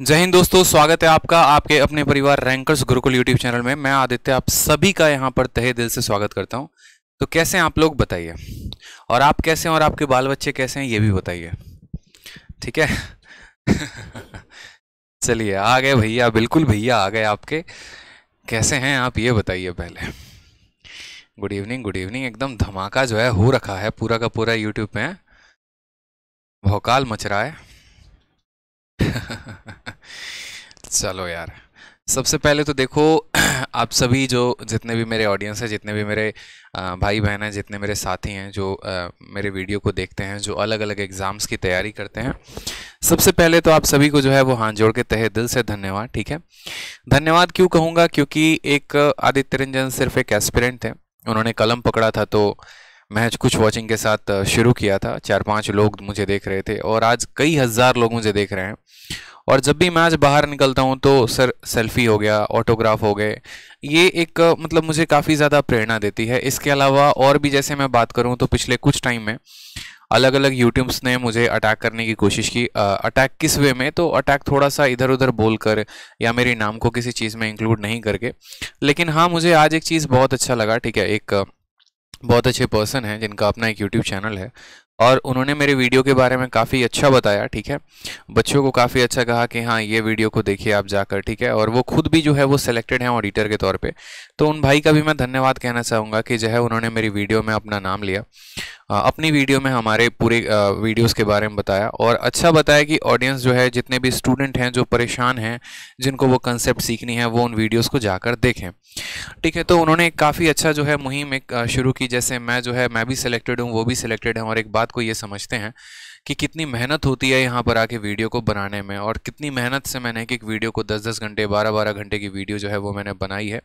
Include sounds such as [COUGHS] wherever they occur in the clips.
जय हिंद दोस्तों स्वागत है आपका आपके अपने परिवार रैंकर्स गुरुकुल यूट्यूब चैनल में मैं आदित्य आप सभी का यहाँ पर तहे दिल से स्वागत करता हूँ तो कैसे हैं आप लोग बताइए और आप कैसे हैं और आपके बाल बच्चे कैसे हैं ये भी बताइए ठीक है [LAUGHS] चलिए आ गए भैया बिल्कुल भैया आ गए आपके कैसे हैं आप ये बताइए पहले गुड इवनिंग गुड इवनिंग एकदम धमाका जो है हो रखा है पूरा का पूरा यूट्यूब में भोकाल मच रहा है [LAUGHS] चलो यार सबसे पहले तो देखो [CLEARS THROAT] आप सभी जो जितने भी मेरे ऑडियंस हैं जितने भी मेरे भाई बहन हैं जितने मेरे साथी हैं जो मेरे वीडियो को देखते हैं जो अलग अलग एग्ज़ाम्स की तैयारी करते हैं सबसे पहले तो आप सभी को जो है वो हाथ जोड़ के तहे दिल से धन्यवाद ठीक है धन्यवाद क्यों कहूँगा क्योंकि एक आदित्य रंजन सिर्फ एक एस्पिरेंट थे उन्होंने कलम पकड़ा था तो मैच कुछ वॉचिंग के साथ शुरू किया था चार पाँच लोग मुझे देख रहे थे और आज कई हज़ार लोग मुझे देख रहे हैं और जब भी मैं आज बाहर निकलता हूँ तो सर सेल्फी हो गया ऑटोग्राफ हो गए ये एक मतलब मुझे काफ़ी ज़्यादा प्रेरणा देती है इसके अलावा और भी जैसे मैं बात करूँ तो पिछले कुछ टाइम में अलग अलग यूट्यूब्स ने मुझे अटैक करने की कोशिश की अटैक किस वे में तो अटैक थोड़ा सा इधर उधर बोल कर या मेरे नाम को किसी चीज़ में इंक्लूड नहीं करके लेकिन हाँ मुझे आज एक चीज़ बहुत अच्छा लगा ठीक है एक बहुत अच्छे पर्सन हैं जिनका अपना एक यूट्यूब चैनल है और उन्होंने मेरे वीडियो के बारे में काफ़ी अच्छा बताया ठीक है बच्चों को काफ़ी अच्छा कहा कि हाँ ये वीडियो को देखिए आप जाकर ठीक है और वो खुद भी जो है वो सिलेक्टेड हैं ऑडिटर के तौर पे तो उन भाई का भी मैं धन्यवाद कहना चाहूँगा कि जो है उन्होंने मेरी वीडियो में अपना नाम लिया अपनी वीडियो में हमारे पूरे वीडियोस के बारे में बताया और अच्छा बताया कि ऑडियंस जो है जितने भी स्टूडेंट हैं जो परेशान हैं जिनको वो कंसेप्ट सीखनी है वो उन वीडियोस को जाकर देखें ठीक है तो उन्होंने काफ़ी अच्छा जो है मुहिम एक शुरू की जैसे मैं जो है मैं भी सिलेक्टेड हूँ वो भी सिलेक्टेड हैं और एक बात को ये समझते हैं कि कितनी मेहनत होती है यहाँ पर आके वीडियो को बनाने में और कितनी मेहनत से मैंने एक वीडियो को दस दस घंटे बारह बारह घंटे की वीडियो जो है वो मैंने बनाई है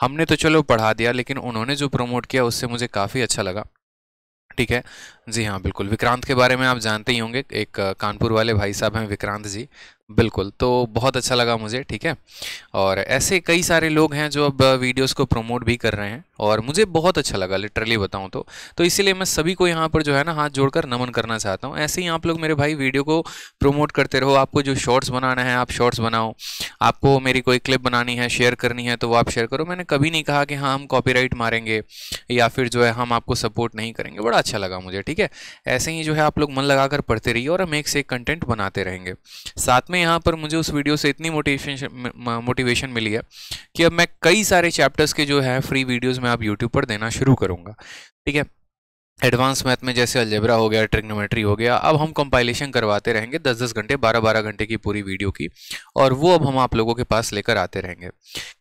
हमने तो चलो पढ़ा दिया लेकिन उन्होंने जो प्रमोट किया उससे मुझे काफ़ी अच्छा लगा ठीक है जी हाँ बिल्कुल विक्रांत के बारे में आप जानते ही होंगे एक कानपुर वाले भाई साहब हैं विक्रांत जी बिल्कुल तो बहुत अच्छा लगा मुझे ठीक है और ऐसे कई सारे लोग हैं जो अब वीडियोस को प्रमोट भी कर रहे हैं और मुझे बहुत अच्छा लगा लिटरली बताऊं तो तो इसीलिए मैं सभी को यहाँ पर जो है ना हाथ जोड़कर नमन करना चाहता हूँ ऐसे ही आप लोग मेरे भाई वीडियो को प्रमोट करते रहो आपको जो शॉर्ट्स बनाना है आप शॉर्ट्स बनाओ आपको मेरी कोई क्लिप बनानी है शेयर करनी है तो वो आप शेयर करो मैंने कभी नहीं कहा कि हाँ हम कॉपी मारेंगे या फिर जो है हम आपको सपोर्ट नहीं करेंगे बड़ा अच्छा लगा मुझे ठीक है ऐसे ही जो है आप लोग मन लगा पढ़ते रहिए और हम एक से एक कंटेंट बनाते रहेंगे साथ में यहाँ पर मुझे उस वीडियो से इतनी मोटिवेशन मोटिवेशन मिली है कि अब मैं कई सारे चैप्टर्स के जो है फ्री वीडियोस में आप यूट्यूब पर देना शुरू करूँगा ठीक है एडवांस मैथ में जैसे अलजेब्रा हो गया ट्रिग्नोमेट्री हो गया अब हम कंपाइलेशन करवाते रहेंगे दस दस घंटे बारह बारह घंटे की पूरी वीडियो की और वो अब हम आप लोगों के पास लेकर आते रहेंगे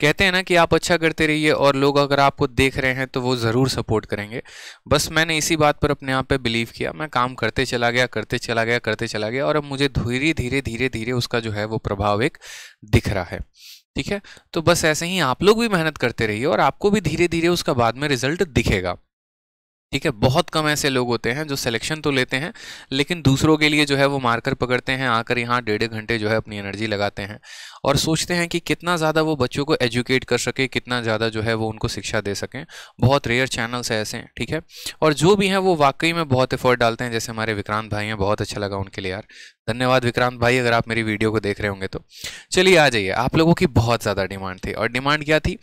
कहते हैं ना कि आप अच्छा करते रहिए और लोग अगर आपको देख रहे हैं तो वो ज़रूर सपोर्ट करेंगे बस मैंने इसी बात पर अपने आप पर बिलीव किया मैं काम करते चला गया करते चला गया करते चला गया और अब मुझे धीरे धीरे धीरे धीरे उसका जो है वो प्रभाव एक दिख रहा है ठीक है तो बस ऐसे ही आप लोग भी मेहनत करते रहिए और आपको भी धीरे धीरे उसका बाद में रिजल्ट दिखेगा ठीक है बहुत कम ऐसे लोग होते हैं जो सिलेक्शन तो लेते हैं लेकिन दूसरों के लिए जो है वो मार्कर पकड़ते हैं आकर यहाँ डेढ़ घंटे जो है अपनी एनर्जी लगाते हैं और सोचते हैं कि कितना ज़्यादा वो बच्चों को एजुकेट कर सके कितना ज़्यादा जो है वो उनको शिक्षा दे सकें बहुत रेयर चैनल्स हैं ऐसे ठीक है और जो भी हैं वो वाकई में बहुत एफर्ट डालते हैं जैसे हमारे विक्रांत भाई हैं बहुत अच्छा लगा उनके लिए यार धन्यवाद विक्रांत भाई अगर आप मेरी वीडियो को देख रहे होंगे तो चलिए आ जाइए आप लोगों की बहुत ज़्यादा डिमांड थी और डिमांड क्या थी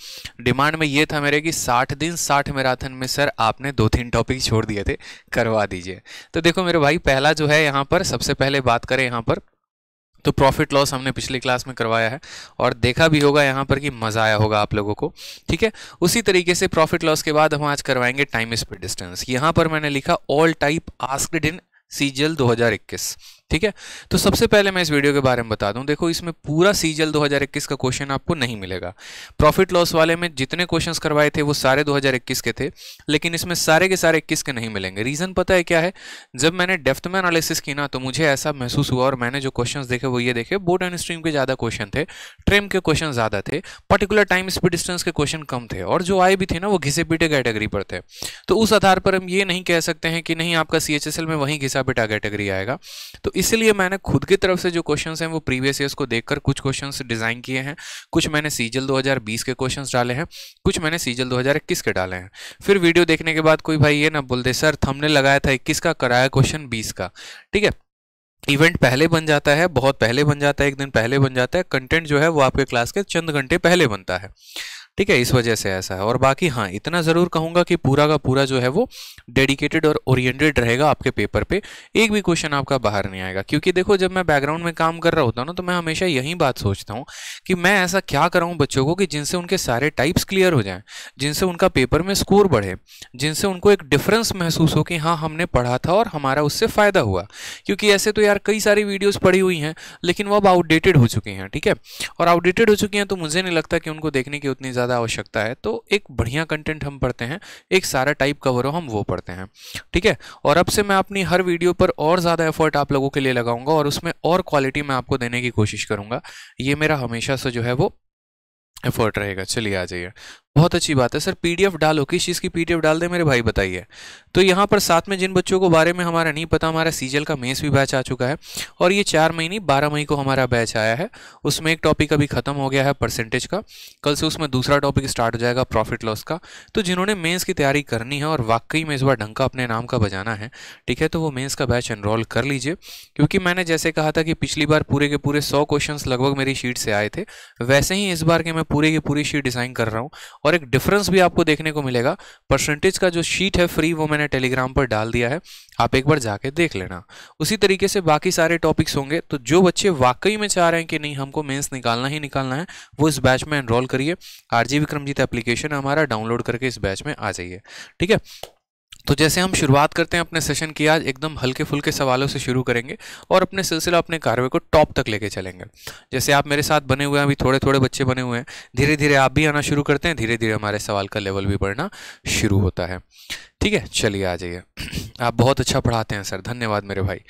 डिमांड में ये था मेरे कि साठ दिन साठ मैराथन में सर आपने दो तीन टॉपिक छोड़ दिए थे करवा दीजिए तो देखो मेरे भाई पहला जो है यहाँ पर सबसे पहले बात करें यहाँ पर तो प्रॉफिट लॉस हमने पिछली क्लास में करवाया है और देखा भी होगा यहाँ पर कि मज़ा आया होगा आप लोगों को ठीक है उसी तरीके से प्रॉफिट लॉस के बाद हम आज करवाएंगे टाइम स्पीड डिस्टेंस यहाँ पर मैंने लिखा all type asked in CGL 2021 ठीक है तो सबसे पहले मैं इस वीडियो के बारे में बता दूं देखो इसमें पूरा सीजल 2021 का क्वेश्चन आपको नहीं मिलेगा प्रॉफिट लॉस वाले में जितने क्वेश्चंस करवाए थे वो सारे 2021 के थे लेकिन इसमें सारे के सारे 21 के नहीं मिलेंगे रीज़न पता है क्या है जब मैंने डेफ्थ में एनालिसिस की ना तो मुझे ऐसा महसूस हुआ और मैंने जो क्वेश्चन देखे वो ये देखे बोर्ड एंड स्ट्रीम के ज़्यादा क्वेश्चन थे ट्रेम के क्वेश्चन ज़्यादा थे पर्टिकुलर टाइम स्पीड डिस्टेंस के क्वेश्चन कम थे और जो आए भी थे ना वो घिसे पीटे कैटेगरी पर थे तो उस आधार पर हम ये नहीं कह सकते हैं कि नहीं आपका सी में वहीं घिसा पीटा कैटेगरी आएगा तो इसलिए मैंने खुद की तरफ से जो क्वेश्चन हैं वो प्रीवियस ईयर्स को देखकर कुछ क्वेश्चन डिज़ाइन किए हैं कुछ मैंने सीजल 2020 के क्वेश्चन डाले हैं कुछ मैंने सीजल 2021 के डाले हैं फिर वीडियो देखने के बाद कोई भाई ये ना बोल दे सर थमने लगाया था इक्कीस का कराया क्वेश्चन बीस का ठीक है इवेंट पहले बन जाता है बहुत पहले बन जाता है एक दिन पहले बन जाता है कंटेंट जो है वो आपके क्लास के चंद घंटे पहले बनता है ठीक है इस वजह से ऐसा है और बाकी हाँ इतना ज़रूर कहूँगा कि पूरा का पूरा जो है वो डेडिकेटेड और ओरिएंटेड रहेगा आपके पेपर पे एक भी क्वेश्चन आपका बाहर नहीं आएगा क्योंकि देखो जब मैं बैकग्राउंड में काम कर रहा होता हूँ ना तो मैं हमेशा यही बात सोचता हूँ कि मैं ऐसा क्या कराऊँ बच्चों को कि जिनसे उनके सारे टाइप्स क्लियर हो जाएँ जिनसे उनका पेपर में स्कोर बढ़े जिनसे उनको एक डिफरेंस महसूस हो कि हाँ हमने पढ़ा था और हमारा उससे फ़ायदा हुआ क्योंकि ऐसे तो यार कई सारी वीडियोज़ पड़ी हुई हैं लेकिन वो अब आउटडेटेड हो चुकी हैं ठीक है और आउटडेटेड हो चुकी हैं तो मुझे नहीं लगता कि उनको देखने की उतनी ज़्यादा ज़्यादा आवश्यकता है तो एक बढ़िया कंटेंट हम पढ़ते हैं एक सारा टाइप कवर हो हम वो पढ़ते हैं ठीक है और अब से मैं अपनी हर वीडियो पर और ज़्यादा एफर्ट आप लोगों के लिए लगाऊंगा और उसमें और क्वालिटी मैं आपको देने की कोशिश करूँगा ये मेरा हमेशा से जो है वो एफर्ट रहेगा चलिए आ जाइए बहुत अच्छी बात है सर पीडीएफ डालो किस चीज़ की पीडीएफ डाल दे मेरे भाई बताइए तो यहाँ पर साथ में जिन बच्चों को बारे में हमारा नहीं पता हमारा सीजल का मेस भी बैच आ चुका है और ये चार महीने बारह मई को हमारा बैच आया है उसमें एक टॉपिक अभी ख़त्म हो गया है परसेंटेज का कल से उसमें दूसरा टॉपिक स्टार्ट हो जाएगा प्रॉफिट लॉस का तो जिन्होंने मेन्स की तैयारी करनी है और वाकई में इस बार ढंग अपने नाम का बजाना है ठीक है तो वो मेन्स का बैच एनरोल कर लीजिए क्योंकि मैंने जैसे कहा था कि पिछली बार पूरे के पूरे सौ क्वेश्चन लगभग मेरी शीट से आए थे वैसे ही इस बार के मैं पूरे की पूरी शीट डिज़ाइन कर रहा हूँ और एक डिफरेंस भी आपको देखने को मिलेगा परसेंटेज का जो शीट है फ्री वो मैंने टेलीग्राम पर डाल दिया है आप एक बार जाके देख लेना उसी तरीके से बाकी सारे टॉपिक्स होंगे तो जो बच्चे वाकई में चाह रहे हैं कि नहीं हमको मेन्स निकालना ही निकालना है वो इस बैच में एनरोल करिए आर जी विक्रमजीत एप्लीकेशन हमारा डाउनलोड करके इस बैच में आ जाइए ठीक है तो जैसे हम शुरुआत करते हैं अपने सेशन की आज एकदम हल्के फुल्के सवालों से शुरू करेंगे और अपने सिलसिला अपने कार्य को टॉप तक लेके चलेंगे जैसे आप मेरे साथ बने हुए हैं अभी थोड़े थोड़े बच्चे बने हुए हैं धीरे धीरे आप भी आना शुरू करते हैं धीरे धीरे हमारे सवाल का लेवल भी बढ़ना शुरू होता है ठीक है चलिए आ जाइए [CLEARS THROAT] आप बहुत अच्छा पढ़ाते हैं सर धन्यवाद मेरे भाई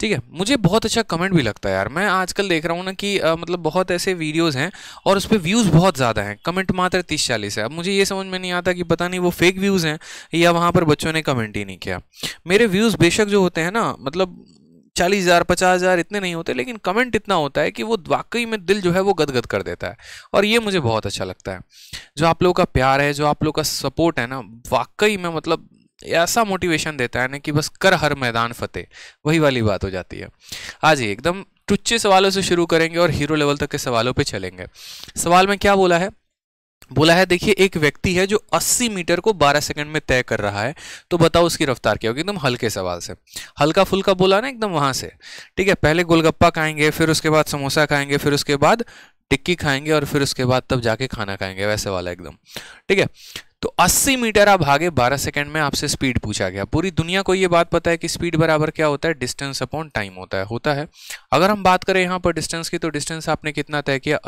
ठीक है मुझे बहुत अच्छा कमेंट भी लगता है यार मैं आजकल देख रहा हूँ ना कि आ, मतलब बहुत ऐसे वीडियोज़ हैं और उस पर व्यूज़ बहुत ज़्यादा हैं कमेंट मात्र तीस चालीस है अब मुझे ये समझ में नहीं आता कि पता नहीं वो फेक व्यूज़ हैं या वहाँ पर बच्चों ने कमेंट ही नहीं किया मेरे व्यूज़ बेशक जो होते हैं ना मतलब चालीस हज़ार पचास हज़ार इतने नहीं होते लेकिन कमेंट इतना होता है कि वो वाकई में दिल जो है वो गदगद कर देता है और ये मुझे बहुत अच्छा लगता है जो आप लोगों का प्यार है जो आप लोगों का सपोर्ट है ना वाकई में मतलब ऐसा मोटिवेशन देता है ना कि बस कर हर मैदान फतेह वही वाली बात हो जाती है आज ही एकदम टुच्चे सवालों से शुरू करेंगे और हीरो लेवल तक के सवालों पे चलेंगे सवाल में क्या बोला है बोला है देखिए एक व्यक्ति है जो 80 मीटर को 12 सेकंड में तय कर रहा है तो बताओ उसकी रफ्तार क्या होगी एकदम हल्के सवाल से हल्का फुल्का बोला ना एकदम वहां से ठीक है पहले गोलगप्पा खाएंगे फिर उसके बाद समोसा खाएंगे फिर उसके बाद टिक्की खाएंगे और फिर उसके बाद तब जाके खाना खाएंगे वैसे वाला एकदम ठीक है तो 80 मीटर आप भागे 12 सेकंड में आपसे स्पीड पूछा गया पूरी दुनिया को ये बात पता है कि स्पीड बराबर क्या होता है डिस्टेंस अपॉन टाइम होता है होता है अगर हम बात करें यहाँ पर डिस्टेंस की तो डिस्टेंस आपने कितना तय किया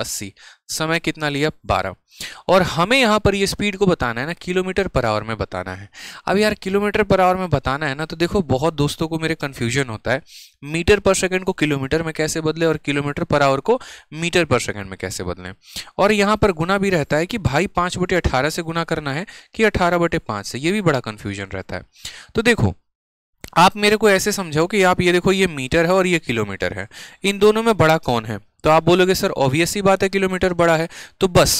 समय कितना लिया बारह और हमें यहाँ पर ये स्पीड को बताना है ना किलोमीटर पर आवर में बताना है अब यार किलोमीटर पर आवर में बताना है ना तो देखो बहुत दोस्तों को मेरे कन्फ्यूजन होता है मीटर पर सेकंड को किलोमीटर में कैसे बदले और किलोमीटर पर आवर को मीटर पर सेकंड में कैसे बदलें और यहाँ पर गुना भी रहता है कि भाई पाँच बटे अठारह से गुना करना है कि अठारह बटे पाँच से ये भी बड़ा कन्फ्यूजन रहता है तो देखो आप मेरे को ऐसे समझाओ कि आप ये देखो ये मीटर है और ये किलोमीटर है इन दोनों में बड़ा कौन है तो आप बोलोगे सर ऑब्वियस ही बात है किलोमीटर बड़ा है तो बस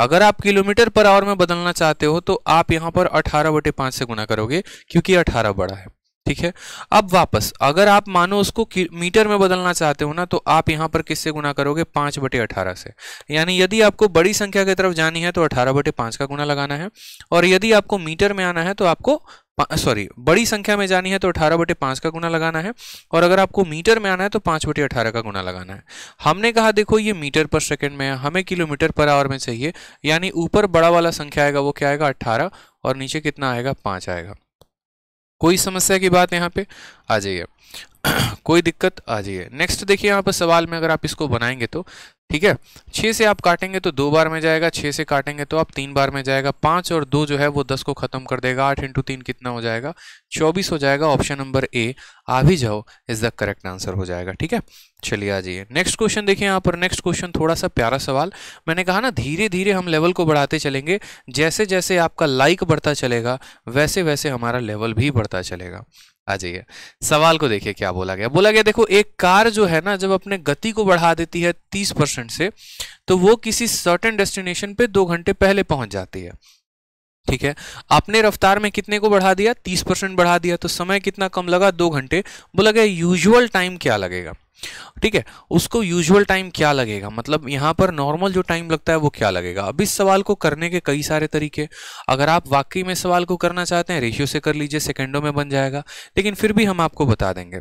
अगर आप किलोमीटर पर आवर में बदलना चाहते हो तो आप यहाँ पर अठारह बटे पाँच से गुना करोगे क्योंकि अठारह बड़ा है ठीक है अब वापस अगर आप मानो उसको मीटर में बदलना चाहते हो ना तो आप यहाँ पर किससे गुना करोगे पाँच बटे अठारह से यानी यदि आपको बड़ी संख्या की तरफ जानी है तो अठारह बटे पाँच का गुना लगाना है और यदि आपको मीटर में आना है तो आपको सॉरी बड़ी संख्या में जानी है तो अठारह बटे पाँच का गुना लगाना है और अगर आपको मीटर में आना है तो पांच बटे अठारह का गुना लगाना है हमने कहा देखो ये मीटर पर सेकंड में है हमें किलोमीटर पर आवर में चाहिए यानी ऊपर बड़ा वाला संख्या आएगा वो क्या आएगा अट्ठारह और नीचे कितना आएगा पांच आएगा कोई समस्या की बात यहाँ पे आ जाइए [CLEARS THROAT] कोई दिक्कत आ जाइए नेक्स्ट देखिए यहाँ पर सवाल में अगर आप इसको बनाएंगे तो ठीक है छः से आप काटेंगे तो दो बार में जाएगा छः से काटेंगे तो आप तीन बार में जाएगा पाँच और दो जो है वो दस को ख़त्म कर देगा आठ इंटू तीन कितना हो जाएगा चौबीस हो जाएगा ऑप्शन नंबर ए आ भी जाओ इज़ द करेक्ट आंसर हो जाएगा ठीक है चलिए आ जाइए नेक्स्ट क्वेश्चन देखिए यहाँ पर नेक्स्ट क्वेश्चन थोड़ा सा प्यारा सवाल मैंने कहा ना धीरे धीरे हम लेवल को बढ़ाते चलेंगे जैसे जैसे आपका लाइक बढ़ता चलेगा वैसे वैसे हमारा लेवल भी बढ़ता चलेगा आ जाइए सवाल को देखिए क्या बोला गया बोला गया देखो एक कार जो है ना जब अपने गति को बढ़ा देती है तीस परसेंट से तो वो किसी सर्टेन डेस्टिनेशन पे दो घंटे पहले पहुंच जाती है ठीक है आपने रफ्तार में कितने को बढ़ा दिया तीस परसेंट बढ़ा दिया तो समय कितना कम लगा दो घंटे बोला गया यूजल टाइम क्या लगेगा ठीक है उसको यूजुअल टाइम क्या लगेगा मतलब यहाँ पर नॉर्मल जो टाइम लगता है वो क्या लगेगा अब इस सवाल को करने के कई सारे तरीके अगर आप वाकई में सवाल को करना चाहते हैं रेशियो से कर लीजिए सेकेंडों में बन जाएगा लेकिन फिर भी हम आपको बता देंगे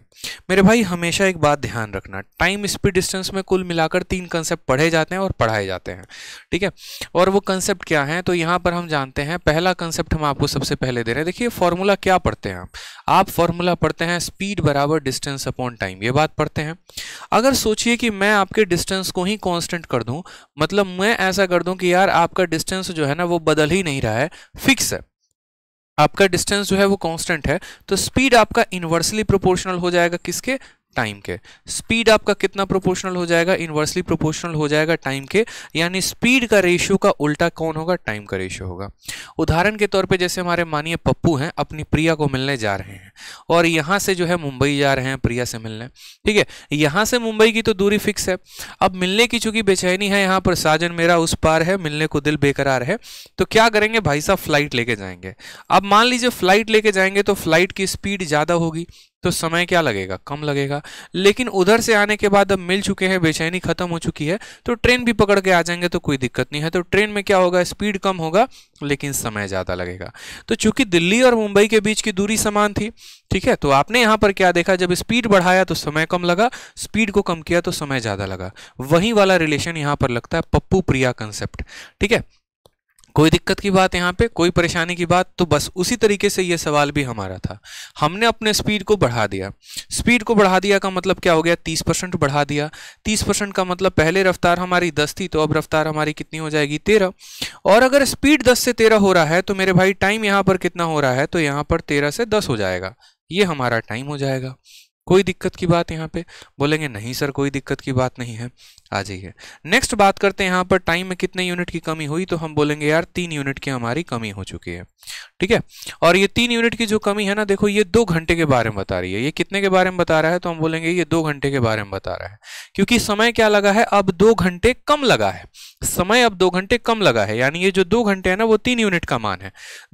मेरे भाई हमेशा एक बात ध्यान रखना टाइम स्पीड डिस्टेंस में कुल मिलाकर तीन कंसेप्ट पढ़े जाते हैं और पढ़ाए जाते हैं ठीक है और वो कंसेप्ट क्या है तो यहाँ पर हम जानते हैं पहला कंसेप्ट हम आपको सबसे पहले दे रहे हैं देखिए फॉर्मूला क्या पढ़ते हैं आप आप फॉर्मूला पढ़ते हैं स्पीड बराबर डिस्टेंस अपॉन टाइम ये बात पढ़ते हैं अगर सोचिए कि मैं आपके डिस्टेंस को ही कांस्टेंट कर दूं मतलब मैं ऐसा कर दूं कि यार आपका डिस्टेंस जो है ना वो बदल ही नहीं रहा है फिक्स है आपका डिस्टेंस जो है वो कांस्टेंट है तो स्पीड आपका इन्वर्सली प्रोपोर्शनल हो जाएगा किसके टाइम के स्पीड आपका कितना प्रोपोर्शनल हो जाएगा इन्वर्सली प्रोपोर्शनल हो जाएगा टाइम के यानी स्पीड का रेशियो का उल्टा कौन होगा टाइम का रेशियो होगा उदाहरण के तौर पे जैसे हमारे मानिए पप्पू हैं अपनी प्रिया को मिलने जा रहे हैं और यहाँ से जो है मुंबई जा रहे हैं प्रिया से मिलने ठीक है यहाँ से मुंबई की तो दूरी फिक्स है अब मिलने की चूंकि बेचैनी है यहाँ पर साजन मेरा उस पार है मिलने को दिल बेकरार है तो क्या करेंगे भाई साहब फ्लाइट लेके जाएंगे अब मान लीजिए फ्लाइट लेके जाएंगे तो फ्लाइट की स्पीड ज़्यादा होगी तो समय क्या लगेगा कम लगेगा लेकिन उधर से आने के बाद अब मिल चुके हैं बेचैनी खत्म हो चुकी है तो ट्रेन भी पकड़ के आ जाएंगे तो कोई दिक्कत नहीं है तो ट्रेन में क्या होगा स्पीड कम होगा लेकिन समय ज़्यादा लगेगा तो चूंकि दिल्ली और मुंबई के बीच की दूरी समान थी ठीक है तो आपने यहाँ पर क्या देखा जब स्पीड बढ़ाया तो समय कम लगा स्पीड को कम किया तो समय ज़्यादा लगा वही वाला रिलेशन यहाँ पर लगता है पप्पू प्रिया कंसेप्ट ठीक है कोई दिक्कत की बात यहाँ पे कोई परेशानी की बात तो बस उसी तरीके से ये सवाल भी हमारा था हमने अपने स्पीड को बढ़ा दिया स्पीड को बढ़ा दिया का मतलब क्या हो गया तीस परसेंट बढ़ा दिया तीस परसेंट का मतलब पहले रफ्तार हमारी दस थी तो अब रफ्तार हमारी कितनी हो जाएगी तेरह और अगर स्पीड दस से तेरह हो रहा है तो मेरे भाई टाइम यहाँ पर कितना हो रहा है तो यहाँ पर तेरह से दस हो जाएगा ये हमारा टाइम हो जाएगा कोई दिक्कत की बात यहाँ पे बोलेंगे नहीं सर कोई दिक्कत की बात नहीं है आ जाइए नेक्स्ट बात करते हैं यहाँ पर टाइम में कितने यूनिट की कमी हुई तो हम बोलेंगे यार तीन यूनिट की हमारी कमी हो चुकी है ठीक है और ये तीन यूनिट की जो कमी है ना देखो ये दो घंटे के बारे में बता रही है ये कितने के बारे में बता रहा है तो हम बोलेंगे ये दो घंटे के बारे में बता रहा है क्योंकि समय क्या लगा है अब दो घंटे कम लगा है समय अब दो घंटे कम लगा है यानी ये जो दो घंटे है ना वो तीन यूनिट का मान है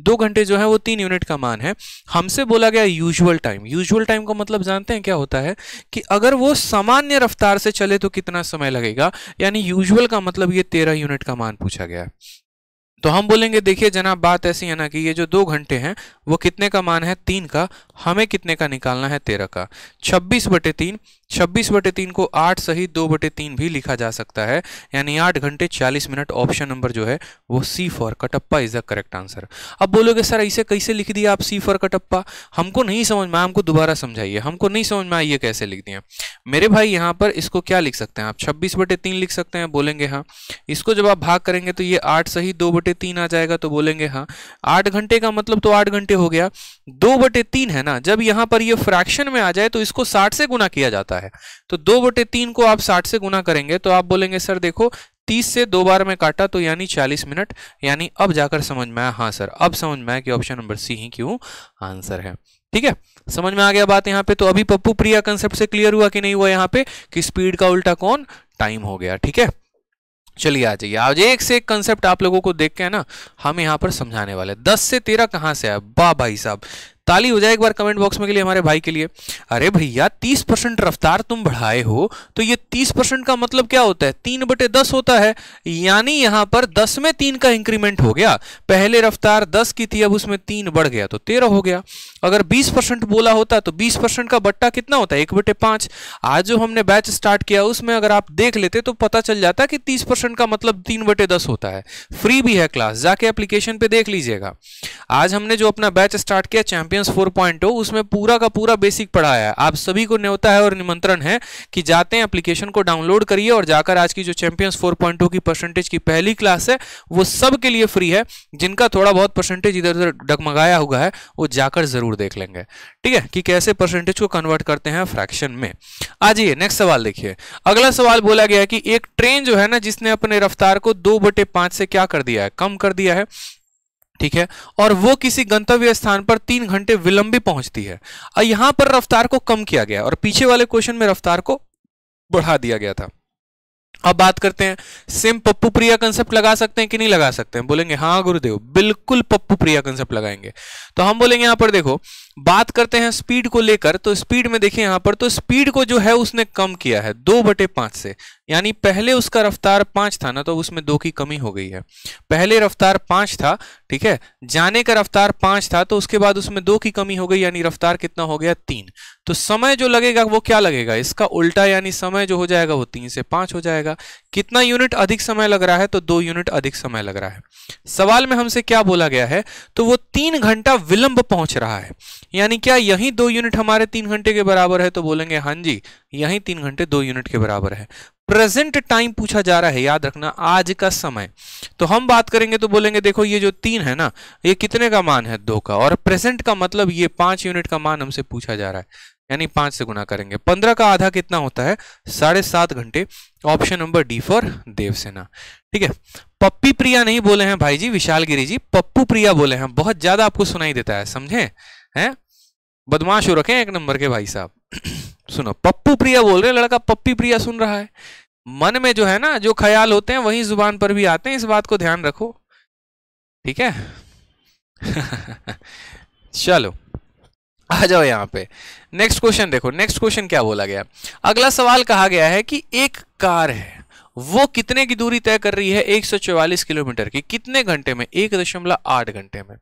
दो घंटे जो है वो तीन यूनिट का मान है हमसे बोला गया यूजुअल टाइम यूजुअल टाइम का मतलब जानते हैं क्या होता है कि अगर वो सामान्य रफ्तार से चले तो कितना समय लगेगा लगेगा यानी यूजुअल का मतलब ये तेरह यूनिट का मान पूछा गया तो हम बोलेंगे देखिए जनाब बात ऐसी है ना कि ये जो दो घंटे हैं वो कितने का मान है तीन का हमें कितने का निकालना है तेरह का छब्बीस बटे तीन छब्बीस बटे तीन को आठ सही दो बटे तीन भी लिखा जा सकता है यानी आठ घंटे चालीस मिनट ऑप्शन नंबर जो है वो C for Kattappa is the correct answer अब बोलोगे सर ऐसे कैसे लिख दिया आप सी फॉर कटप्पा हमको नहीं समझ में हमको दोबारा समझाइए हमको नहीं समझ में आइए कैसे लिख दिया मेरे भाई यहाँ पर इसको क्या लिख सकते हैं आप छब्बीस बटे तीन लिख सकते हैं बोलेंगे हाँ इसको जब आप भाग करेंगे तो ये आठ सही दो बटे तीन आ जाएगा तो बोलेंगे हाँ आठ घंटे का मतलब तो आठ घंटे हो गया दो बटे तीन है ना ना जब यहां पर ये फ्रैक्शन में आ जाए तो इसको 60 से गुना किया जाता है तो दो बटे तीन को आप 60 से गुना करेंगे तो आप बोलेंगे सर देखो 30 से दो बार में काटा तो यानी 40 मिनट यानी अब जाकर समझ में आया हाँ सर अब समझ में आया कि ऑप्शन नंबर सी ही क्यों आंसर है ठीक है समझ में आ गया बात यहाँ पे तो अभी पप्पू प्रिया कंसेप्ट से क्लियर हुआ कि नहीं हुआ यहाँ पे कि स्पीड का उल्टा कौन टाइम हो गया ठीक है चलिए आ जाइए आज एक से एक कंसेप्ट आप लोगों को देख के है ना हम यहाँ पर समझाने वाले दस से तेरह कहाँ से है बा भाई साहब ताली हो जाए एक बार कमेंट बॉक्स में के लिए हमारे भाई के लिए अरे भैया तीस परसेंट रफ्तार तुम बढ़ाए हो तो ये तीस परसेंट का मतलब क्या होता है तीन बटे दस होता है यानी यहां पर दस में तीन का इंक्रीमेंट हो गया पहले रफ्तार दस की थी अब उसमें तीन बढ़ गया तो तेरह हो गया अगर बीस बोला होता तो बीस का बट्टा कितना होता है एक बटे आज जो हमने बैच स्टार्ट किया उसमें अगर आप देख लेते तो पता चल जाता कि तीस का मतलब तीन बटे होता है फ्री भी है क्लास जाके एप्लीकेशन पे देख लीजिएगा आज हमने जो अपना बैच स्टार्ट किया चैंपियन एक्सपीरियंस 4.0 उसमें पूरा का पूरा बेसिक पढ़ाया है आप सभी को न्योता है और निमंत्रण है कि जाते हैं एप्लीकेशन को डाउनलोड करिए और जाकर आज की जो चैंपियंस 4.2 की परसेंटेज की पहली क्लास है वो सब के लिए फ्री है जिनका थोड़ा बहुत परसेंटेज इधर उधर डगमगाया हुआ है वो जाकर जरूर देख लेंगे ठीक है कि कैसे परसेंटेज को कन्वर्ट करते हैं फ्रैक्शन में आ जाइए नेक्स्ट सवाल देखिए अगला सवाल बोला गया कि एक ट्रेन जो है ना जिसने अपने रफ्तार को दो बटे से क्या कर दिया है कम कर दिया है ठीक है और वो किसी गंतव्य स्थान पर तीन घंटे विलंब भी पहुंचती है और यहां पर रफ्तार को कम किया गया और पीछे वाले क्वेश्चन में रफ्तार को बढ़ा दिया गया था अब बात करते हैं सेम पप्पू प्रिया कंसेप्ट लगा सकते हैं कि नहीं लगा सकते हैं बोलेंगे हाँ गुरुदेव बिल्कुल पप्पू प्रिया कंसेप्ट लगाएंगे तो हम बोलेंगे यहां पर देखो बात करते हैं स्पीड को लेकर तो स्पीड में देखिए यहां पर तो स्पीड को जो है उसने कम किया है दो बटे पांच से यानी पहले उसका रफ्तार पांच था ना तो उसमें दो की कमी हो गई है पहले रफ्तार पांच था ठीक है जाने का रफ्तार पांच था तो उसके बाद उसमें दो की कमी हो गई यानी रफ्तार कितना हो गया तीन तो समय जो लगेगा वो क्या लगेगा इसका उल्टा यानी समय जो हो जाएगा वो तीन से पांच हो जाएगा कितना यूनिट अधिक समय लग रहा है तो दो यूनिट अधिक समय लग रहा है सवाल में हमसे क्या बोला गया है तो वो तीन घंटा विलंब पहुंच रहा है यानी क्या यही दो यूनिट हमारे तीन घंटे के बराबर है तो बोलेंगे हाँ जी यही तीन घंटे दो यूनिट के बराबर है प्रेजेंट टाइम पूछा जा रहा है याद रखना आज का समय तो हम बात करेंगे तो बोलेंगे देखो ये जो तीन है ना ये कितने का मान है दो का और प्रेजेंट का मतलब ये पांच यूनिट का मान हमसे पूछा जा रहा है यानी पांच से गुना करेंगे पंद्रह का आधा कितना होता है साढ़े सात घंटे option number D for Devasena ठीक है पप्पी प्रिया नहीं बोले हैं भाई जी विशाल गिरी जी पप्पू प्रिया बोले हैं बहुत ज्यादा आपको सुनाई देता है समझे हैं बदमाश हो रखे एक नंबर के भाई साहब सुनो पप्पू प्रिया बोल रहे लड़का पप्पी प्रिया सुन रहा है मन में जो है ना जो ख्याल होते हैं वही जुबान पर भी आते हैं इस बात को ध्यान रखो ठीक है [LAUGHS] चलो आ जाओ यहाँ पे नेक्स्ट क्वेश्चन देखो नेक्स्ट क्वेश्चन क्या बोला गया अगला सवाल कहा गया है कि एक कार है वो कितने की दूरी तय कर रही है 144 किलोमीटर की कितने घंटे में एक दशमलव आठ घंटे में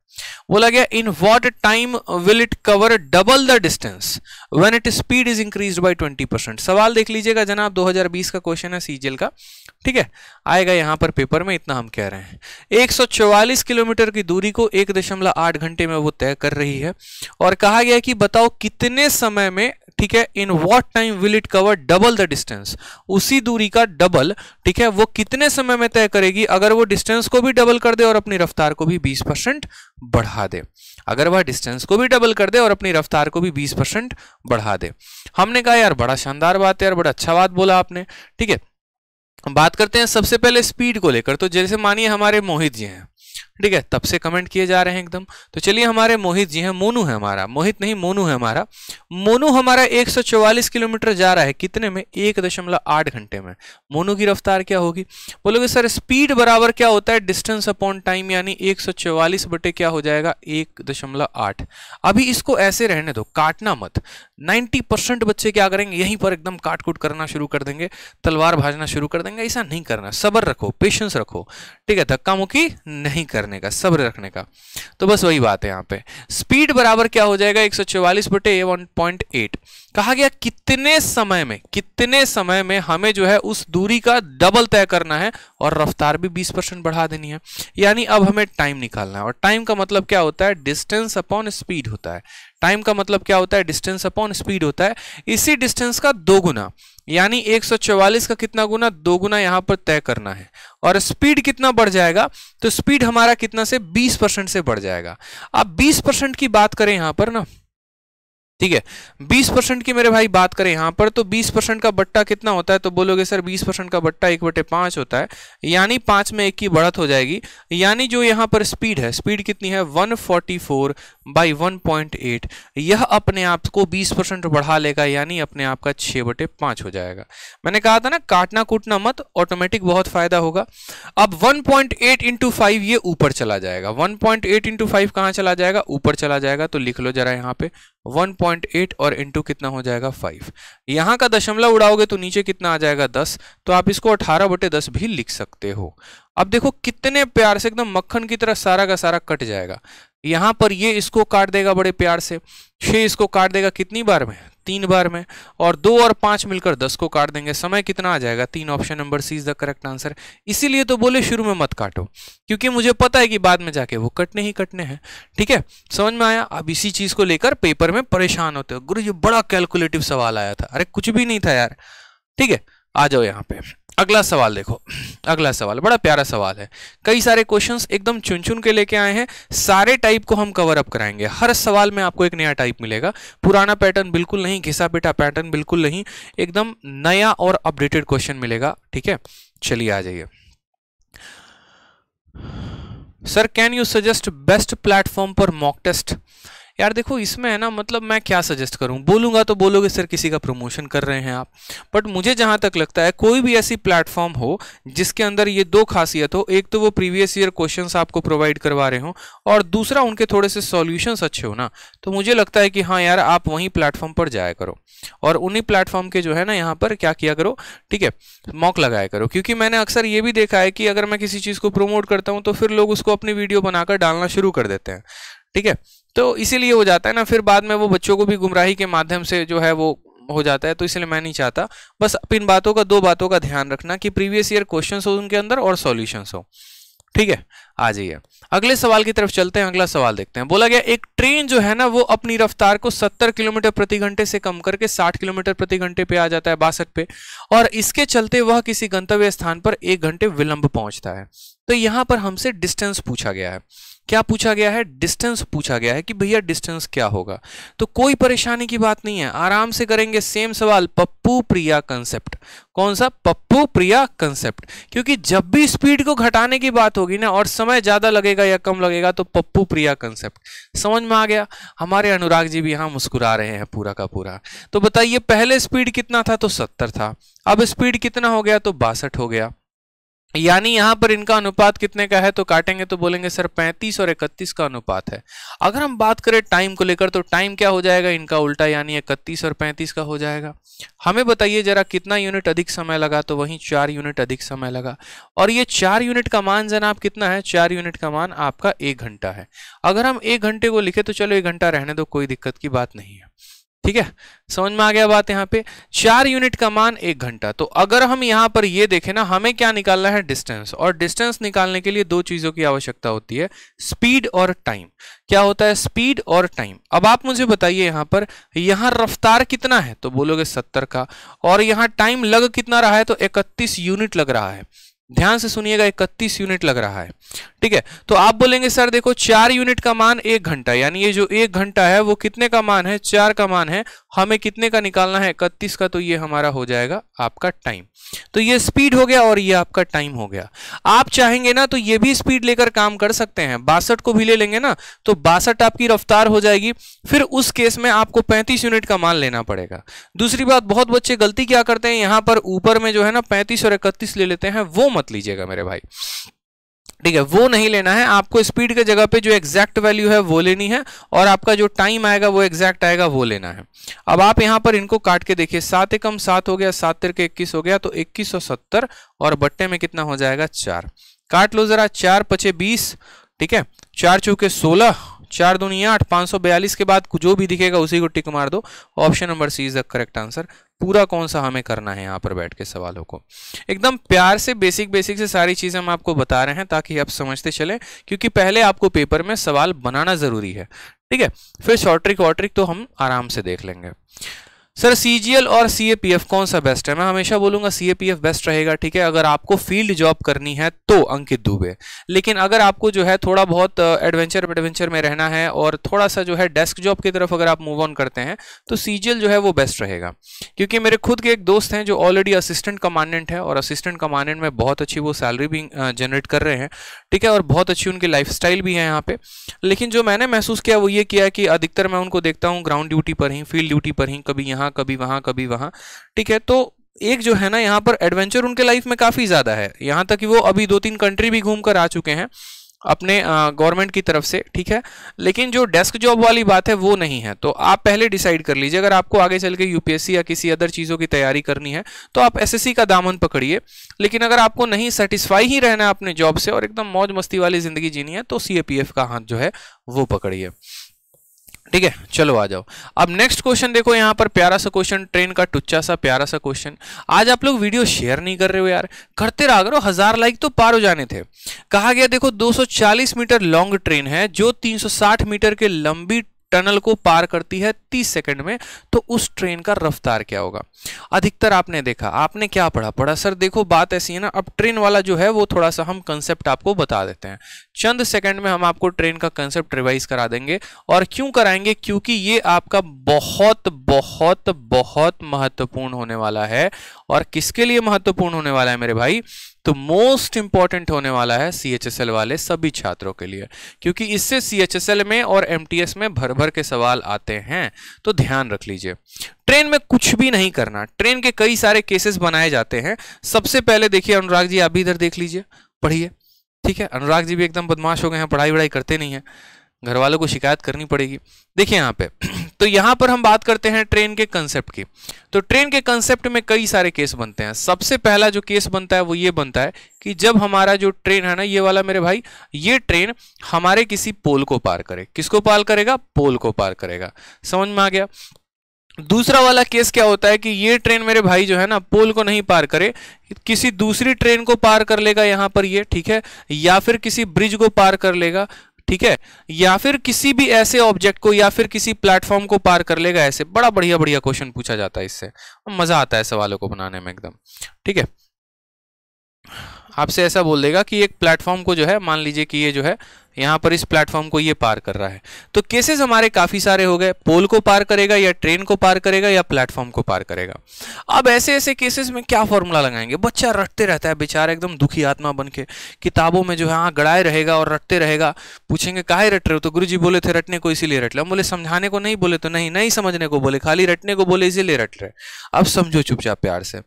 बोला गया in what time will it cover double the distance when it speed is increase by twenty percent सवाल देख लीजिएगा जनाब 2020 का क्वेश्चन है सीजीएल का ठीक है आएगा यहाँ पर पेपर में इतना हम कह रहे हैं 144 किलोमीटर की दूरी को एक दशमलव आठ घंटे में वो तय कर रही है और कहा गया कि बताओ कितने समय में ठीक है in what time will it cover double the distance उसी दूरी का डबल ठीक है वो कितने समय में तय करेगी अगर वो डिस्टेंस को भी डबल कर दे और अपनी रफ्तार को भी 20 परसेंट बढ़ा दे अगर वह डिस्टेंस को भी डबल कर दे और अपनी रफ्तार को भी 20 परसेंट बढ़ा दे हमने कहा यार बड़ा शानदार बात है यार बड़ा अच्छा बात बोला आपने ठीक है बात करते हैं सबसे पहले स्पीड को लेकर तो जैसे मानिए हमारे मोहित जी हैं ठीक है तब से कमेंट किए जा रहे हैं एकदम तो चलिए हमारे मोहित जी हैं मोनू है हमारा मोहित नहीं मोनू है हमारा मोनू हमारा 144 किलोमीटर जा रहा है कितने में एक दशमलव आठ घंटे में मोनू की रफ्तार क्या होगी बोलोगे सर स्पीड बराबर क्या होता है डिस्टेंस अपॉन टाइम यानी एक सौ बटे क्या हो जाएगा एक दशमलव आठ अभी इसको ऐसे रहने दो काटना मत 90 परसेंट बच्चे क्या करेंगे यहीं पर एकदम काट कूट करना शुरू कर देंगे तलवार भाजना शुरू कर देंगे ऐसा नहीं करना सबर रखो पेशेंस रखो ठीक है धक्का मुक्की नहीं करना करने का सब्र रखने का तो बस वही बात है यहाँ पे स्पीड बराबर क्या हो जाएगा एक बटे ए कहा गया कितने समय में कितने समय में हमें जो है उस दूरी का डबल तय करना है और रफ्तार भी 20 परसेंट बढ़ा देनी है यानी अब हमें टाइम निकालना है और टाइम का मतलब क्या होता है डिस्टेंस अपॉन स्पीड होता है टाइम का मतलब क्या होता है डिस्टेंस अपॉन स्पीड होता है इसी डिस्टेंस का दो गुना यानी 144 का कितना गुना दो गुना यहां पर तय करना है और स्पीड कितना बढ़ जाएगा तो स्पीड हमारा कितना से 20 परसेंट से बढ़ जाएगा अब 20 परसेंट की बात करें यहां पर ना ठीक है 20 परसेंट की मेरे भाई बात करें यहाँ पर तो 20 परसेंट का बट्टा कितना होता है तो बोलोगे सर 20 परसेंट का बट्टा एक बटे पाँच होता है यानी पाँच में एक की बढ़त हो जाएगी यानी जो यहाँ पर स्पीड है स्पीड कितनी है 144 फोर्टी फोर बाई वन यह अपने आप को 20 परसेंट बढ़ा लेगा यानी अपने आप का छः बटे पाँच हो जाएगा मैंने कहा था ना काटना कूटना मत ऑटोमेटिक बहुत फ़ायदा होगा अब वन पॉइंट ये ऊपर चला जाएगा वन पॉइंट कहाँ चला जाएगा ऊपर चला जाएगा तो लिख लो जरा यहाँ पर 1.8 और इंटू कितना हो जाएगा 5 यहाँ का दशमलव उड़ाओगे तो नीचे कितना आ जाएगा 10 तो आप इसको 18 बटे दस भी लिख सकते हो अब देखो कितने प्यार से एकदम मक्खन की तरह सारा का सारा कट जाएगा यहां पर ये इसको काट देगा बड़े प्यार से छः इसको काट देगा कितनी बार में तीन बार में और दो और पांच मिलकर दस को काट देंगे समय कितना आ जाएगा तीन option number C is the correct answer इसीलिए तो बोले शुरू में मत काटो क्योंकि मुझे पता है कि बाद में जाके वो कटने ही कटने हैं ठीक है समझ में आया अब इसी चीज़ को लेकर पेपर में परेशान होते हो गुरु जी बड़ा कैलकुलेटिव सवाल आया था अरे कुछ भी नहीं था यार ठीक है आ जाओ यहाँ पे अगला सवाल देखो अगला सवाल बड़ा प्यारा सवाल है कई सारे क्वेश्चंस एकदम चुन चुन के लेके आए हैं सारे टाइप को हम कवर अप कराएंगे हर सवाल में आपको एक नया टाइप मिलेगा पुराना पैटर्न बिल्कुल नहीं घिसा पिटा पैटर्न बिल्कुल नहीं एकदम नया और अपडेटेड क्वेश्चन मिलेगा ठीक है चलिए आ जाइए sir can you suggest best platform पर मॉक टेस्ट यार देखो इसमें है ना मतलब मैं क्या सजेस्ट करूँ बोलूँगा तो बोलोगे सर किसी का प्रमोशन कर रहे हैं आप बट मुझे जहाँ तक लगता है कोई भी ऐसी प्लेटफॉर्म हो जिसके अंदर ये दो खासियत हो एक तो वो प्रीवियस ईयर क्वेश्चन आपको प्रोवाइड करवा रहे हों और दूसरा उनके थोड़े से सॉल्यूशंस अच्छे हो ना तो मुझे लगता है कि हाँ यार आप वहीं प्लेटफॉर्म पर जाया करो और उन्हीं प्लेटफॉर्म के जो है ना यहाँ पर क्या किया करो ठीक है मॉक लगाया करो क्योंकि मैंने अक्सर ये भी देखा है कि अगर मैं किसी चीज़ को प्रोमोट करता हूँ तो फिर लोग उसको अपनी वीडियो बनाकर डालना शुरू कर देते हैं ठीक है तो इसीलिए हो जाता है ना फिर बाद में वो बच्चों को भी गुमराही के माध्यम से जो है वो हो जाता है तो इसलिए मैं नहीं चाहता बस इन बातों का दो बातों का ध्यान रखना कि प्रीवियस ईयर क्वेश्चन हो उनके अंदर और सॉल्यूशंस हो ठीक है आ जाइए अगले सवाल की तरफ चलते हैं अगला सवाल देखते हैं बोला गया एक ट्रेन जो है ना वो अपनी रफ्तार को 70 किलोमीटर प्रति घंटे से कम करके 60 किलोमीटर प्रति घंटे पे आ जाता है बासठ पे और इसके चलते वह किसी गंतव्य स्थान पर एक घंटे विलंब पहुंचता है तो यहां पर हमसे डिस्टेंस पूछा गया है क्या पूछा गया है डिस्टेंस पूछा गया है कि भैया डिस्टेंस क्या होगा तो कोई परेशानी की बात नहीं है आराम से करेंगे सेम सवाल पप्पू प्रिया कंसेप्ट कौन सा पप्पू प्रिया कंसेप्ट क्योंकि जब भी स्पीड को घटाने की बात होगी ना और समय ज़्यादा लगेगा या कम लगेगा तो पप्पू प्रिया कंसेप्ट समझ में आ गया हमारे अनुराग जी भी यहाँ मुस्कुरा रहे हैं पूरा का पूरा तो बताइए पहले स्पीड कितना था तो सत्तर था अब स्पीड कितना हो गया तो बासठ हो गया यानी यहां पर इनका अनुपात कितने का है तो काटेंगे तो बोलेंगे सर 35 और 31 का अनुपात है अगर हम बात करें टाइम को लेकर तो टाइम क्या हो जाएगा इनका उल्टा यानी 31 और 35 का हो जाएगा हमें बताइए जरा कितना यूनिट अधिक समय लगा तो वहीं चार यूनिट अधिक समय लगा और ये चार यूनिट का मान जनाब कितना है चार यूनिट का मान आपका एक घंटा है अगर हम एक घंटे को लिखे तो चलो एक घंटा रहने दो कोई दिक्कत की बात नहीं है ठीक है समझ में आ गया बात यहाँ पे चार यूनिट का मान एक घंटा तो अगर हम यहाँ पर ये देखें ना हमें क्या निकालना है डिस्टेंस और डिस्टेंस निकालने के लिए दो चीज़ों की आवश्यकता होती है स्पीड और टाइम क्या होता है स्पीड और टाइम अब आप मुझे बताइए यहाँ पर यहाँ रफ्तार कितना है तो बोलोगे सत्तर का और यहाँ टाइम लग कितना रहा है तो इकतीस यूनिट लग रहा है ध्यान से सुनिएगा इकतीस यूनिट लग रहा है ठीक है तो आप बोलेंगे सर देखो चार यूनिट का मान एक घंटा यानी ये जो एक घंटा है वो कितने का मान है चार का मान है हमें कितने का निकालना है इकतीस का तो ये हमारा हो जाएगा आपका टाइम तो ये स्पीड हो गया और ये आपका टाइम हो गया आप चाहेंगे ना तो ये भी स्पीड लेकर काम कर सकते हैं बासठ को भी ले लेंगे ना तो बासठ आपकी रफ्तार हो जाएगी फिर उस केस में आपको पैंतीस यूनिट का मान लेना पड़ेगा दूसरी बात बहुत बच्चे गलती क्या करते हैं यहां पर ऊपर में जो है ना पैंतीस और इकतीस ले लेते हैं वो मत लीजिएगा मेरे भाई ठीक है वो नहीं लेना है आपको स्पीड के जगह पे जो एग्जैक्ट वैल्यू है वो लेनी है और आपका जो टाइम आएगा वो एग्जैक्ट आएगा वो लेना है अब आप यहाँ पर इनको काट के देखिए सात एकम सात हो गया सात तिर के इक्कीस हो गया तो इक्कीस सौ सत्तर और बट्टे में कितना हो जाएगा चार काट लो जरा चार पचे बीस ठीक है चार चूके सोलह चार दुनिया आठ पाँच सौ बयालीस के बाद जो भी दिखेगा उसी को टिक मार दो option number C is the correct answer पूरा कौन सा हमें करना है यहाँ पर बैठ के सवालों को एकदम प्यार से बेसिक बेसिक से सारी चीज़ें हम आपको बता रहे हैं ताकि आप समझते चले क्योंकि पहले आपको पेपर में सवाल बनाना ज़रूरी है ठीक है फिर शॉर्ट ट्रिक वॉर्ट तो हम आराम से देख लेंगे सर सीजीएल और सीएपीएफ कौन सा बेस्ट है मैं हमेशा बोलूंगा सीएपीएफ बेस्ट रहेगा ठीक है अगर आपको फील्ड जॉब करनी है तो अंकित दुबे लेकिन अगर आपको जो है थोड़ा बहुत एडवेंचर एडवेंचर में रहना है और थोड़ा सा जो है डेस्क जॉब की तरफ अगर आप मूव ऑन करते हैं तो सीजीएल जो है वो बेस्ट रहेगा क्योंकि मेरे खुद के एक दोस्त हैं जो ऑलरेडी असिस्टेंट कमांडेंट है और असिस्टेंट कमांडेंट में बहुत अच्छी वो सैलरी भी जनरेट कर रहे हैं ठीक है और बहुत अच्छी उनकी लाइफ भी है यहाँ पे लेकिन जो मैंने महसूस किया वो ये किया कि अधिकतर मैं उनको देखता हूँ ग्राउंड ड्यूटी पर ही फील्ड ड्यूटी पर ही कभी यहाँ वहां कभी वहां कभी वहां ठीक है तो एक जो है ना यहाँ पर एडवेंचर उनके लाइफ में काफ़ी ज़्यादा है यहाँ तक कि वो अभी दो तीन कंट्री भी घूम आ चुके हैं अपने गवर्नमेंट की तरफ से ठीक है लेकिन जो डेस्क जॉब वाली बात है वो नहीं है तो आप पहले डिसाइड कर लीजिए अगर आपको आगे चल के यूपीएससी या किसी अदर चीज़ों की तैयारी करनी है तो आप एसएससी का दामन पकड़िए लेकिन अगर आपको नहीं सेटिस्फाई ही रहना है अपने जॉब से और एकदम मौज मस्ती वाली ज़िंदगी जीनी है तो सी का हाथ जो है वो पकड़िए ठीक है चलो आ जाओ अब नेक्स्ट क्वेश्चन देखो यहाँ पर प्यारा सा क्वेश्चन ट्रेन का टुच्चा सा प्यारा सा क्वेश्चन आज आप लोग वीडियो शेयर नहीं कर रहे हो यार करते रहा करो हजार लाइक तो पार हो जाने थे कहा गया देखो 240 मीटर लॉन्ग ट्रेन है जो 360 मीटर के लंबी टनल को पार करती है 30 सेकंड में तो उस ट्रेन का रफ्तार क्या होगा अधिकतर आपने देखा आपने क्या पढ़ा पढ़ा सर देखो बात ऐसी है ना अब ट्रेन वाला जो है वो थोड़ा सा हम कंसेप्ट आपको बता देते हैं चंद सेकंड में हम आपको ट्रेन का कंसेप्ट रिवाइज करा देंगे और क्यों कराएंगे क्योंकि ये आपका बहुत बहुत बहुत महत्वपूर्ण होने वाला है और किसके लिए महत्वपूर्ण होने वाला है मेरे भाई तो मोस्ट इंपॉर्टेंट होने वाला है सीएचएसएल वाले सभी छात्रों के लिए क्योंकि इससे सीएचएसएल में और एमटीएस में भर भर के सवाल आते हैं तो ध्यान रख लीजिए ट्रेन में कुछ भी नहीं करना ट्रेन के कई सारे केसेस बनाए जाते हैं सबसे पहले देखिए अनुराग जी आप भी इधर देख लीजिए पढ़िए ठीक है अनुराग जी भी एकदम बदमाश हो गए हैं पढ़ाई वढ़ाई करते नहीं है घर वालों को शिकायत करनी पड़ेगी देखिए यहाँ पे [CLEARS THROAT] तो यहाँ पर हम बात करते हैं ट्रेन के कंसेप्ट की तो ट्रेन के कंसेप्ट में कई सारे केस बनते हैं सबसे पहला जो केस बनता है वो ये बनता है कि जब हमारा जो ट्रेन है ना ये वाला मेरे भाई ये ट्रेन हमारे किसी पोल को पार करे किसको पार करेगा पोल को पार करेगा समझ में आ गया दूसरा वाला केस क्या होता है कि ये ट्रेन मेरे भाई जो है ना पोल को नहीं पार करे किसी दूसरी ट्रेन को पार कर लेगा यहाँ पर ये ठीक है या फिर किसी ब्रिज को पार कर लेगा ठीक है या फिर किसी भी ऐसे ऑब्जेक्ट को या फिर किसी प्लेटफॉर्म को पार कर लेगा ऐसे बड़ा बढ़िया बढ़िया क्वेश्चन पूछा जाता है इससे मजा आता है सवालों को बनाने में एकदम ठीक है आपसे ऐसा बोल देगा कि एक प्लेटफॉर्म को जो है मान लीजिए कि ये जो है यहां पर इस प्लेटफॉर्म को ये पार कर रहा है तो केसेस हमारे काफ़ी सारे हो गए पोल को पार करेगा या ट्रेन को पार करेगा या प्लेटफॉर्म को पार करेगा अब ऐसे ऐसे केसेस में क्या फॉर्मूला लगाएंगे बच्चा रटते रहता है बेचारा एकदम दुखी आत्मा बन के किताबों में जो है हाँ गड़ाए रहेगा और रटते रहेगा पूछेंगे काहे रट रहे हो तो गुरु बोले थे रटने को इसीलिए रट रहे हम बोले समझाने को नहीं बोले तो नहीं नहीं समझने को बोले खाली रटने को बोले इसीलिए रट रहे अब समझो चुपचाप प्यार से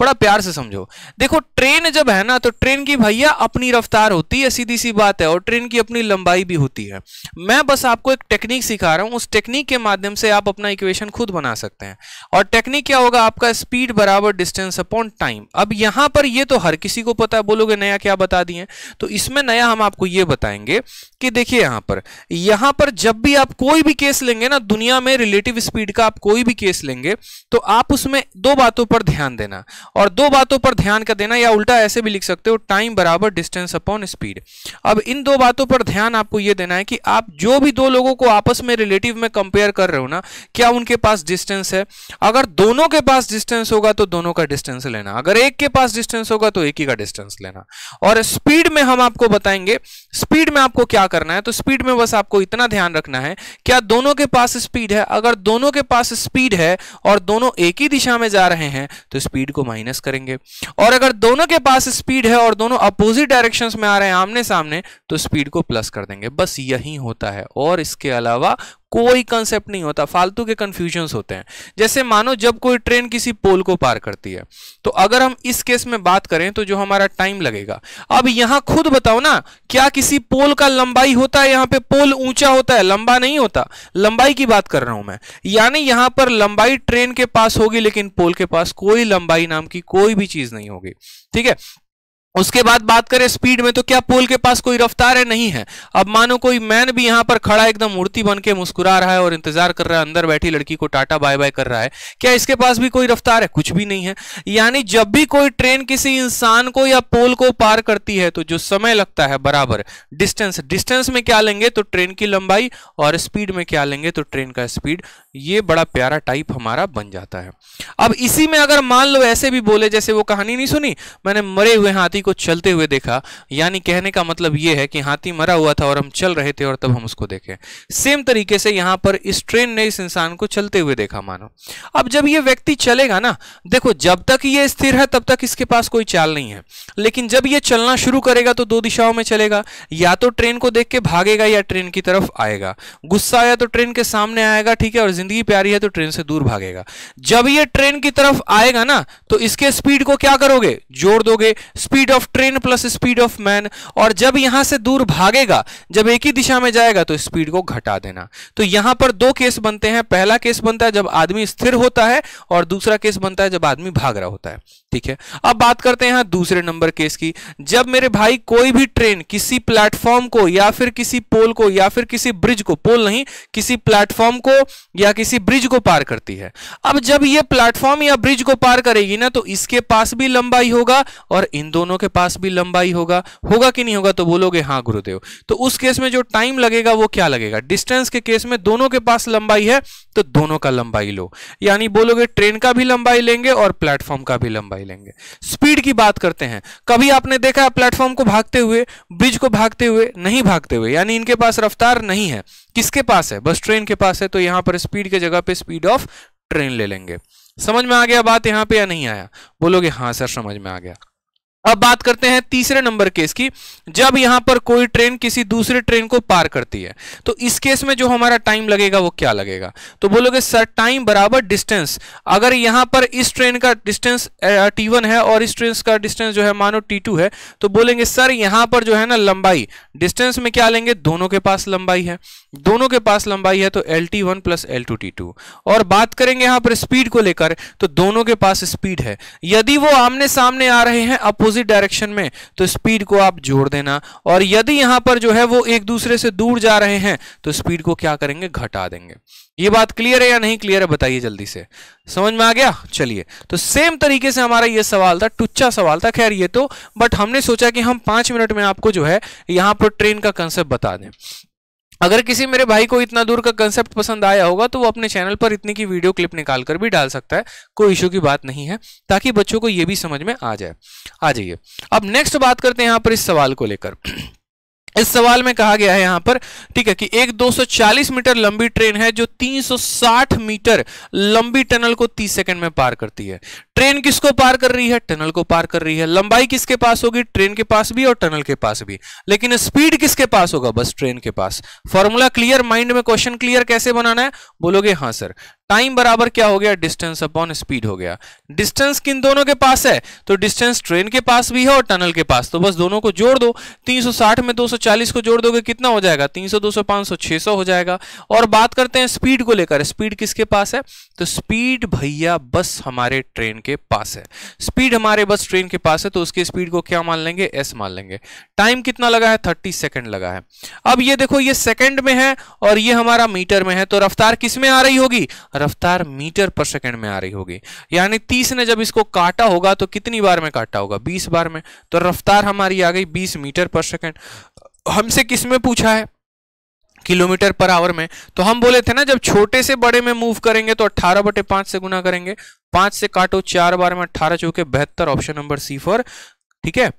बड़ा प्यार से समझो देखो ट्रेन जब है ना तो ट्रेन की भैया अपनी रफ्तार होती है सीधी सी बात है और ट्रेन की अपनी थोड़ी लंबाई भी होती है मैं बस आपको एक टेक्निक सिखा रहा हूँ उस टेक्निक के माध्यम से आप अपना इक्वेशन खुद बना सकते हैं और टेक्निक क्या होगा आपका स्पीड बराबर डिस्टेंस अपॉन टाइम अब यहाँ पर ये तो हर किसी को पता है बोलोगे नया क्या बता दिए तो इसमें नया हम आपको ये बताएंगे कि देखिए यहाँ पर यहाँ पर जब भी आप कोई भी केस लेंगे ना दुनिया में रिलेटिव स्पीड का आप कोई भी केस लेंगे तो आप उसमें दो बातों पर ध्यान देना और दो बातों पर ध्यान का देना या उल्टा ऐसे भी लिख सकते हो टाइम बराबर डिस्टेंस अपॉन स्पीड अब इन दो बातों पर पर ध्यान आपको यह देना है कि आप जो भी दो लोगों को आपस में रिलेटिव में कंपेयर कर रहे हो ना क्या उनके पास डिस्टेंस है अगर दोनों के पास डिस्टेंस होगा तो दोनों का डिस्टेंस लेना अगर एक के पास डिस्टेंस होगा तो एक ही का डिस्टेंस लेना और स्पीड में हम आपको बताएंगे स्पीड में आपको क्या करना है तो स्पीड में बस आपको इतना ध्यान रखना है क्या दोनों के पास स्पीड है अगर दोनों के पास स्पीड है और दोनों एक ही दिशा में जा रहे हैं तो स्पीड को माइनस करेंगे और अगर दोनों के पास स्पीड है और दोनों अपोजिट डायरेक्शन में आ रहे हैं आमने सामने तो स्पीड को प्लस कर देंगे बस यही होता है और इसके अलावा कोई कंसेप्ट नहीं होता फालतू के कंफ्यूजन होते हैं जैसे मानो जब कोई ट्रेन किसी पोल को पार करती है तो अगर हम इस केस में बात करें तो जो हमारा टाइम लगेगा अब यहां खुद बताओ ना क्या किसी पोल का लंबाई होता है यहां पे पोल ऊंचा होता है लंबा नहीं होता लंबाई की बात कर रहा हूं मैं यानी यहां पर लंबाई ट्रेन के पास होगी लेकिन पोल के पास कोई लंबाई नाम की कोई भी चीज नहीं होगी ठीक है उसके बाद बात करें स्पीड में तो क्या पोल के पास कोई रफ्तार है नहीं है अब मानो कोई मैन भी यहां पर खड़ा एकदम मूर्ति बन के मुस्कुरा रहा है और इंतजार कर रहा है अंदर बैठी लड़की को टाटा बाय बाय कर रहा है क्या इसके पास भी कोई रफ्तार है कुछ भी नहीं है यानी जब भी कोई ट्रेन किसी इंसान को या पोल को पार करती है तो जो समय लगता है बराबर डिस्टेंस डिस्टेंस में क्या लेंगे तो ट्रेन की लंबाई और स्पीड में क्या लेंगे तो ट्रेन का स्पीड ये बड़ा प्यारा टाइप हमारा बन जाता है अब इसी में अगर मान लो ऐसे भी बोले जैसे वो कहानी नहीं सुनी मैंने मरे हुए हाथी हाथी को चलते हुए देखा यानी कहने का मतलब यह है कि हाथी मरा हुआ था और हम चल रहे थे और तब हम उसको देखे सेम तरीके से यहां पर इस ट्रेन ने इस इंसान को चलते हुए देखा मानो अब जब ये व्यक्ति चलेगा ना देखो जब तक ये स्थिर है तब तक इसके पास कोई चाल नहीं है लेकिन जब ये चलना शुरू करेगा तो दो दिशाओं में चलेगा या तो ट्रेन को देख के भागेगा या ट्रेन की तरफ आएगा गुस्सा आया तो ट्रेन के सामने आएगा ठीक है और जिंदगी प्यारी है तो ट्रेन से दूर भागेगा जब ये ट्रेन की तरफ आएगा ना तो इसके स्पीड को क्या करोगे जोड़ दोगे speed speed of train plus speed of man और जब यहां से दूर भागेगा जब एक ही दिशा में जाएगा तो स्पीड को घटा देना तो यहां पर दो केस बनते हैं पहला केस बनता है जब आदमी स्थिर होता है और दूसरा केस बनता है जब आदमी भाग रहा होता है ठीक है अब बात करते हैं यहां दूसरे नंबर केस की जब मेरे भाई कोई भी ट्रेन किसी प्लेटफॉर्म को या फिर किसी पोल को या फिर किसी ब्रिज को पोल नहीं किसी प्लेटफॉर्म को या किसी ब्रिज को पार करती है अब जब ये प्लेटफॉर्म या ब्रिज को पार करेगी ना तो इसके पास भी लंबाई होगा और इन दोनों के पास भी लंबाई होगा होगा कि नहीं होगा तो बोलोगे हाँ गुरुदेव तो उस केस में जो टाइम लगेगा वो क्या लगेगा डिस्टेंस के केस में दोनों के पास लंबाई है तो दोनों का लंबाई लो यानी बोलोगे ट्रेन का भी लंबाई लेंगे और प्लेटफॉर्म का भी लंबाई ही लेंगे स्पीड की बात करते हैं कभी आपने देखा है प्लेटफॉर्म को भागते हुए ब्रिज को भागते हुए नहीं भागते हुए यानी इनके पास रफ्तार नहीं है किसके पास है बस ट्रेन के पास है तो यहां पर स्पीड के जगह पे स्पीड ऑफ ट्रेन ले लेंगे समझ में आ गया बात यहाँ पे या नहीं आया बोलोगे हाँ सर समझ में आ गया अब बात करते हैं तीसरे नंबर केस की जब यहां पर कोई ट्रेन किसी दूसरे ट्रेन को पार करती है तो इस केस में जो हमारा टाइम लगेगा वो क्या लगेगा तो बोलोगे सर टाइम बराबर डिस्टेंस अगर यहां पर इस ट्रेन का डिस्टेंस T1 है और इस ट्रेन का डिस्टेंस जो है मानो टी टू है तो बोलेंगे सर यहां पर जो है ना लंबाई डिस्टेंस में क्या लेंगे दोनों के पास लंबाई है दोनों के पास लंबाई है तो L T one plus L two T two और बात करेंगे यहां पर स्पीड को लेकर तो दोनों के पास स्पीड है यदि वो आमने सामने आ रहे हैं अपोजिट अपोजिट डायरेक्शन में तो स्पीड को आप जोड़ देना और यदि यहां पर जो है वो एक दूसरे से दूर जा रहे हैं तो स्पीड को क्या करेंगे घटा देंगे ये बात क्लियर है या नहीं क्लियर है बताइए जल्दी से समझ में आ गया चलिए तो सेम तरीके से हमारा ये सवाल था टुच्चा सवाल था खैर ये तो बट हमने सोचा कि हम पांच मिनट में आपको जो है यहां पर ट्रेन का कंसेप्ट बता दें अगर किसी मेरे भाई को इतना दूर का कंसेप्ट पसंद आया होगा तो वो अपने चैनल पर इतनी की वीडियो क्लिप निकाल कर भी डाल सकता है कोई इशू की बात नहीं है ताकि बच्चों को ये भी समझ में आ जाए आ जाइए अब नेक्स्ट बात करते हैं यहाँ पर इस सवाल को लेकर इस सवाल में कहा गया है यहां पर ठीक है कि एक 240 मीटर लंबी ट्रेन है जो 360 मीटर लंबी टनल को 30 सेकंड में पार करती है ट्रेन किसको पार कर रही है टनल को पार कर रही है लंबाई किसके पास होगी ट्रेन के पास भी और टनल के पास भी लेकिन स्पीड किसके पास होगा बस ट्रेन के पास फॉर्मूला क्लियर माइंड में क्वेश्चन क्लियर कैसे बनाना है बोलोगे हाँ सर टाइम बराबर क्या हो गया डिस्टेंस अपॉन स्पीड हो गया डिस्टेंस किन दोनों के पास है तो डिस्टेंस ट्रेन के पास भी है और टनल के पास तो बस दोनों को जोड़ दो 360 में 240 को जोड़ दोगे कितना हो जाएगा 300 200 500 600 हो जाएगा और बात करते हैं स्पीड को लेकर स्पीड किसके पास है तो स्पीड भैया बस हमारे ट्रेन के पास है स्पीड हमारे बस ट्रेन के पास है तो उसकी स्पीड को क्या मान लेंगे एस मान लेंगे टाइम कितना लगा है थर्टी सेकेंड लगा है अब ये देखो ये सेकेंड में है और ये हमारा मीटर में है तो रफ्तार किस में आ रही होगी रफ्तार मीटर पर सेकंड में आ रही होगी यानी तीस ने जब इसको काटा होगा तो कितनी बार में काटा होगा बीस बार में तो रफ्तार हमारी आ गई बीस मीटर पर सेकेंड हमसे किस में पूछा है किलोमीटर पर आवर में तो हम बोले थे ना जब छोटे से बड़े में मूव करेंगे तो 18 बटे पांच से गुना करेंगे पांच से काटो चार बार में अट्ठारह चौके बेहतर ऑप्शन नंबर सी फॉर ठीक है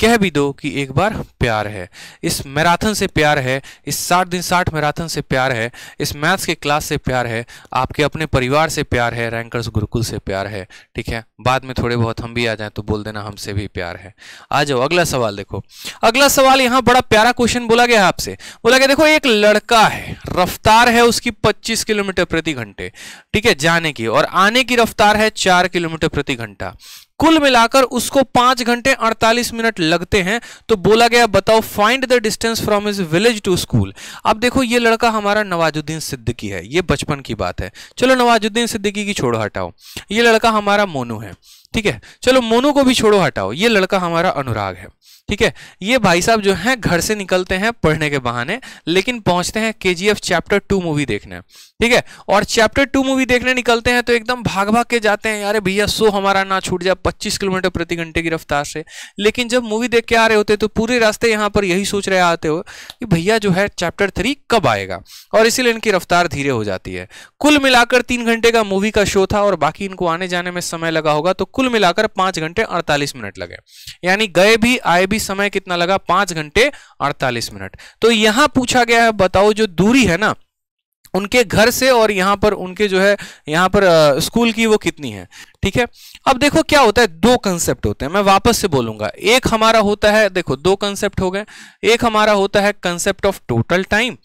कह भी दो कि एक बार प्यार है इस मैराथन से प्यार है इस साठ दिन साठ मैराथन से प्यार है इस मैथ्स के क्लास से प्यार है आपके अपने परिवार से प्यार है रैंकर्स गुरुकुल से प्यार है ठीक है बाद में थोड़े बहुत हम भी आ जाएं तो बोल देना हमसे भी प्यार है आ जाओ अगला सवाल देखो अगला सवाल यहाँ बड़ा प्यारा क्वेश्चन बोला गया आपसे बोला गया देखो एक लड़का है रफ्तार है उसकी पच्चीस किलोमीटर प्रति घंटे ठीक है जाने की और आने की रफ्तार है चार किलोमीटर प्रति घंटा कुल मिलाकर उसको पांच घंटे अड़तालीस मिनट लगते हैं तो बोला गया बताओ find the distance from his village to school अब देखो ये लड़का हमारा नवाजुद्दीन सिद्दीकी है ये बचपन की बात है चलो नवाजुद्दीन सिद्दीकी की छोड़ो हटाओ ये लड़का हमारा मोनू है ठीक है चलो मोनू को भी छोड़ो हटाओ ये लड़का हमारा अनुराग है ठीक है ये भाई साहब जो है घर से निकलते हैं पढ़ने के बहाने लेकिन पहुंचते हैं के चैप्टर टू मूवी देखने ठीक है और चैप्टर टू मूवी देखने निकलते हैं तो एकदम भाग भाग के जाते हैं यारे भैया सो हमारा ना छूट जाए पच्चीस किलोमीटर प्रति घंटे की रफ्तार से लेकिन जब मूवी देख के आ रहे होते तो पूरे रास्ते यहाँ पर यही सोच रहे आते हो कि भैया जो है चैप्टर थ्री कब आएगा और इसीलिए इनकी रफ्तार धीरे हो जाती है कुल मिलाकर तीन घंटे का मूवी का शो था और बाकी इनको आने जाने में समय लगा होगा तो कुल मिलाकर पांच घंटे अड़तालीस मिनट लगे यानी गए भी आए भी भी समय कितना लगा पांच घंटे अड़तालीस मिनट तो यहां पूछा गया है बताओ जो दूरी है ना उनके घर से और यहां पर उनके जो है यहां पर स्कूल की वो कितनी है ठीक है अब देखो क्या होता है दो कंसेप्ट होते हैं मैं वापस से बोलूंगा एक हमारा होता है देखो दो कंसेप्ट हो गए एक हमारा होता है कंसेप्ट ऑफ टोटल टाइम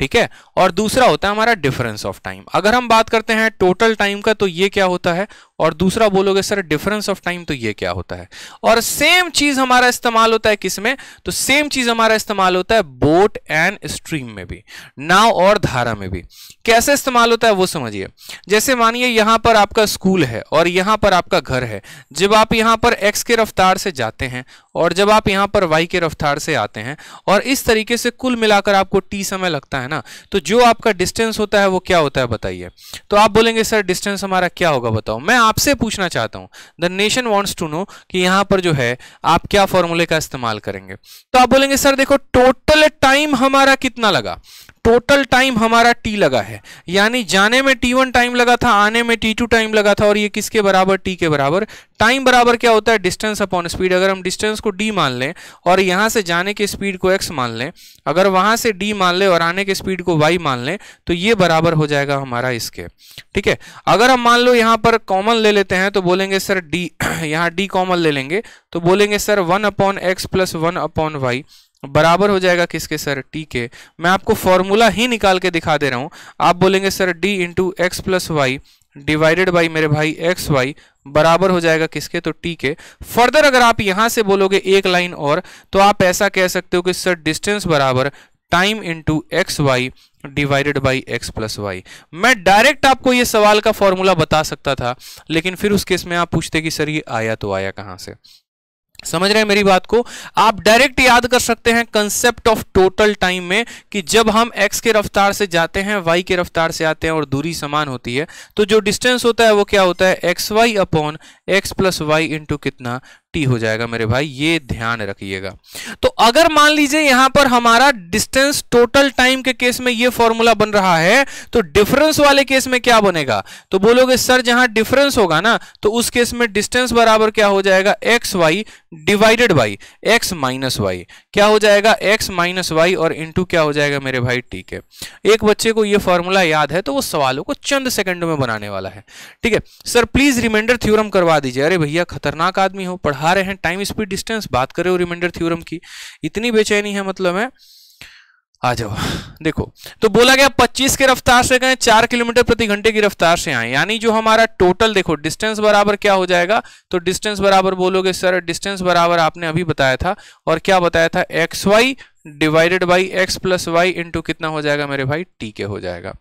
ठीक है और दूसरा होता है हमारा डिफरेंस ऑफ टाइम अगर हम बात करते हैं टोटल टाइम का तो ये क्या होता है और दूसरा बोलोगे सर डिफरेंस ऑफ टाइम तो ये क्या होता है और सेम चीज हमारा इस्तेमाल होता है किसमें तो सेम चीज हमारा इस्तेमाल होता है बोट एंड स्ट्रीम में भी नाव और धारा में भी कैसे इस्तेमाल होता है वो समझिए जैसे मानिए यहां पर आपका स्कूल है और यहां पर आपका घर है जब आप यहां पर एक्स के रफ्तार से जाते हैं और जब आप यहां पर वाई के रफ्तार से आते हैं और इस तरीके से कुल मिलाकर आपको टी समय लगता है ना तो जो आपका डिस्टेंस होता है वो क्या होता है बताइए तो आप बोलेंगे सर डिस्टेंस हमारा क्या होगा बताओ मैं आपसे पूछना चाहता हूं the nation wants to know कि यहां पर जो है आप क्या फॉर्मूले का इस्तेमाल करेंगे तो आप बोलेंगे सर देखो टोटल टाइम हमारा कितना लगा टोटल टाइम हमारा टी लगा है यानी जाने में टी वन टाइम लगा था आने में टी टू टाइम लगा था और ये किसके बराबर टी के बराबर टाइम बराबर क्या होता है डिस्टेंस अपॉन स्पीड अगर हम डिस्टेंस को डी मान लें और यहाँ से जाने के स्पीड को एक्स मान लें अगर वहाँ से डी मान लें और आने के स्पीड को वाई मान लें तो ये बराबर हो जाएगा हमारा इसके ठीक है अगर हम मान लो यहाँ पर कॉमन ले लेते हैं तो बोलेंगे सर डी [CLEARS THROAT] यहाँ डी कॉमन ले लेंगे तो बोलेंगे sir one upon X plus one upon Y बराबर हो जाएगा किसके सर टी के मैं आपको फॉर्मूला ही निकाल के दिखा दे रहा हूँ आप बोलेंगे sir D into X plus Y divided by मेरे भाई एक्स वाई बराबर हो जाएगा किसके तो टी के फर्दर अगर आप यहां से बोलोगे एक लाइन और तो आप ऐसा कह सकते हो कि सर डिस्टेंस बराबर time into X Y divided by X plus Y मैं डायरेक्ट आपको ये सवाल का फॉर्मूला बता सकता था लेकिन फिर उस केस में आप पूछते कि सर ये आया तो आया कहाँ से समझ रहे हैं मेरी बात को आप डायरेक्ट याद कर सकते हैं कंसेप्ट ऑफ टोटल टाइम में कि जब हम x के रफ्तार से जाते हैं y के रफ्तार से आते हैं और दूरी समान होती है तो जो डिस्टेंस होता है वो क्या होता है X Y upon X plus Y into कितना टी हो जाएगा मेरे भाई ये ध्यान रखिएगा तो अगर मान लीजिए यहां पर हमारा डिस्टेंस टोटल टाइम के केस में ये फॉर्मूला बन रहा है तो डिफरेंस वाले केस में क्या बनेगा तो बोलोगे सर जहां डिफरेंस होगा ना तो उस केस में डिस्टेंस बराबर क्या हो जाएगा X Y divided by X minus Y क्या हो जाएगा एक्स माइनस वाई और इंटू क्या हो जाएगा मेरे भाई टी के एक बच्चे को यह फॉर्मूला याद है तो वो सवालों को चंद सेकेंडो में बनाने वाला है ठीक है सर प्लीज रिमाइंडर थ्योरम करवा हटा दीजिए अरे भैया खतरनाक आदमी हो पढ़ा रहे हैं टाइम स्पीड डिस्टेंस बात करे हो रिमाइंडर थ्योरम की इतनी बेचैनी है मतलब है आ जाओ देखो तो बोला गया 25 के रफ्तार से गए 4 किलोमीटर प्रति घंटे की रफ्तार से आए यानी जो हमारा टोटल देखो डिस्टेंस बराबर क्या हो जाएगा तो डिस्टेंस बराबर बोलोगे सर डिस्टेंस बराबर आपने अभी बताया था और क्या बताया था X Y divided by X plus Y into कितना हो जाएगा मेरे भाई टी के हो जाएगा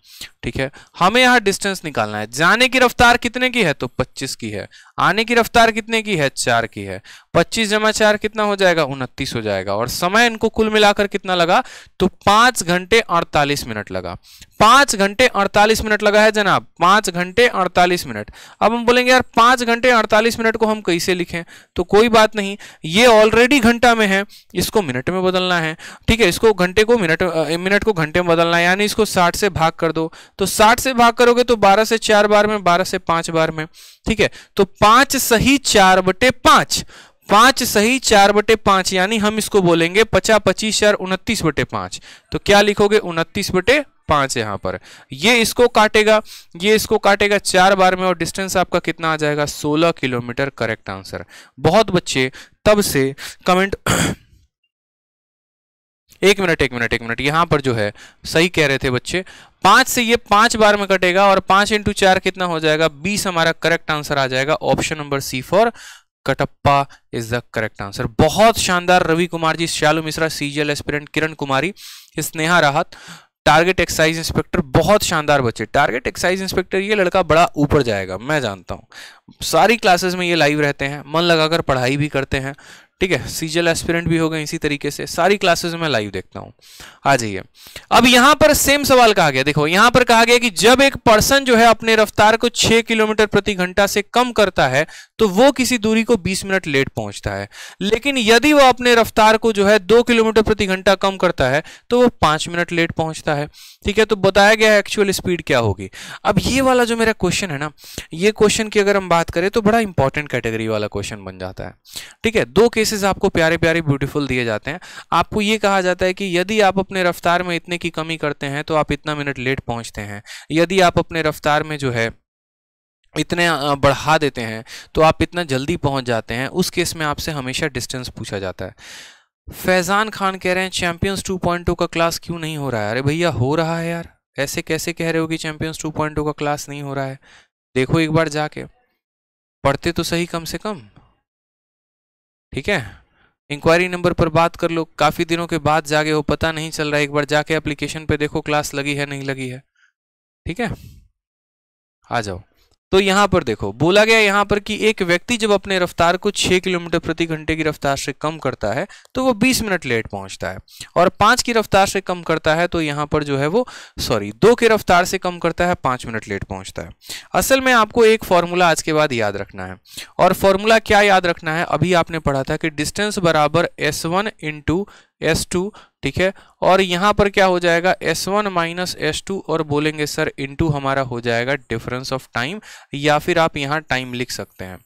ठीक है हमें यहाँ डिस्टेंस निकालना है जाने की रफ्तार कितने की है तो 25 की है आने की रफ्तार कितने की है चार की है 25 जमा चार कितना हो जाएगा उनतीस हो जाएगा और समय इनको कुल मिलाकर कितना लगा तो पांच घंटे अड़तालीस मिनट लगा पांच घंटे अड़तालीस मिनट लगा है जनाब पांच घंटे अड़तालीस मिनट अब हम बोलेंगे यार पांच घंटे अड़तालीस मिनट को हम कैसे लिखें तो कोई बात नहीं ये ऑलरेडी घंटा में है इसको मिनट में बदलना है ठीक है इसको घंटे को मिनट मिनट को घंटे में बदलना है यानी इसको साठ से भाग कर दो तो साठ से भाग करोगे तो बारह से चार बार में बारह से पांच बार में ठीक है तो पांच सही चार बटे पांच पांच सही चार बटे पांच यानी हम इसको बोलेंगे पचा पच्चीस चार उनतीस बटे पांच तो क्या लिखोगे उनतीस बटे पांच यहां पर ये इसको काटेगा ये इसको काटेगा चार बार में और डिस्टेंस आपका कितना आ जाएगा सोलह किलोमीटर करेक्ट आंसर बहुत बच्चे तब से कमेंट [COUGHS] एक मिनट एक मिनट एक मिनट यहां पर जो है सही कह रहे थे बच्चे पांच से ये पांच बार में कटेगा और पांच इंटू चार कितना हो जाएगा बीस हमारा करेक्ट आंसर आ जाएगा option number C for Kattappa is the correct answer बहुत शानदार Ravi Kumar ji Shyalu Mishra CGL aspirant Kiran Kumari Sneha Rahat target excise inspector बहुत शानदार बच्चे टारगेट एक्साइज इंस्पेक्टर ये लड़का बड़ा ऊपर जाएगा मैं जानता हूँ सारी क्लासेस में ये लाइव रहते हैं मन लगाकर पढ़ाई भी करते हैं ठीक है सीजल एस्पिरेंट भी हो गए इसी तरीके से सारी क्लासेस में लाइव देखता हूँ आ जाइए अब यहाँ पर सेम सवाल कहा गया देखो यहाँ पर कहा गया कि जब एक पर्सन जो है अपने रफ्तार को छह किलोमीटर प्रति घंटा से कम करता है तो वो किसी दूरी को 20 मिनट लेट पहुंचता है लेकिन यदि वो अपने रफ्तार को जो है दो किलोमीटर प्रति घंटा कम करता है तो वो पाँच मिनट लेट पहुंचता है ठीक है तो बताया गया एक्चुअल स्पीड क्या होगी अब ये वाला जो मेरा क्वेश्चन है ना ये क्वेश्चन की अगर हम बात करें तो बड़ा इंपॉर्टेंट कैटेगरी वाला क्वेश्चन बन जाता है ठीक है दो केसेस आपको प्यारे प्यारे ब्यूटीफुल दिए जाते हैं आपको ये कहा जाता है कि यदि आप अपने रफ्तार में इतने की कमी करते हैं तो आप इतना मिनट लेट पहुंचते हैं यदि आप अपने रफ्तार में जो है इतने बढ़ा देते हैं तो आप इतना जल्दी पहुंच जाते हैं उस केस में आपसे हमेशा डिस्टेंस पूछा जाता है फैज़ान खान कह रहे हैं पॉइंट 2.0 का क्लास क्यों नहीं हो रहा है अरे भैया हो रहा है यार ऐसे कैसे कह रहे हो कि पॉइंट 2.0 का क्लास नहीं हो रहा है देखो एक बार जाके पढ़ते तो सही कम से कम ठीक है इंक्वायरी नंबर पर बात कर लो काफ़ी दिनों के बाद जागे हो पता नहीं चल रहा है एक बार जाके एप्लीकेशन पे देखो क्लास लगी है नहीं लगी है ठीक है आ जाओ तो यहाँ पर देखो बोला गया यहाँ पर कि एक व्यक्ति जब अपने रफ्तार को 6 किलोमीटर प्रति घंटे की रफ्तार से कम करता है तो वो 20 मिनट लेट पहुंचता है और 5 की रफ्तार से कम करता है तो यहां पर जो है वो सॉरी दो की रफ्तार से कम करता है 5 मिनट लेट पहुंचता है असल में आपको एक फॉर्मूला आज के बाद याद रखना है और फॉर्मूला क्या याद रखना है अभी आपने पढ़ा था कि डिस्टेंस बराबर S one into S two ठीक है और यहाँ पर क्या हो जाएगा S1 वन माइनस एस और बोलेंगे सर इनटू हमारा हो जाएगा डिफरेंस ऑफ टाइम या फिर आप यहाँ टाइम लिख सकते हैं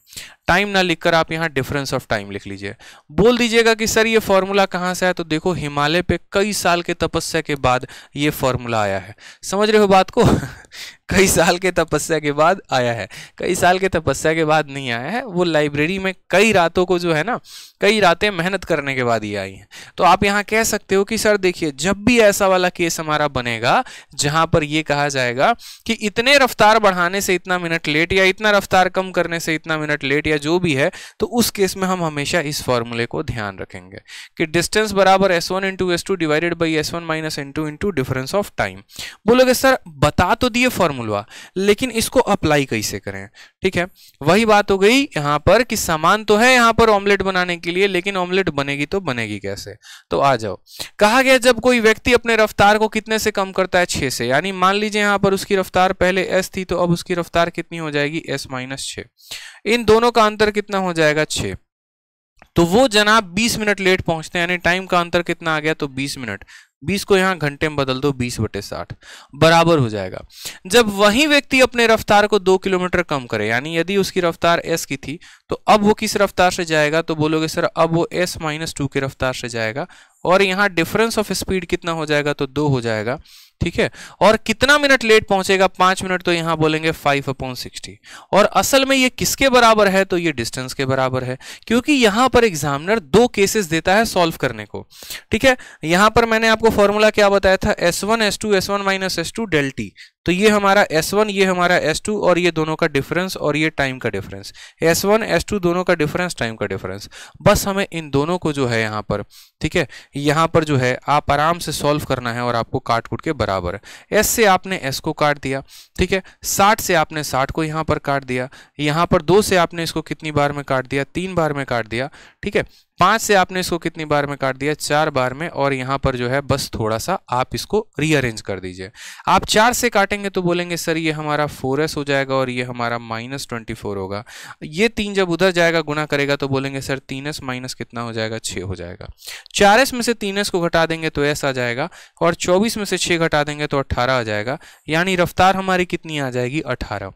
टाइम ना लिखकर आप यहाँ डिफरेंस ऑफ टाइम लिख लीजिए बोल दीजिएगा कि सर ये फॉर्मूला कहाँ से आया तो देखो हिमालय पे कई साल के तपस्या के बाद ये फॉर्मूला आया है समझ रहे हो बात को [LAUGHS] कई साल के तपस्या के बाद आया है कई साल के तपस्या के बाद नहीं आया है वो लाइब्रेरी में कई रातों को जो है ना कई रातें मेहनत करने के बाद ये आई हैं तो आप यहाँ कह सकते हो कि सर देखिए जब भी ऐसा वाला केस हमारा बनेगा जहाँ पर ये कहा जाएगा कि इतने रफ्तार बढ़ाने से इतना मिनट लेट या इतना रफ्तार कम करने से इतना मिनट मिनट लेट या जो भी है तो उस केस में हम हमेशा इस फॉर्मूले को ध्यान रखेंगे कि डिस्टेंस बराबर S one into S two divided by S one minus N two into difference of time बोलोगे सर बता तो दिए फॉर्मूला लेकिन इसको अप्लाई कैसे करें ठीक है वही बात हो गई यहाँ पर कि सामान तो है यहाँ पर ऑमलेट बनाने के लिए लेकिन ऑमलेट बनेगी तो बनेगी कैसे तो आ जाओ कहा गया जब कोई व्यक्ति अपने रफ्तार को कितने से कम करता है छः से यानी मान लीजिए यहाँ पर उसकी रफ्तार पहले एस थी तो अब उसकी रफ्तार कितनी हो जाएगी एस माइनस छः इन दोनों का अंतर कितना हो जाएगा छ तो वो जनाब 20 मिनट लेट पहुंचते हैं यानी टाइम का अंतर कितना आ गया तो 20 मिनट 20 को यहाँ घंटे में बदल दो 20 बटे साठ बराबर हो जाएगा जब वही व्यक्ति अपने रफ्तार को दो किलोमीटर कम करे यानी यदि उसकी रफ्तार एस की थी तो अब वो किस रफ्तार से जाएगा तो बोलोगे सर अब वो एस माइनस टू की रफ्तार से जाएगा और यहाँ डिफरेंस ऑफ स्पीड कितना हो जाएगा तो दो हो जाएगा ठीक है और कितना मिनट लेट पहुंचेगा पांच मिनट तो यहां बोलेंगे फाइव अपॉन सिक्सटी और असल में ये किसके बराबर है तो ये डिस्टेंस के बराबर है क्योंकि यहां पर एग्जामिनर दो केसेस देता है सॉल्व करने को ठीक है यहां पर मैंने आपको फॉर्मूला क्या बताया था S one S two S one minus S two delta T तो ये हमारा S1 ये हमारा S2 और ये दोनों का डिफरेंस और ये टाइम का डिफरेंस S1 S2 दोनों का डिफरेंस टाइम का डिफरेंस बस हमें इन दोनों को जो है यहाँ पर ठीक है यहाँ पर जो है आप आराम से सॉल्व करना है और आपको काट कूट के बराबर एस से आपने एस को काट दिया ठीक है साठ से आपने साठ को यहाँ पर काट दिया यहाँ पर दो से आपने इसको कितनी बार में काट दिया तीन बार में काट दिया ठीक है पांच से आपने इसको कितनी बार में काट दिया चार बार में और यहाँ पर जो है बस थोड़ा सा आप इसको रीअरेंज कर दीजिए आप चार से काटेंगे तो बोलेंगे सर ये हमारा फोर हो जाएगा और ये हमारा माइनस ट्वेंटी फोर होगा ये तीन जब उधर जाएगा गुना करेगा तो बोलेंगे सर तीन एस माइनस कितना हो जाएगा छः हो जाएगा चार एस में से तीन एस को घटा देंगे तो एस आ जाएगा और चौबीस में से छः घटा देंगे तो अट्ठारह आ जाएगा यानी रफ्तार हमारी कितनी आ जाएगी अठारह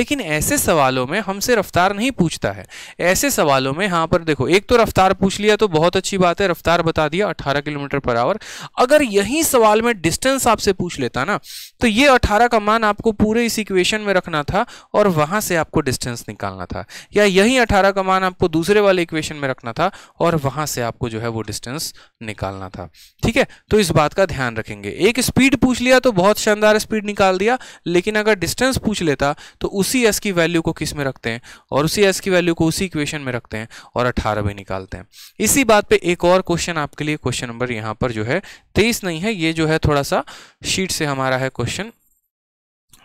लेकिन ऐसे सवालों में हमसे रफ्तार नहीं पूछता है ऐसे सवालों में यहाँ पर देखो एक तो रफ्तार पूछ लिया तो बहुत अच्छी बात है रफ्तार बता दिया 18 किलोमीटर पर आवर अगर यही सवाल में डिस्टेंस आपसे पूछ लेता ना तो ये 18 का मान आपको पूरे इस इक्वेशन में रखना था और वहां से आपको डिस्टेंस निकालना था या यही 18 का मान आपको दूसरे वाले इक्वेशन में रखना था और वहां से आपको जो है वो डिस्टेंस निकालना था ठीक है तो इस बात का ध्यान रखेंगे एक स्पीड पूछ लिया तो बहुत शानदार स्पीड निकाल दिया लेकिन अगर डिस्टेंस पूछ लेता तो उसी एस की वैल्यू को किस में रखते हैं और उसी एस की वैल्यू को उसी इक्वेशन में रखते हैं और अठारह भी निकालते हैं इसी बात पे एक और क्वेश्चन आपके लिए क्वेश्चन नंबर यहाँ पर जो है तेईस नहीं है ये जो है थोड़ा सा शीट से हमारा है क्वेश्चन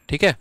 ठीक है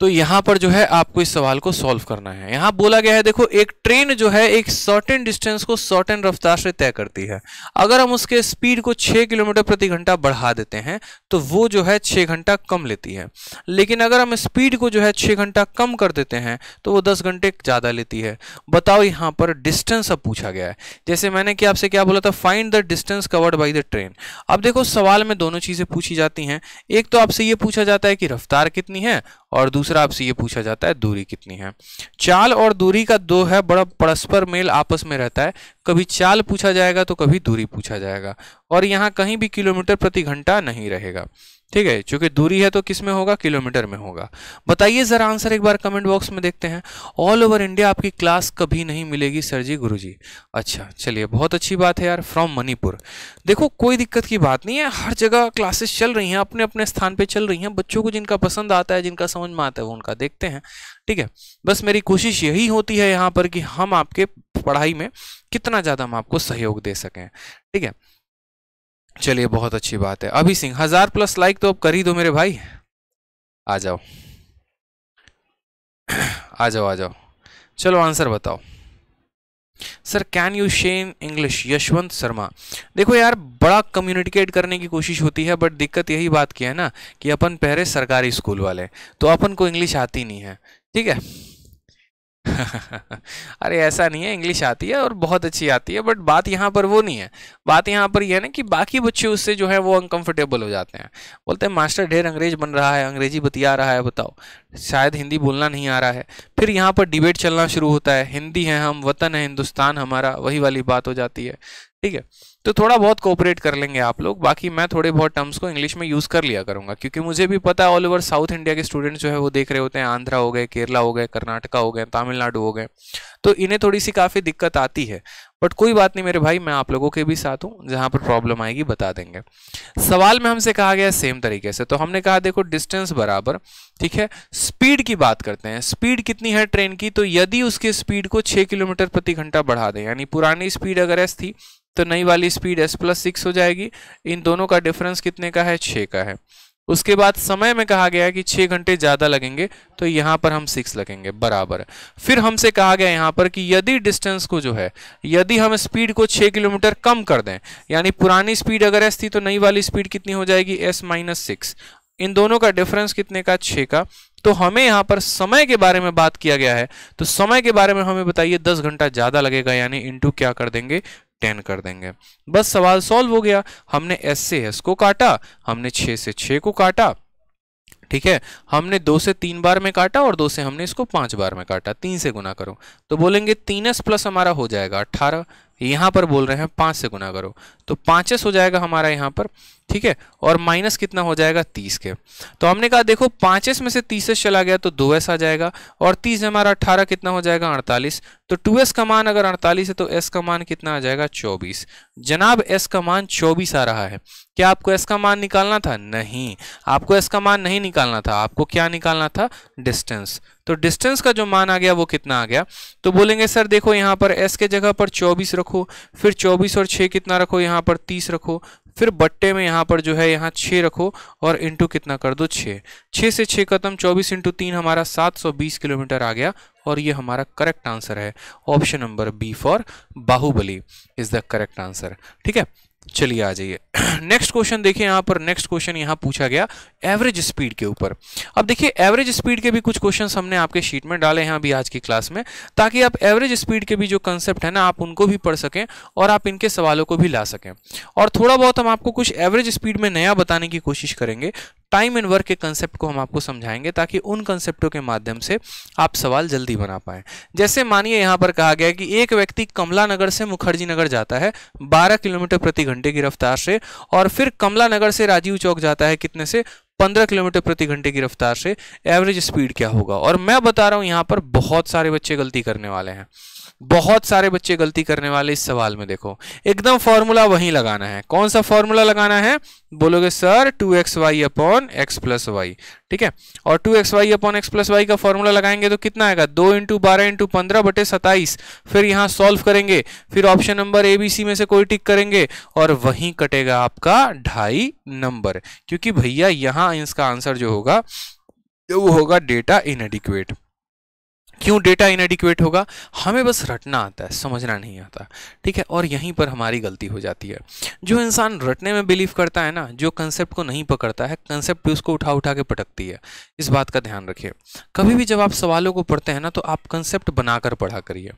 तो यहां पर जो है आपको इस सवाल को सॉल्व करना है यहां बोला गया है देखो एक ट्रेन जो है एक सर्टेन डिस्टेंस को सर्टेन रफ्तार से तय करती है अगर हम उसके स्पीड को 6 किलोमीटर प्रति घंटा बढ़ा देते हैं तो वो जो है 6 घंटा कम लेती है लेकिन अगर हम स्पीड को जो है 6 घंटा कम कर देते हैं तो वो दस घंटे ज़्यादा लेती है बताओ यहाँ पर डिस्टेंस अब पूछा गया है जैसे मैंने कि आपसे क्या बोला था find the distance covered by the train अब देखो सवाल में दोनों चीज़ें पूछी जाती है एक तो आपसे ये पूछा जाता है कि रफ्तार कितनी है और दूसरा आपसे ये पूछा जाता है दूरी कितनी है चाल और दूरी का दो है बड़ा परस्पर मेल आपस में रहता है कभी चाल पूछा जाएगा तो कभी दूरी पूछा जाएगा और यहाँ कहीं भी किलोमीटर प्रति घंटा नहीं रहेगा ठीक है चूंकि दूरी है तो किस में होगा किलोमीटर में होगा बताइए ज़रा आंसर एक बार कमेंट बॉक्स में देखते हैं ऑल ओवर इंडिया आपकी क्लास कभी नहीं मिलेगी सर जी गुरु जी अच्छा चलिए बहुत अच्छी बात है यार फ्रॉम मणिपुर देखो कोई दिक्कत की बात नहीं है हर जगह क्लासेस चल रही हैं अपने अपने स्थान पर चल रही हैं बच्चों को जिनका पसंद आता है जिनका समझ में आता है वो उनका देखते हैं ठीक है बस मेरी कोशिश यही होती है यहाँ पर कि हम आपके पढ़ाई में कितना ज़्यादा हम आपको सहयोग दे सकें ठीक है चलिए बहुत अच्छी बात है अभी सिंह हजार प्लस लाइक तो अब कर ही दो मेरे भाई आ जाओ आ जाओ आ जाओ चलो आंसर बताओ सर कैन यू शेन इंग्लिश यशवंत शर्मा देखो यार बड़ा कम्युनिकेट करने की कोशिश होती है बट दिक्कत यही बात की है ना कि अपन पहरे सरकारी स्कूल वाले तो अपन को इंग्लिश आती नहीं है ठीक है [LAUGHS] अरे ऐसा नहीं है इंग्लिश आती है और बहुत अच्छी आती है बट बात यहाँ पर वो नहीं है बात यहाँ पर यह है ना कि बाकी बच्चे उससे जो है वो अनकंफर्टेबल हो जाते हैं बोलते हैं मास्टर ढेर अंग्रेज बन रहा है अंग्रेजी बतिया रहा है बताओ शायद हिंदी बोलना नहीं आ रहा है फिर यहाँ पर डिबेट चलना शुरू होता है हिंदी है हम वतन है हिंदुस्तान हमारा वही वाली बात हो जाती है ठीक है तो थोड़ा बहुत कोऑपरेट कर लेंगे आप लोग बाकी मैं थोड़े बहुत टर्म्स को इंग्लिश में यूज़ कर लिया करूँगा क्योंकि मुझे भी पता है ऑल ओवर साउथ इंडिया के स्टूडेंट्स जो है वो देख रहे होते हैं आंध्रा हो गए केरला हो गए कर्नाटका हो गए तमिलनाडु हो गए तो इन्हें थोड़ी सी काफ़ी दिक्कत आती है बट कोई बात नहीं मेरे भाई मैं आप लोगों के भी साथ हूँ जहाँ पर प्रॉब्लम आएगी बता देंगे सवाल में हमसे कहा गया सेम तरीके से तो हमने कहा देखो डिस्टेंस बराबर ठीक है स्पीड की बात करते हैं स्पीड कितनी है ट्रेन की तो यदि उसके स्पीड को छह किलोमीटर प्रति घंटा बढ़ा दें यानी पुरानी स्पीड अगर ऐसी थी तो नई वाली स्पीड एस प्लस सिक्स हो जाएगी इन दोनों का डिफरेंस कितने का है छः का है उसके बाद समय में कहा गया कि छः घंटे ज़्यादा लगेंगे तो यहाँ पर हम सिक्स लगेंगे बराबर फिर हमसे कहा गया यहाँ पर कि यदि डिस्टेंस को जो है यदि हम स्पीड को छः किलोमीटर कम कर दें यानी पुरानी स्पीड अगर एस थी तो नई वाली स्पीड कितनी हो जाएगी एस माइनस सिक्स इन दोनों का डिफरेंस कितने का छः का तो हमें यहाँ पर समय के बारे में बात किया गया है तो समय के बारे में हमें बताइए दस घंटा ज़्यादा लगेगा यानी इंटू क्या कर देंगे टेन कर देंगे बस सवाल सॉल्व हो गया हमने एस से एस को काटा हमने छः से छः को काटा ठीक है हमने दो से तीन बार में काटा और दो से हमने इसको पांच बार में काटा तीन से गुना करो तो बोलेंगे तीन एस प्लस हमारा हो जाएगा अट्ठारह यहाँ पर बोल रहे हैं पांच से गुना करो तो पांच हो जाएगा हमारा यहाँ पर ठीक है और माइनस कितना हो जाएगा तीस के तो हमने कहा देखो पांच में से तीस चला गया तो दो एस आ जाएगा और तीस हमारा अट्ठारह कितना हो जाएगा अड़तालीस तो टू एस का मान अगर अड़तालीस है तो एस का मान कितना आ जाएगा चौबीस जनाब एस का मान चौबीस आ रहा है क्या आपको एस का मान निकालना था नहीं आपको एस का मान नहीं निकालना था आपको क्या निकालना था डिस्टेंस तो डिस्टेंस का जो मान आ गया वो कितना आ गया तो बोलेंगे सर देखो यहाँ पर एस के जगह पर चौबीस रखो फिर चौबीस और छः कितना रखो यहाँ पर तीस रखो फिर बट्टे में यहाँ पर जो है यहाँ छः रखो और इंटू कितना कर दो छः छः से छः खत्म चौबीस इंटू तीन हमारा सात सौ बीस किलोमीटर आ गया और ये हमारा करेक्ट आंसर है option number B for Baahubali is the correct answer ठीक है चलिए आ जाइए नेक्स्ट [CLEARS THROAT] क्वेश्चन देखिए यहाँ पर नेक्स्ट क्वेश्चन यहाँ पूछा गया एवरेज स्पीड के ऊपर अब देखिए एवरेज स्पीड के भी कुछ क्वेश्चन हमने आपके शीट में डाले हैं अभी आज की क्लास में ताकि आप एवरेज स्पीड के भी जो कंसेप्ट है ना आप उनको भी पढ़ सकें और आप इनके सवालों को भी ला सकें और थोड़ा बहुत हम आपको कुछ एवरेज स्पीड में नया बताने की कोशिश करेंगे टाइम एंड वर्क के कंसेप्ट को हम आपको समझाएंगे ताकि उन कंसेप्टों के माध्यम से आप सवाल जल्दी बना पाएं जैसे मानिए यहाँ पर कहा गया कि एक व्यक्ति कमला नगर से मुखर्जी नगर जाता है बारह किलोमीटर प्रति घंटे घंटे की रफ्तार से और फिर कमला नगर से राजीव चौक जाता है कितने से 15 किलोमीटर प्रति घंटे की रफ्तार से एवरेज स्पीड क्या होगा और मैं बता रहा हूँ यहाँ पर बहुत सारे बच्चे गलती करने वाले हैं बहुत सारे बच्चे गलती करने वाले इस सवाल में देखो एकदम फॉर्मूला वहीं लगाना है कौन सा फॉर्मूला लगाना है बोलोगे sir two X Y upon X plus Y ठीक है और two X Y upon X plus Y का फॉर्मूला लगाएंगे तो कितना आएगा दो इंटू बारह इंटू पंद्रह बटे सताइस फिर यहां सॉल्व करेंगे फिर option number A B C में से कोई टिक करेंगे और वहीं कटेगा आपका ढाई नंबर क्योंकि भैया यहां यहाँ इसका आंसर जो होगा वो होगा डेटा इनएडिक्वेट क्यों डेटा इनएडिक्वेट होगा हमें बस रटना आता है समझना नहीं आता ठीक है और यहीं पर हमारी गलती हो जाती है जो इंसान रटने में बिलीव करता है ना जो कंसेप्ट को नहीं पकड़ता है कंसेप्ट भी उसको उठा उठा के पटकती है इस बात का ध्यान रखिए कभी भी जब आप सवालों को पढ़ते हैं ना तो आप कंसेप्ट बनाकर पढ़ा करिए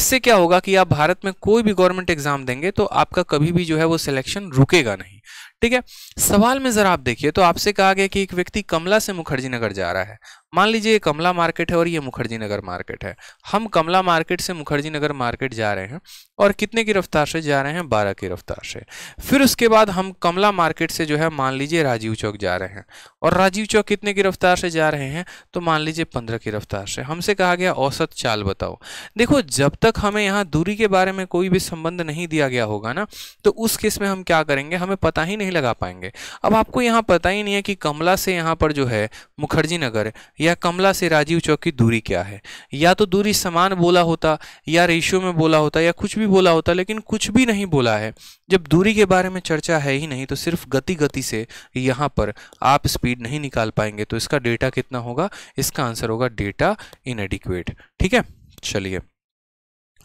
इससे क्या होगा कि आप भारत में कोई भी गवर्नमेंट एग्ज़ाम देंगे तो आपका कभी भी जो है वो सिलेक्शन रुकेगा नहीं ठीक है सवाल में जरा आप देखिए तो आपसे कहा गया कि एक व्यक्ति कमला से मुखर्जी नगर जा रहा है मान लीजिए ये कमला मार्केट है और ये मुखर्जी नगर मार्केट है हम कमला मार्केट से मुखर्जी नगर मार्केट जा रहे हैं और कितने की रफ्तार से जा रहे हैं बारह की रफ्तार से फिर उसके बाद हम कमला मार्केट से जो है मान लीजिए राजीव चौक जा रहे हैं और राजीव चौक कितने की रफ्तार से जा रहे हैं तो मान लीजिए पंद्रह की रफ्तार से हमसे कहा गया औसत चाल बताओ देखो जब तक हमें यहाँ दूरी के बारे में कोई भी संबंध नहीं दिया गया होगा ना तो उस केस में हम क्या करेंगे हमें पता ही नहीं लगा पाएंगे अब आपको यहाँ पता ही नहीं है कि कमला से यहाँ पर जो है मुखर्जी नगर या कमला से राजीव चौक की दूरी क्या है या तो दूरी समान बोला होता या रेशियो में बोला होता या कुछ भी बोला होता लेकिन कुछ भी नहीं बोला है जब दूरी के बारे में चर्चा है ही नहीं तो सिर्फ गति गति से यहाँ पर आप स्पीड नहीं निकाल पाएंगे तो इसका डेटा कितना होगा इसका आंसर होगा डेटा इनएडिक्वेट ठीक है चलिए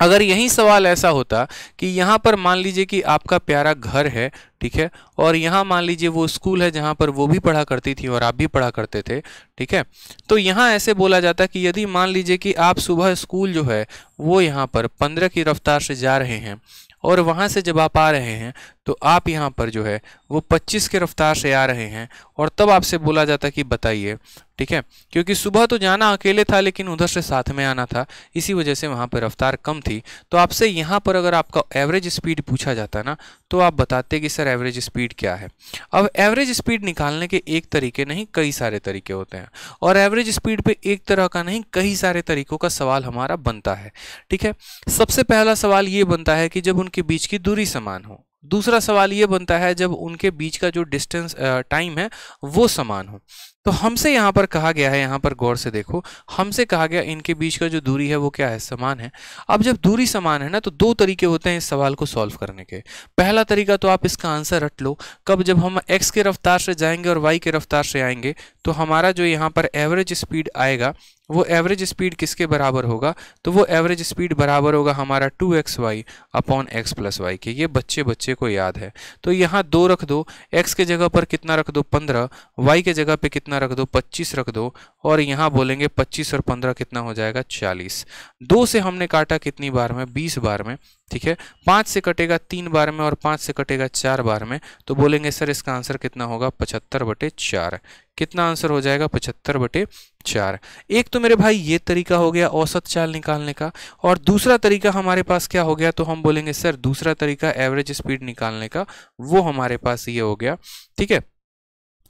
अगर यही सवाल ऐसा होता कि यहाँ पर मान लीजिए कि आपका प्यारा घर है ठीक है और यहाँ मान लीजिए वो स्कूल है जहाँ पर वो भी पढ़ा करती थी और आप भी पढ़ा करते थे ठीक है तो यहाँ ऐसे बोला जाता कि यदि मान लीजिए कि आप सुबह स्कूल जो है वो यहाँ पर पंद्रह की रफ्तार से जा रहे हैं और वहाँ से जब आप आ रहे हैं तो आप यहाँ पर जो है वो 25 के रफ्तार से आ रहे हैं और तब आपसे बोला जाता कि बताइए ठीक है क्योंकि सुबह तो जाना अकेले था लेकिन उधर से साथ में आना था इसी वजह से वहाँ पर रफ्तार कम थी तो आपसे यहाँ पर अगर आपका एवरेज स्पीड पूछा जाता ना तो आप बताते कि सर एवरेज स्पीड क्या है अब एवरेज स्पीड निकालने के एक तरीके नहीं कई सारे तरीके होते हैं और एवरेज स्पीड पर एक तरह का नहीं कई सारे तरीकों का सवाल हमारा बनता है ठीक है सबसे पहला सवाल ये बनता है कि जब उनके बीच की दूरी समान हो दूसरा सवाल ये बनता है जब उनके बीच का जो डिस्टेंस टाइम है वो समान हो तो हमसे यहाँ पर कहा गया है यहाँ पर गौर से देखो हमसे कहा गया इनके बीच का जो दूरी है वो क्या है समान है अब जब दूरी समान है ना तो दो तरीके होते हैं इस सवाल को सॉल्व करने के पहला तरीका तो आप इसका आंसर रट लो कब जब हम एक्स के रफ्तार से जाएंगे और वाई के रफ्तार से आएंगे तो हमारा जो यहाँ पर एवरेज स्पीड आएगा वो एवरेज स्पीड किसके बराबर होगा तो वो एवरेज स्पीड बराबर होगा हमारा two X Y upon X plus Y के ये बच्चे बच्चे को याद है तो यहाँ दो रख दो एक्स के जगह पर कितना रख दो पंद्रह वाई के जगह पे कितना रख दो पच्चीस रख दो और यहाँ बोलेंगे पच्चीस और पंद्रह कितना हो जाएगा चालीस दो से हमने काटा कितनी बार में बीस बार में ठीक है पाँच से कटेगा तीन बार में और पाँच से कटेगा चार बार में तो बोलेंगे सर इसका आंसर कितना होगा पचहत्तर बटे चार कितना आंसर हो जाएगा पचहत्तर बटे चार एक तो मेरे भाई ये तरीका हो गया औसत चाल निकालने का और दूसरा तरीका हमारे पास क्या हो गया तो हम बोलेंगे सर दूसरा तरीका एवरेज स्पीड निकालने का वो हमारे पास ये हो गया ठीक है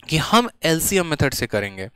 कि हम एल मेथड से करेंगे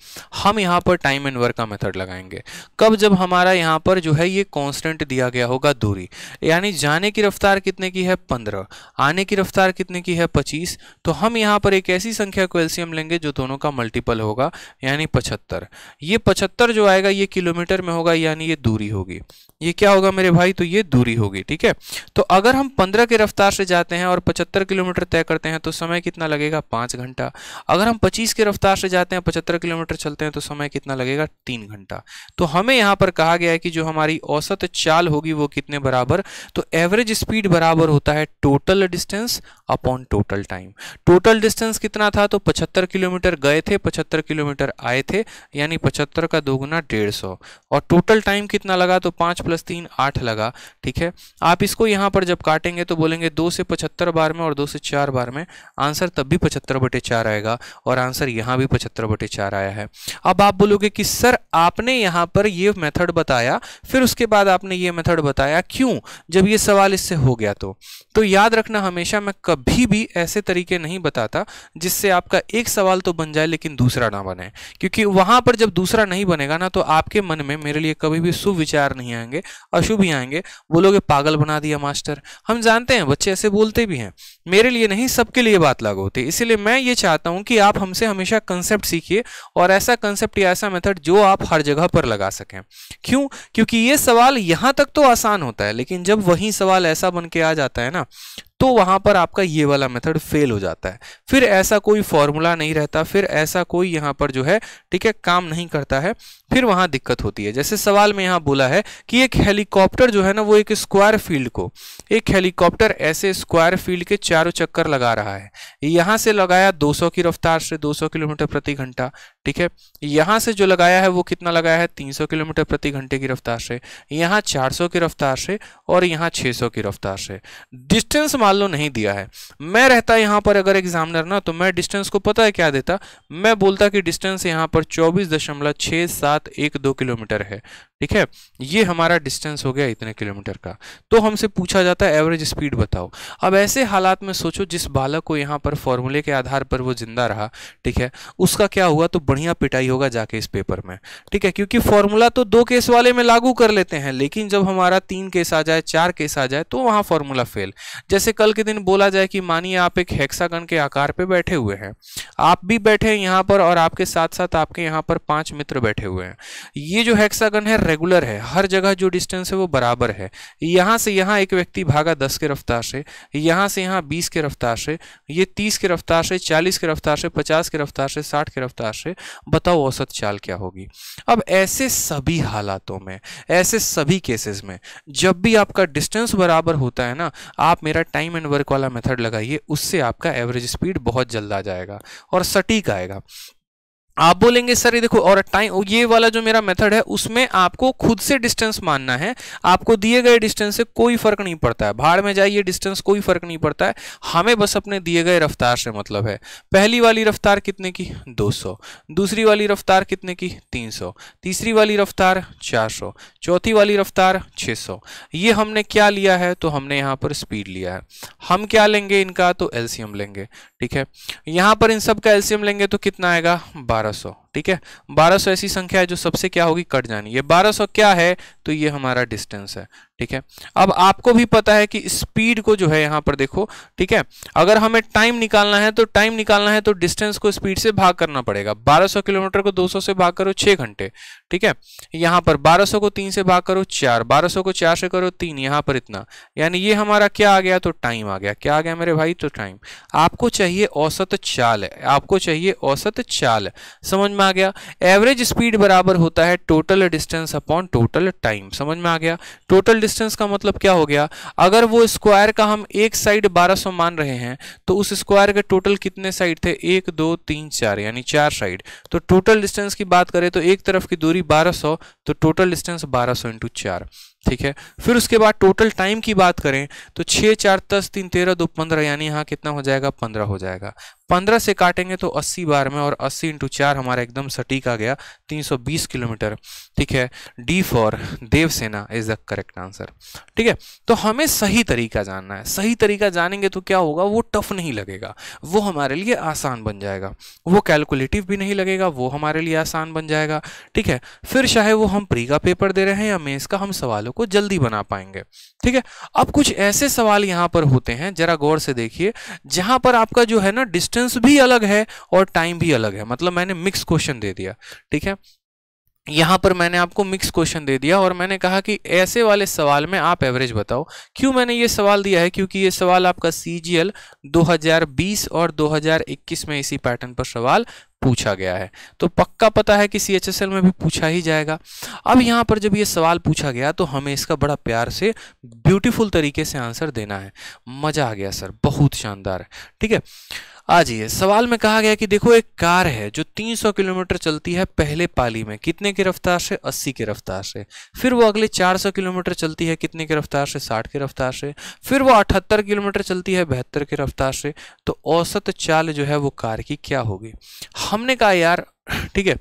हम यहाँ पर टाइम एंड वर्क का मेथड लगाएंगे कब जब हमारा यहाँ पर जो है ये कांस्टेंट दिया गया होगा दूरी यानी जाने की रफ्तार कितने की है पंद्रह आने की रफ्तार कितने की है पच्चीस तो हम यहाँ पर एक ऐसी संख्या को एलसीएम लेंगे जो दोनों का मल्टीपल होगा यानी पचहत्तर ये पचहत्तर जो आएगा ये किलोमीटर में होगा यानी ये दूरी होगी ये क्या होगा मेरे भाई तो ये दूरी होगी ठीक है तो अगर हम पंद्रह की रफ्तार से जाते हैं और पचहत्तर किलोमीटर तय करते हैं तो समय कितना लगेगा पाँच घंटा अगर हम 25 के रफ्तार से जाते हैं 75 किलोमीटर चलते हैं तो समय कितना लगेगा तीन घंटा तो हमें यहाँ पर कहा गया है कि जो हमारी औसत चाल होगी वो कितने बराबर तो एवरेज स्पीड बराबर होता है total distance upon total time total distance कितना था तो पचहत्तर किलोमीटर गए थे पचहत्तर किलोमीटर आए थे यानी पचहत्तर का दोगुना डेढ़ और टोटल टाइम कितना लगा तो पाँच प्लस तीन लगा ठीक है आप इसको यहाँ पर जब काटेंगे तो बोलेंगे दो से पचहत्तर बार में और दो से चार बार में आंसर तब भी पचहत्तर बटे चार आएगा और आंसर यहाँ भी पचहत्तर बटे चार आया है अब आप बोलोगे कि सर आपने यहाँ पर ये मेथड बताया फिर उसके बाद आपने ये मेथड बताया क्यों जब ये सवाल इससे हो गया तो तो याद रखना हमेशा मैं कभी भी ऐसे तरीके नहीं बताता जिससे आपका एक सवाल तो बन जाए लेकिन दूसरा ना बने क्योंकि वहाँ पर जब दूसरा नहीं बनेगा ना तो आपके मन में मेरे लिए कभी भी शुभ विचार नहीं आएंगे अशुभ ही आएंगे बोलोगे पागल बना दिया मास्टर हम जानते हैं बच्चे ऐसे बोलते भी हैं मेरे लिए नहीं सबके लिए बात लागू होती इसलिए मैं ये चाहता हूँ कि आप आप हमसे हमेशा कंसेप्ट सीखिए और ऐसा कंसेप्ट या ऐसा मेथड जो आप हर जगह पर लगा सकें क्यों क्योंकि ये सवाल यहाँ तक तो आसान होता है लेकिन जब वही सवाल ऐसा बन के आ जाता है ना तो वहाँ पर आपका ये वाला मेथड फेल हो जाता है फिर ऐसा कोई फॉर्मूला नहीं रहता फिर ऐसा कोई यहाँ पर जो है ठीक है काम नहीं करता है फिर वहां दिक्कत होती है जैसे सवाल में यहां बोला है कि एक हेलीकॉप्टर जो है ना वो एक स्क्वायर फील्ड को एक हेलीकॉप्टर ऐसे स्क्वायर फील्ड के चारों चक्कर लगा रहा है यहां से लगाया 200 की रफ्तार से 200 किलोमीटर प्रति घंटा ठीक है यहां से जो लगाया है वो कितना लगाया है 300 किलोमीटर प्रति घंटे की रफ्तार से यहाँ 400 की रफ्तार से और यहाँ 600 की रफ्तार से डिस्टेंस मान लो नहीं दिया है मैं रहता यहाँ पर अगर एग्जामिनर ना तो मैं डिस्टेंस को पता है क्या देता मैं बोलता कि डिस्टेंस यहाँ पर चौबीस दशमलव सात सात एक दो किलोमीटर है ठीक है ये हमारा डिस्टेंस हो गया इतने किलोमीटर का तो हमसे पूछा जाता है एवरेज स्पीड बताओ अब ऐसे हालात में सोचो जिस बालक को यहाँ पर फॉर्मूले के आधार पर वो जिंदा रहा ठीक है उसका क्या हुआ तो बढ़िया पिटाई होगा जाके इस पेपर में ठीक है क्योंकि फॉर्मूला तो दो केस वाले में लागू कर लेते हैं लेकिन जब हमारा तीन केस आ जाए चार केस आ जाए तो वहाँ फॉर्मूला फेल जैसे कल के दिन बोला जाए कि मानिए आप एक हेक्सागन के आकार पर बैठे हुए हैं आप भी बैठे हैं यहाँ पर और आपके साथ साथ आपके यहाँ पर पाँच मित्र बैठे हुए हैं ये जो हेक्सागन है रेगुलर है हर जगह जो डिस्टेंस है वो बराबर है यहाँ से यहाँ एक व्यक्ति भागा दस के रफ्तार से यहाँ से यहाँ बीस के रफ्तार से ये तीस के रफ्तार से चालीस के रफ्तार से पचास के रफ्तार से साठ के रफ्तार से बताओ औसत चाल क्या होगी अब ऐसे सभी हालातों में ऐसे सभी केसेस में जब भी आपका डिस्टेंस बराबर होता है ना आप मेरा टाइम एंड वर्क वाला मेथड लगाइए उससे आपका एवरेज स्पीड बहुत जल्द आ जाएगा और सटीक आएगा आप बोलेंगे सर ये देखो और टाइम ये वाला जो मेरा मेथड है उसमें आपको खुद से डिस्टेंस मानना है आपको दिए गए डिस्टेंस से कोई फर्क नहीं पड़ता है भाड़ में जाइए डिस्टेंस कोई फर्क नहीं पड़ता है हमें बस अपने दिए गए रफ्तार से मतलब है पहली वाली रफ्तार कितने की 200 दूसरी वाली रफ्तार कितने की तीन तीसरी वाली रफ्तार चार चौथी वाली रफ्तार छः ये हमने क्या लिया है तो हमने यहाँ पर स्पीड लिया है हम क्या लेंगे इनका तो एल्सियम लेंगे ठीक है यहाँ पर इन सब का एल्सियम लेंगे तो कितना आएगा बारह So. ठीक है 1200 ऐसी संख्या है जो सबसे क्या होगी कट जानी ये 1200 क्या है तो ये हमारा डिस्टेंस है ठीक है अब आपको भी पता है कि स्पीड को जो है यहां पर देखो ठीक है अगर हमें टाइम निकालना है तो टाइम निकालना है तो डिस्टेंस को स्पीड से भाग करना पड़ेगा 1200 किलोमीटर को 200 से भाग करो 6 घंटे ठीक है यहां पर 1200 को 3 से भाग करो 4 1200 को 4 से करो 3 यहां पर इतना यानी ये हमारा क्या आ गया तो टाइम आ गया क्या आ गया मेरे भाई तो टाइम आपको चाहिए औसत चाल आपको चाहिए औसत चाल समझ में आ गया एवरेज स्पीड बराबर होता है total distance upon total time समझ में आ गया टोटल डिस्टेंस का मतलब क्या हो गया अगर वो स्क्वायर का हम एक साइड 1200 मान रहे हैं तो उस स्क्वायर के टोटल कितने साइड थे एक दो तीन चार यानी चार साइड तो टोटल डिस्टेंस की बात करें तो एक तरफ की दूरी बारह तो टोटल डिस्टेंस बारह सौ ठीक है फिर उसके बाद टोटल टाइम की बात करें तो छः चार दस तीन तेरह दो पंद्रह यानी यहाँ कितना हो जाएगा पंद्रह हो जाएगा पंद्रह से काटेंगे तो अस्सी बार में और अस्सी इंटू चार हमारा एकदम सटीक आ गया तीन सौ बीस किलोमीटर ठीक है D for Devasena is the correct answer ठीक है तो हमें सही तरीका जानना है सही तरीका जानेंगे तो क्या होगा वो टफ नहीं लगेगा वो हमारे लिए आसान बन जाएगा वो कैलकुलेटिव भी नहीं लगेगा वो हमारे लिए आसान बन जाएगा ठीक है फिर चाहे वो हम प्री का पेपर दे रहे हैं या मेन्स का हम सवालों को जल्दी बना पाएंगे ठीक है अब कुछ ऐसे सवाल यहां पर होते हैं जरा गौर से देखिए जहां पर आपका जो है ना डिस्टेंस भी अलग है और टाइम भी अलग है मतलब मैंने मिक्स क्वेश्चन दे दिया ठीक है यहाँ पर मैंने आपको मिक्स क्वेश्चन दे दिया और मैंने कहा कि ऐसे वाले सवाल में आप एवरेज बताओ क्यों मैंने ये सवाल दिया है क्योंकि ये सवाल आपका सी 2020 और 2021 में इसी पैटर्न पर सवाल पूछा गया है तो पक्का पता है कि सी में भी पूछा ही जाएगा अब यहाँ पर जब ये सवाल पूछा गया तो हमें इसका बड़ा प्यार से ब्यूटीफुल तरीके से आंसर देना है मज़ा आ गया सर बहुत शानदार है ठीक है आ जाइए सवाल में कहा गया कि देखो एक कार है जो 300 किलोमीटर चलती है पहले पाली में कितने की रफ्तार से 80 की रफ्तार से फिर वो अगले 400 किलोमीटर चलती है कितने की रफ्तार से 60 की रफ्तार से फिर वो 78 किलोमीटर चलती है बहत्तर की रफ्तार से तो औसत चाल जो है वो कार की क्या होगी हमने कहा यार ठीक है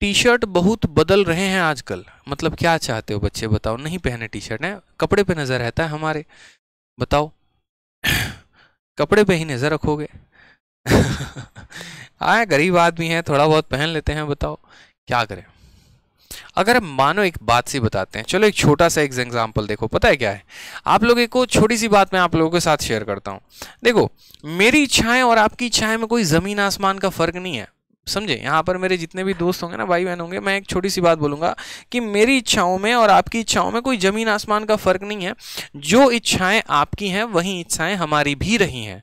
टी शर्ट बहुत बदल रहे हैं आजकल मतलब क्या चाहते हो बच्चे बताओ नहीं पहने टी शर्ट है कपड़े पे नज़र रहता है हमारे बताओ कपड़े पे ही नज़र रखोगे [LAUGHS] आए गरीब आदमी है थोड़ा बहुत पहन लेते हैं बताओ क्या करें अगर हम मानो एक बात सी बताते हैं चलो एक छोटा सा एक एग्जाम्पल देखो पता है क्या है आप लोग एक छोटी सी बात मैं आप लोगों के साथ शेयर करता हूँ देखो मेरी इच्छाएं और आपकी इच्छाएं में कोई ज़मीन आसमान का फ़र्क नहीं है समझे यहाँ पर मेरे जितने भी दोस्त होंगे ना भाई बहन होंगे मैं एक छोटी सी बात बोलूँगा कि मेरी इच्छाओं में और आपकी इच्छाओं में कोई ज़मीन आसमान का फ़र्क नहीं है जो इच्छाएं आपकी हैं वही इच्छाएं हमारी भी रही हैं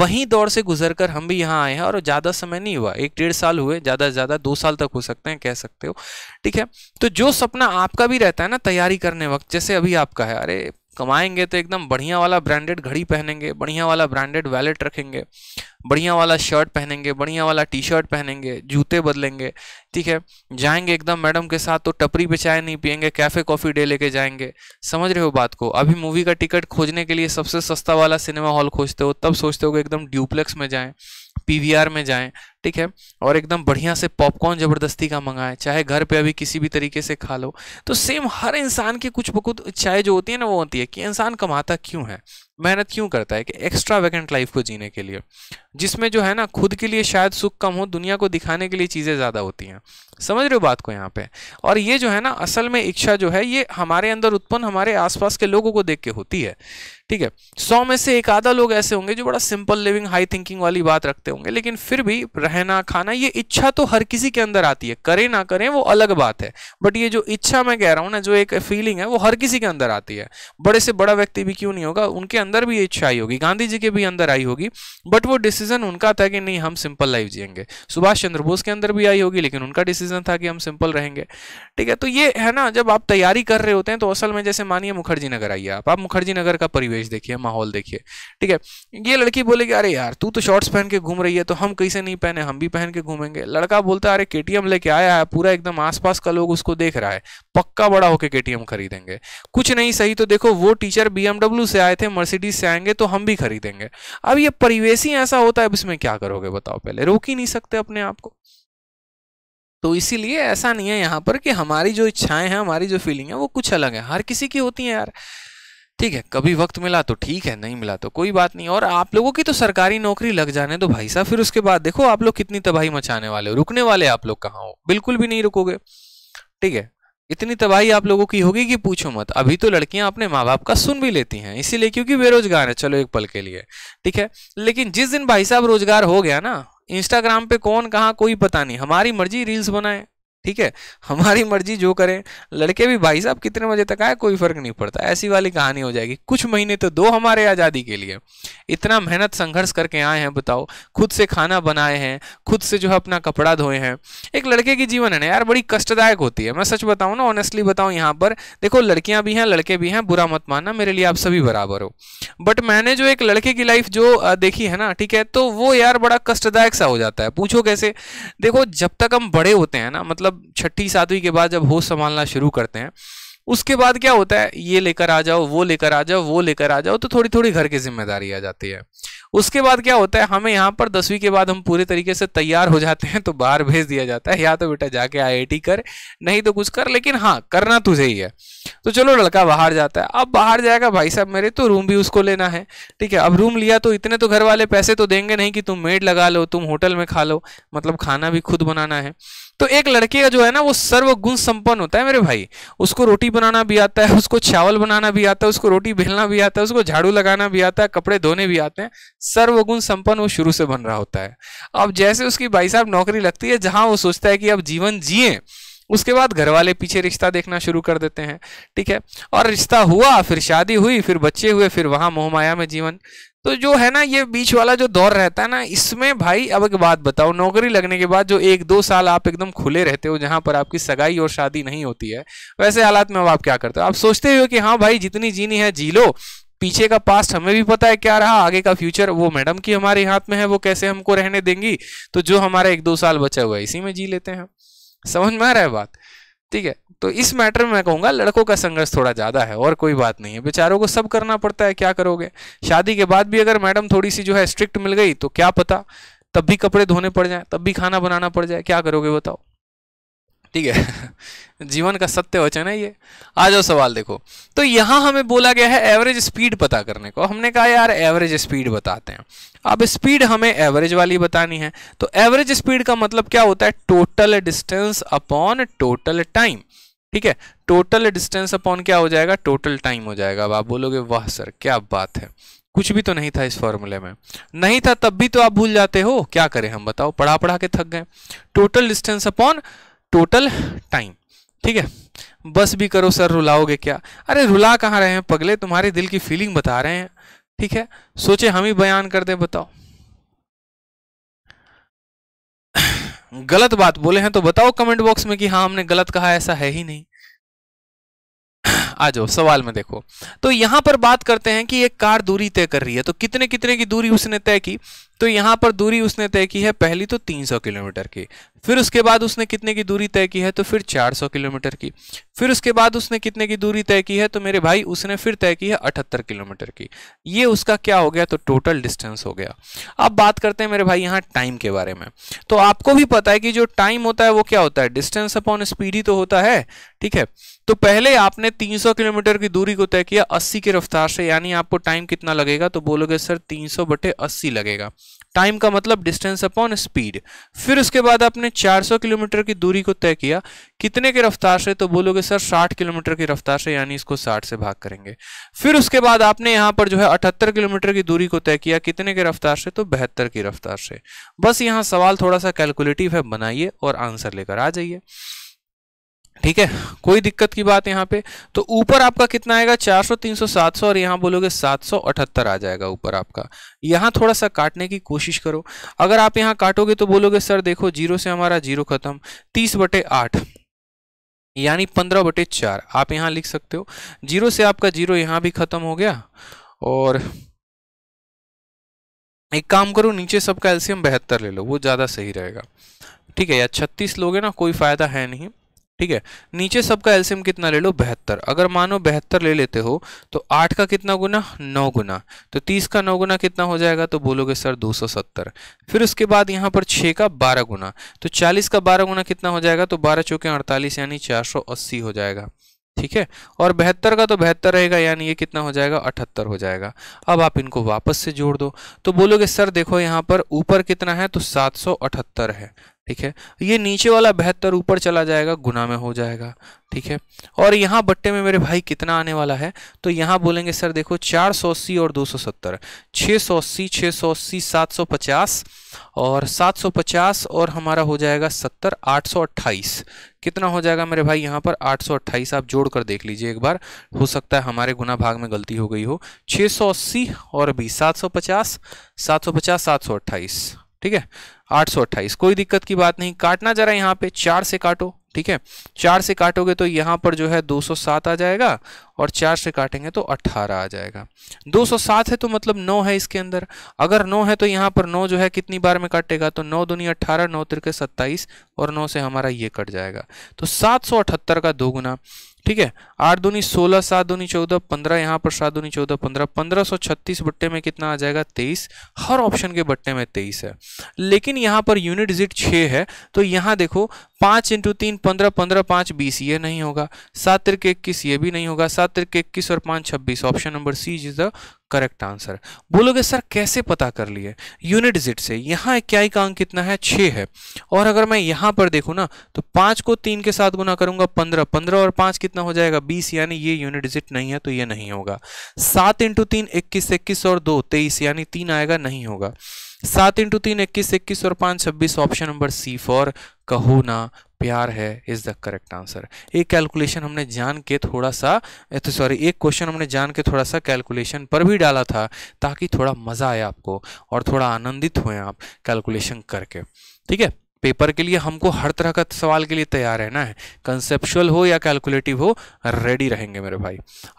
वहीं दौड़ से गुजर कर हम भी यहाँ आए हैं और ज़्यादा समय नहीं हुआ एक डेढ़ साल हुए ज़्यादा से ज़्यादा दो साल तक हो सकते हैं कह सकते हो ठीक है तो जो सपना आपका भी रहता है ना तैयारी करने वक्त जैसे अभी आपका है अरे कमाएंगे तो एकदम बढ़िया वाला ब्रांडेड घड़ी पहनेंगे बढ़िया वाला ब्रांडेड वैलेट रखेंगे बढ़िया वाला शर्ट पहनेंगे बढ़िया वाला टी शर्ट पहनेंगे जूते बदलेंगे ठीक है जाएंगे एकदम मैडम के साथ तो टपरी पे चाय नहीं पियेंगे कैफ़े कॉफ़ी डे लेके जाएंगे समझ रहे हो बात को अभी मूवी का टिकट खोजने के लिए सबसे सस्ता वाला सिनेमा हॉल खोजते हो तब सोचते हो कि एकदम ड्यूप्लेक्स में जाएँ पी में जाएँ ठीक है और एकदम बढ़िया से पॉपकॉर्न ज़बरदस्ती का मंगाए चाहे घर पे अभी किसी भी तरीके से खा लो तो सेम हर इंसान की कुछ बहुत इच्छाएं जो होती है ना वो होती है कि इंसान कमाता क्यों है मेहनत क्यों करता है कि एक्स्ट्रा वैकेंट लाइफ को जीने के लिए जिसमें जो है ना खुद के लिए शायद सुख कम हो दुनिया को दिखाने के लिए चीज़ें ज़्यादा होती हैं समझ रहे हो बात को यहाँ पे और ये जो है ना असल में इच्छा जो है ये हमारे अंदर उत्पन्न हमारे आसपास के लोगों को देख के होती है ठीक है सौ में से एक आधा लोग ऐसे होंगे जो बड़ा सिंपल लिविंग हाई थिंकिंग वाली बात रखते होंगे लेकिन फिर भी रहना खाना ये इच्छा तो हर किसी के अंदर आती है करे ना करें वो अलग बात है बट ये जो इच्छा मैं कह रहा हूँ ना जो एक फीलिंग है वो हर किसी के अंदर आती है बड़े से बड़ा व्यक्ति भी क्यों नहीं होगा उनके अंदर भी इच्छा आई होगी गांधी जी के भी अंदर आई होगी बट वो डिसीजन उनका था कि नहीं हम सिंपल लाइफ जियेंगे सुभाष चंद्र बोस के अंदर भी आई होगी लेकिन उनका डिसीजन था कि हम सिंपल रहेंगे ठीक है तो ये है ना जब आप तैयारी कर रहे होते हैं तो असल में जैसे मानिए मुखर्जी नगर आइए आप आप मुखर्जी नगर का परिवेश देखिए माहौल देखिए ठीक है ये लड़की बोलेगी अरे यार तू तो शॉर्ट्स पहन के घूम रही है तो हम कैसे नहीं पहने आपने हम भी पहन के घूमेंगे लड़का बोलता है अरे के लेके आया है पूरा एकदम आसपास का लोग उसको देख रहा है पक्का बड़ा होके के खरीदेंगे कुछ नहीं सही तो देखो वो टीचर बी से आए थे मर्सिडीज से आएंगे तो हम भी खरीदेंगे अब ये परिवेश ही ऐसा होता है अब इसमें क्या करोगे बताओ पहले रोक ही नहीं सकते अपने आप को तो इसीलिए ऐसा नहीं है यहाँ पर कि हमारी जो इच्छाएं हैं हमारी जो फीलिंग है वो कुछ अलग है हर किसी की होती है यार ठीक है कभी वक्त मिला तो ठीक है नहीं मिला तो कोई बात नहीं और आप लोगों की तो सरकारी नौकरी लग जाने तो भाई साहब फिर उसके बाद देखो आप लोग कितनी तबाही मचाने वाले हो रुकने वाले आप लोग कहाँ हो बिल्कुल भी नहीं रुकोगे ठीक है इतनी तबाही आप लोगों की होगी कि पूछो मत अभी तो लड़कियां अपने माँ बाप का सुन भी लेती हैं इसीलिए क्योंकि बेरोजगार है चलो एक पल के लिए ठीक है लेकिन जिस दिन भाई साहब रोजगार हो गया ना इंस्टाग्राम पे कौन कहाँ कोई पता नहीं हमारी मर्जी रील्स बनाए ठीक है हमारी मर्जी जो करें लड़के भी भाई साहब कितने बजे तक आए कोई फर्क नहीं पड़ता ऐसी वाली कहानी हो जाएगी कुछ महीने तो दो हमारे आज़ादी के लिए इतना मेहनत संघर्ष करके आए हैं बताओ खुद से खाना बनाए हैं खुद से जो है अपना कपड़ा धोए हैं एक लड़के की जीवन है ना यार बड़ी कष्टदायक होती है मैं सच बताऊँ ना ऑनेस्टली बताऊँ यहाँ पर देखो लड़कियाँ भी हैं लड़के भी हैं बुरा मत मानना मेरे लिए आप सभी बराबर हो बट मैंने जो एक लड़के की लाइफ जो देखी है ना ठीक है तो वो यार बड़ा कष्टदायक सा हो जाता है पूछो कैसे देखो जब तक हम बड़े होते हैं ना मतलब मतलब छठी सातवीं के बाद जब होश संभालना शुरू करते हैं उसके बाद क्या होता है ये लेकर आ जाओ वो लेकर आ जाओ वो लेकर आ जाओ तो थोड़ी थोड़ी घर की जिम्मेदारी आ जाती है उसके बाद क्या होता है हमें यहाँ पर दसवीं के बाद हम पूरे तरीके से तैयार हो जाते हैं तो बाहर भेज दिया जाता है या तो बेटा जाके आई कर नहीं तो कुछ कर लेकिन हाँ करना तुझे ही है तो चलो लड़का बाहर जाता है अब बाहर जाएगा भाई साहब मेरे तो रूम भी उसको लेना है ठीक है अब रूम लिया तो इतने तो घर वाले पैसे तो देंगे नहीं कि तुम मेड लगा लो तुम होटल में खा लो मतलब खाना भी खुद बनाना है तो एक लड़के का जो है ना वो सर्व गुण संपन्न होता है मेरे भाई उसको रोटी बनाना भी आता है उसको चावल बनाना भी आता है उसको रोटी बेलना भी आता है उसको झाड़ू लगाना भी आता है कपड़े धोने भी आते हैं सर्वगुण संपन्न वो शुरू से बन रहा होता है अब जैसे उसकी भाई साहब नौकरी लगती है जहां वो सोचता है कि अब जीवन जिए उसके बाद घर वाले पीछे रिश्ता देखना शुरू कर देते हैं ठीक है और रिश्ता हुआ फिर शादी हुई फिर बच्चे हुए फिर वहां मोहमाया में जीवन तो जो है ना ये बीच वाला जो दौर रहता है ना इसमें भाई अब एक बात बताओ नौकरी लगने के बाद जो एक दो साल आप एकदम खुले रहते हो जहां पर आपकी सगाई और शादी नहीं होती है वैसे हालात में अब आप क्या करते हो आप सोचते हो कि हाँ भाई जितनी जीनी है जी लो पीछे का पास्ट हमें भी पता है क्या रहा आगे का फ्यूचर वो मैडम की हमारे हाथ में है वो कैसे हमको रहने देंगी तो जो हमारा एक दो साल बचा हुआ है इसी में जी लेते हैं समझ में आ रहा है बात ठीक है तो इस मैटर में मैं कहूँगा लड़कों का संघर्ष थोड़ा ज़्यादा है और कोई बात नहीं है बेचारों को सब करना पड़ता है क्या करोगे शादी के बाद भी अगर मैडम थोड़ी सी जो है स्ट्रिक्ट मिल गई तो क्या पता तब भी कपड़े धोने पड़ जाए तब भी खाना बनाना पड़ जाए क्या करोगे बताओ ठीक है [LAUGHS] जीवन का सत्य वचन है ये आ जाओ सवाल देखो तो यहाँ हमें बोला गया है एवरेज स्पीड पता करने को हमने कहा यार एवरेज स्पीड बताते हैं अब स्पीड हमें एवरेज वाली बतानी है तो एवरेज स्पीड का मतलब क्या होता है total distance upon total time ठीक है टोटल डिस्टेंस अपॉन क्या हो जाएगा टोटल टाइम हो जाएगा अब आप बोलोगे वाह सर क्या बात है कुछ भी तो नहीं था इस फॉर्मूले में नहीं था तब भी तो आप भूल जाते हो क्या करें हम बताओ पढ़ा पढ़ा के थक गए total distance upon total time ठीक है बस भी करो सर रुलाओगे क्या अरे रुला कहाँ रहे हैं पगले तुम्हारे दिल की फीलिंग बता रहे हैं ठीक है सोचे हम ही बयान कर दें बताओ गलत बात बोले हैं तो बताओ कमेंट बॉक्स में कि हाँ हमने गलत कहा ऐसा है ही नहीं आ जाओ सवाल में देखो तो यहां पर बात करते हैं कि एक कार दूरी तय कर रही है तो कितने कितने की दूरी उसने तय की तो यहां पर दूरी उसने तय की है पहली तो 300 किलोमीटर की फिर उसके बाद उसने कितने की दूरी तय की है तो फिर 400 किलोमीटर की फिर उसके बाद उसने कितने की दूरी तय की है तो मेरे भाई उसने फिर तय की है 78 किलोमीटर की ये उसका क्या हो गया तो टोटल डिस्टेंस हो गया अब बात करते हैं मेरे भाई यहाँ टाइम के बारे में तो आपको भी पता है कि जो टाइम होता है वो क्या होता है डिस्टेंस अपॉन स्पीड ही तो होता है ठीक है तो पहले आपने 300 किलोमीटर की दूरी को तय किया 80 की रफ्तार से यानी आपको टाइम कितना लगेगा तो बोलोगे सर 300 बटे अस्सी लगेगा टाइम का मतलब डिस्टेंस अपॉन स्पीड फिर उसके बाद आपने 400 किलोमीटर की दूरी को तय किया कितने की रफ्तार से तो बोलोगे सर 60 किलोमीटर की रफ्तार से यानी इसको 60 से भाग करेंगे फिर उसके बाद आपने यहाँ पर जो है अठहत्तर किलोमीटर की दूरी को तय किया कितने की रफ्तार से तो बहत्तर की रफ्तार से बस यहाँ सवाल थोड़ा सा कैलकुलेटिव है बनाइए और आंसर लेकर आ जाइए ठीक है कोई दिक्कत की बात यहाँ पे तो ऊपर आपका कितना आएगा 400 300 700 और यहाँ बोलोगे 778 आ जाएगा ऊपर आपका यहाँ थोड़ा सा काटने की कोशिश करो अगर आप यहाँ काटोगे तो बोलोगे सर देखो जीरो से हमारा जीरो खत्म तीस बटे आठ यानी पंद्रह बटे चार आप यहाँ लिख सकते हो जीरो से आपका जीरो यहाँ भी खत्म हो गया और एक काम करो नीचे सबका एल्सियम बेहतर ले लो वो ज़्यादा सही रहेगा ठीक है या छत्तीस लोगे ना कोई फ़ायदा है नहीं ठीक है नीचे सबका एल्सियम कितना ले लो बहत्तर अगर मानो बहत्तर ले लेते हो तो आठ का कितना गुना नौ गुना तो तीस का नौ गुना कितना हो जाएगा तो बोलोगे सर दो सौ सत्तर फिर उसके बाद यहाँ पर छः का बारह गुना तो चालीस का बारह गुना कितना हो जाएगा तो बारह चौके अड़तालीस यानी चार सौ अस्सी हो जाएगा ठीक है और बेहतर का तो बेहतर रहेगा यानी ये कितना हो जाएगा अठहत्तर हो जाएगा अब आप इनको वापस से जोड़ दो तो बोलोगे सर देखो यहाँ पर ऊपर कितना है तो सात सौ अठहत्तर है ठीक है ये नीचे वाला बेहतर ऊपर चला जाएगा गुना में हो जाएगा ठीक है और यहाँ बट्टे में मेरे भाई कितना आने वाला है तो यहाँ बोलेंगे सर देखो चार सौ अस्सी और दो सौ सत्तर छः सौ अस्सी छः सौ अस्सी सात सौ पचास और सात सौ पचास और हमारा हो जाएगा सत्तर आठ सौ अट्ठाईस कितना हो जाएगा मेरे भाई यहाँ पर आठ सौ अट्ठाईस आप जोड़ कर देख लीजिए एक बार हो सकता है हमारे गुना भाग में गलती हो गई हो अस्सी और बीस सात सौ 728 ठीक है 828 कोई दिक्कत की बात नहीं काटना जरा यहाँ पे चार से काटो ठीक है चार से काटोगे तो यहाँ पर जो है 207 आ जाएगा और चार से काटेंगे तो 18 आ जाएगा 207 है तो मतलब 9 है इसके अंदर अगर 9 है तो यहाँ पर 9 जो है कितनी बार में काटेगा तो 9 दुनी अट्ठारह नौ तिरके सत्ताईस और 9 से हमारा ये कट जाएगा तो 778 का दोगुना ठीक है आठ दूनी सोलह सात दूनी चौदह पंद्रह यहाँ पर सात दूनी चौदह पंद्रह पंद्रह सौ छत्तीस बट्टे में कितना आ जाएगा तेईस हर ऑप्शन के बट्टे में तेईस है लेकिन यहाँ पर यूनिट डिजिट छः है तो यहाँ देखो पाँच इंटू तीन पंद्रह पंद्रह पाँच बीस ये नहीं होगा सात तिरके इक्कीस ये भी नहीं होगा सात तिरके इक्कीस और पाँच छब्बीस option number C is the correct answer बोलोगे सर कैसे पता कर लिए यूनिट डिजिट से यहाँ इक्याई का अंक कितना है छः है और अगर मैं यहाँ पर देखूँ ना तो पाँच को तीन के साथ गुना करूँगा पंद्रह पंद्रह और पाँच कितना हो जाएगा बीस यानी ये यूनिट डिजिट नहीं है तो ये नहीं होगा सात इंटू तीन इक्कीस इक्कीस और दो तेईस यानी तीन आएगा नहीं होगा सात इंटू तीन इक्कीस इक्कीस और पाँच छब्बीस ऑप्शन नंबर सी फॉर कहो Na Pyaar Hai is the correct answer एक कैलकुलेशन हमने जान के थोड़ा सा तो सॉरी एक क्वेश्चन हमने जान के थोड़ा सा कैलकुलेशन पर भी डाला था ताकि थोड़ा मज़ा आए आपको और थोड़ा आनंदित हुए आप कैलकुलेशन करके ठीक है पेपर के लिए हमको हर तरह का सवाल के लिए तैयार रहना है कंसेप्शुअल हो या कैलकुलेटिव हो रेडी रहेंगे मेरे भाई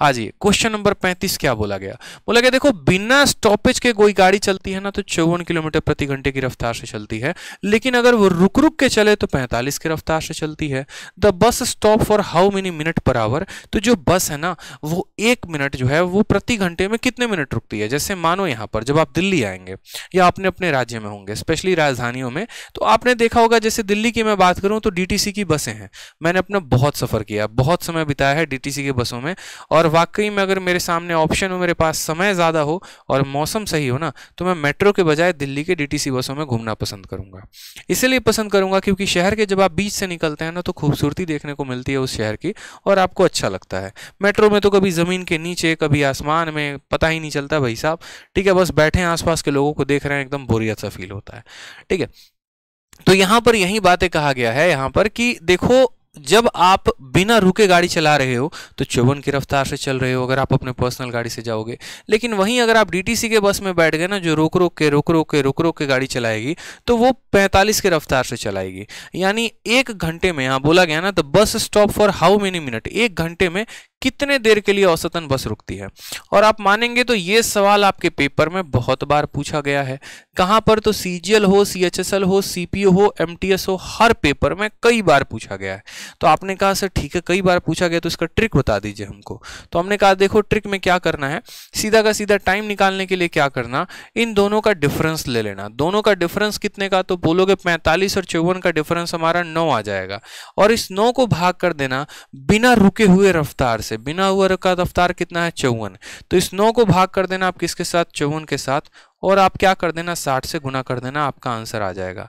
आज ये क्वेश्चन नंबर पैंतीस क्या बोला गया बोला गया देखो बिना स्टॉपेज के कोई गाड़ी चलती है ना तो चौवन किलोमीटर प्रति घंटे की रफ्तार से चलती है लेकिन अगर वो रुक रुक के चले तो पैंतालीस की रफ्तार से चलती है the bus stop for how many minute per hour तो जो बस है ना वो एक मिनट जो है वो प्रति घंटे में कितने मिनट रुकती है जैसे मानो यहाँ पर जब आप दिल्ली आएंगे या अपने अपने राज्य में होंगे स्पेशली राजधानियों में तो आपने देखा देखा होगा जैसे दिल्ली की मैं बात करूं तो डीटीसी की बसें हैं मैंने अपना बहुत सफ़र किया बहुत समय बिताया है डीटीसी की बसों में और वाकई में अगर मेरे सामने ऑप्शन हो मेरे पास समय ज़्यादा हो और मौसम सही हो ना तो मैं मेट्रो के बजाय दिल्ली के डी बसों में घूमना पसंद करूँगा इसलिए पसंद करूँगा क्योंकि शहर के जब आप बीच से निकलते हैं ना तो खूबसूरती देखने को मिलती है उस शहर की और आपको अच्छा लगता है मेट्रो में तो कभी ज़मीन के नीचे कभी आसमान में पता ही नहीं चलता भाई साहब ठीक है बस बैठे हैं आसपास के लोगों को देख रहे हैं एकदम बोरियत सा फील होता है ठीक है तो यहां पर यही बातें कहा गया है यहां पर कि देखो जब आप बिना रुके गाड़ी चला रहे हो तो चौवन की रफ्तार से चल रहे हो अगर आप अपने पर्सनल गाड़ी से जाओगे लेकिन वहीं अगर आप डीटीसी के बस में बैठ गए ना जो रोक रोक के रोक रोक के रोक रोक के गाड़ी चलाएगी तो वो 45 की रफ्तार से चलाएगी यानी एक घंटे में यहाँ बोला गया ना the bus stop for how many minute एक घंटे में कितने देर के लिए औसतन बस रुकती है और आप मानेंगे तो ये सवाल आपके पेपर में बहुत बार पूछा गया है कहाँ पर तो सी हो सी हो सी हो एम हो हर पेपर में कई बार पूछा गया है तो आपने कहा सर ठीक है कई बार पूछा गया तो इसका ट्रिक बता दीजिए हमको तो हमने कहा देखो ट्रिक में क्या करना है सीधा का सीधा टाइम निकालने के लिए क्या करना इन दोनों का डिफरेंस ले लेना दोनों का डिफरेंस कितने का तो बोलोगे पैंतालीस और चौवन का डिफरेंस हमारा नौ आ जाएगा और इस नौ को भाग कर देना बिना रुके हुए रफ्तार से से बिना हुआ का रफ्तार कितना है चौवन तो इस नौ को भाग कर देना आप किसके साथ चौवन के साथ और आप क्या कर देना साठ से गुना कर देना आपका आंसर आ जाएगा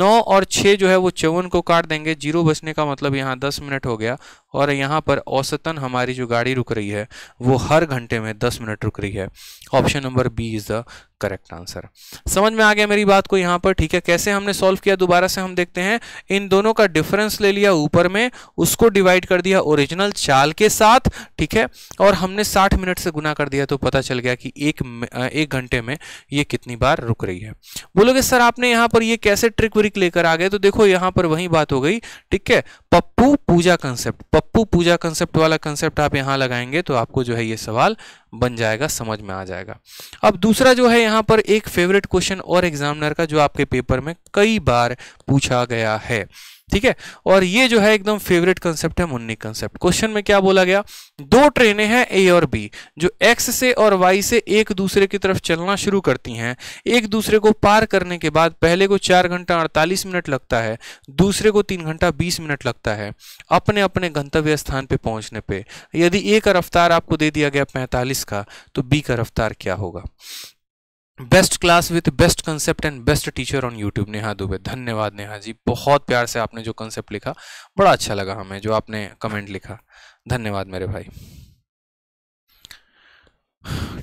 नौ और छः जो है वो चौवन को काट देंगे जीरो बचने का मतलब यहाँ दस मिनट हो गया और यहाँ पर औसतन हमारी जो गाड़ी रुक रही है वो हर घंटे में दस मिनट रुक रही है option number B is the correct answer समझ में आ गया मेरी बात को यहाँ पर ठीक है कैसे हमने सॉल्व किया दोबारा से हम देखते हैं इन दोनों का डिफरेंस ले लिया ऊपर में उसको डिवाइड कर दिया ओरिजिनल चाल के साथ ठीक है और हमने 60 मिनट से गुना कर दिया तो पता चल गया कि एक एक घंटे में ये कितनी बार रुक रही है बोलोगे सर आपने यहाँ पर ये कैसे ट्रिक व्रिक लेकर आ गए तो देखो यहाँ पर वही बात हो गई ठीक है पप्पू पूजा कंसेप्ट पप्पू पूजा कंसेप्ट वाला कंसेप्ट आप यहाँ लगाएंगे तो आपको जो है ये सवाल बन जाएगा समझ में आ जाएगा अब दूसरा जो है यहाँ पर एक फेवरेट क्वेश्चन और एग्जामिनर का जो आपके पेपर में कई बार पूछा गया है ठीक है और ये जो है एकदम फेवरेट कंसेप्ट है मुन्नी कंसेप्ट क्वेश्चन में क्या बोला गया दो ट्रेनें हैं ए और बी जो एक्स से और वाई से एक दूसरे की तरफ चलना शुरू करती हैं एक दूसरे को पार करने के बाद पहले को चार घंटा अड़तालीस मिनट लगता है दूसरे को तीन घंटा बीस मिनट लगता है अपने अपने गंतव्य स्थान पर पहुंचने पर यदि ए का रफ्तार आपको दे दिया गया पैंतालीस का तो बी का रफ्तार क्या होगा best class with best concept and best teacher on YouTube Neha Dubey धन्यवाद नेहा जी बहुत प्यार से आपने जो कंसेप्ट लिखा बड़ा अच्छा लगा हमें जो आपने कमेंट लिखा धन्यवाद मेरे भाई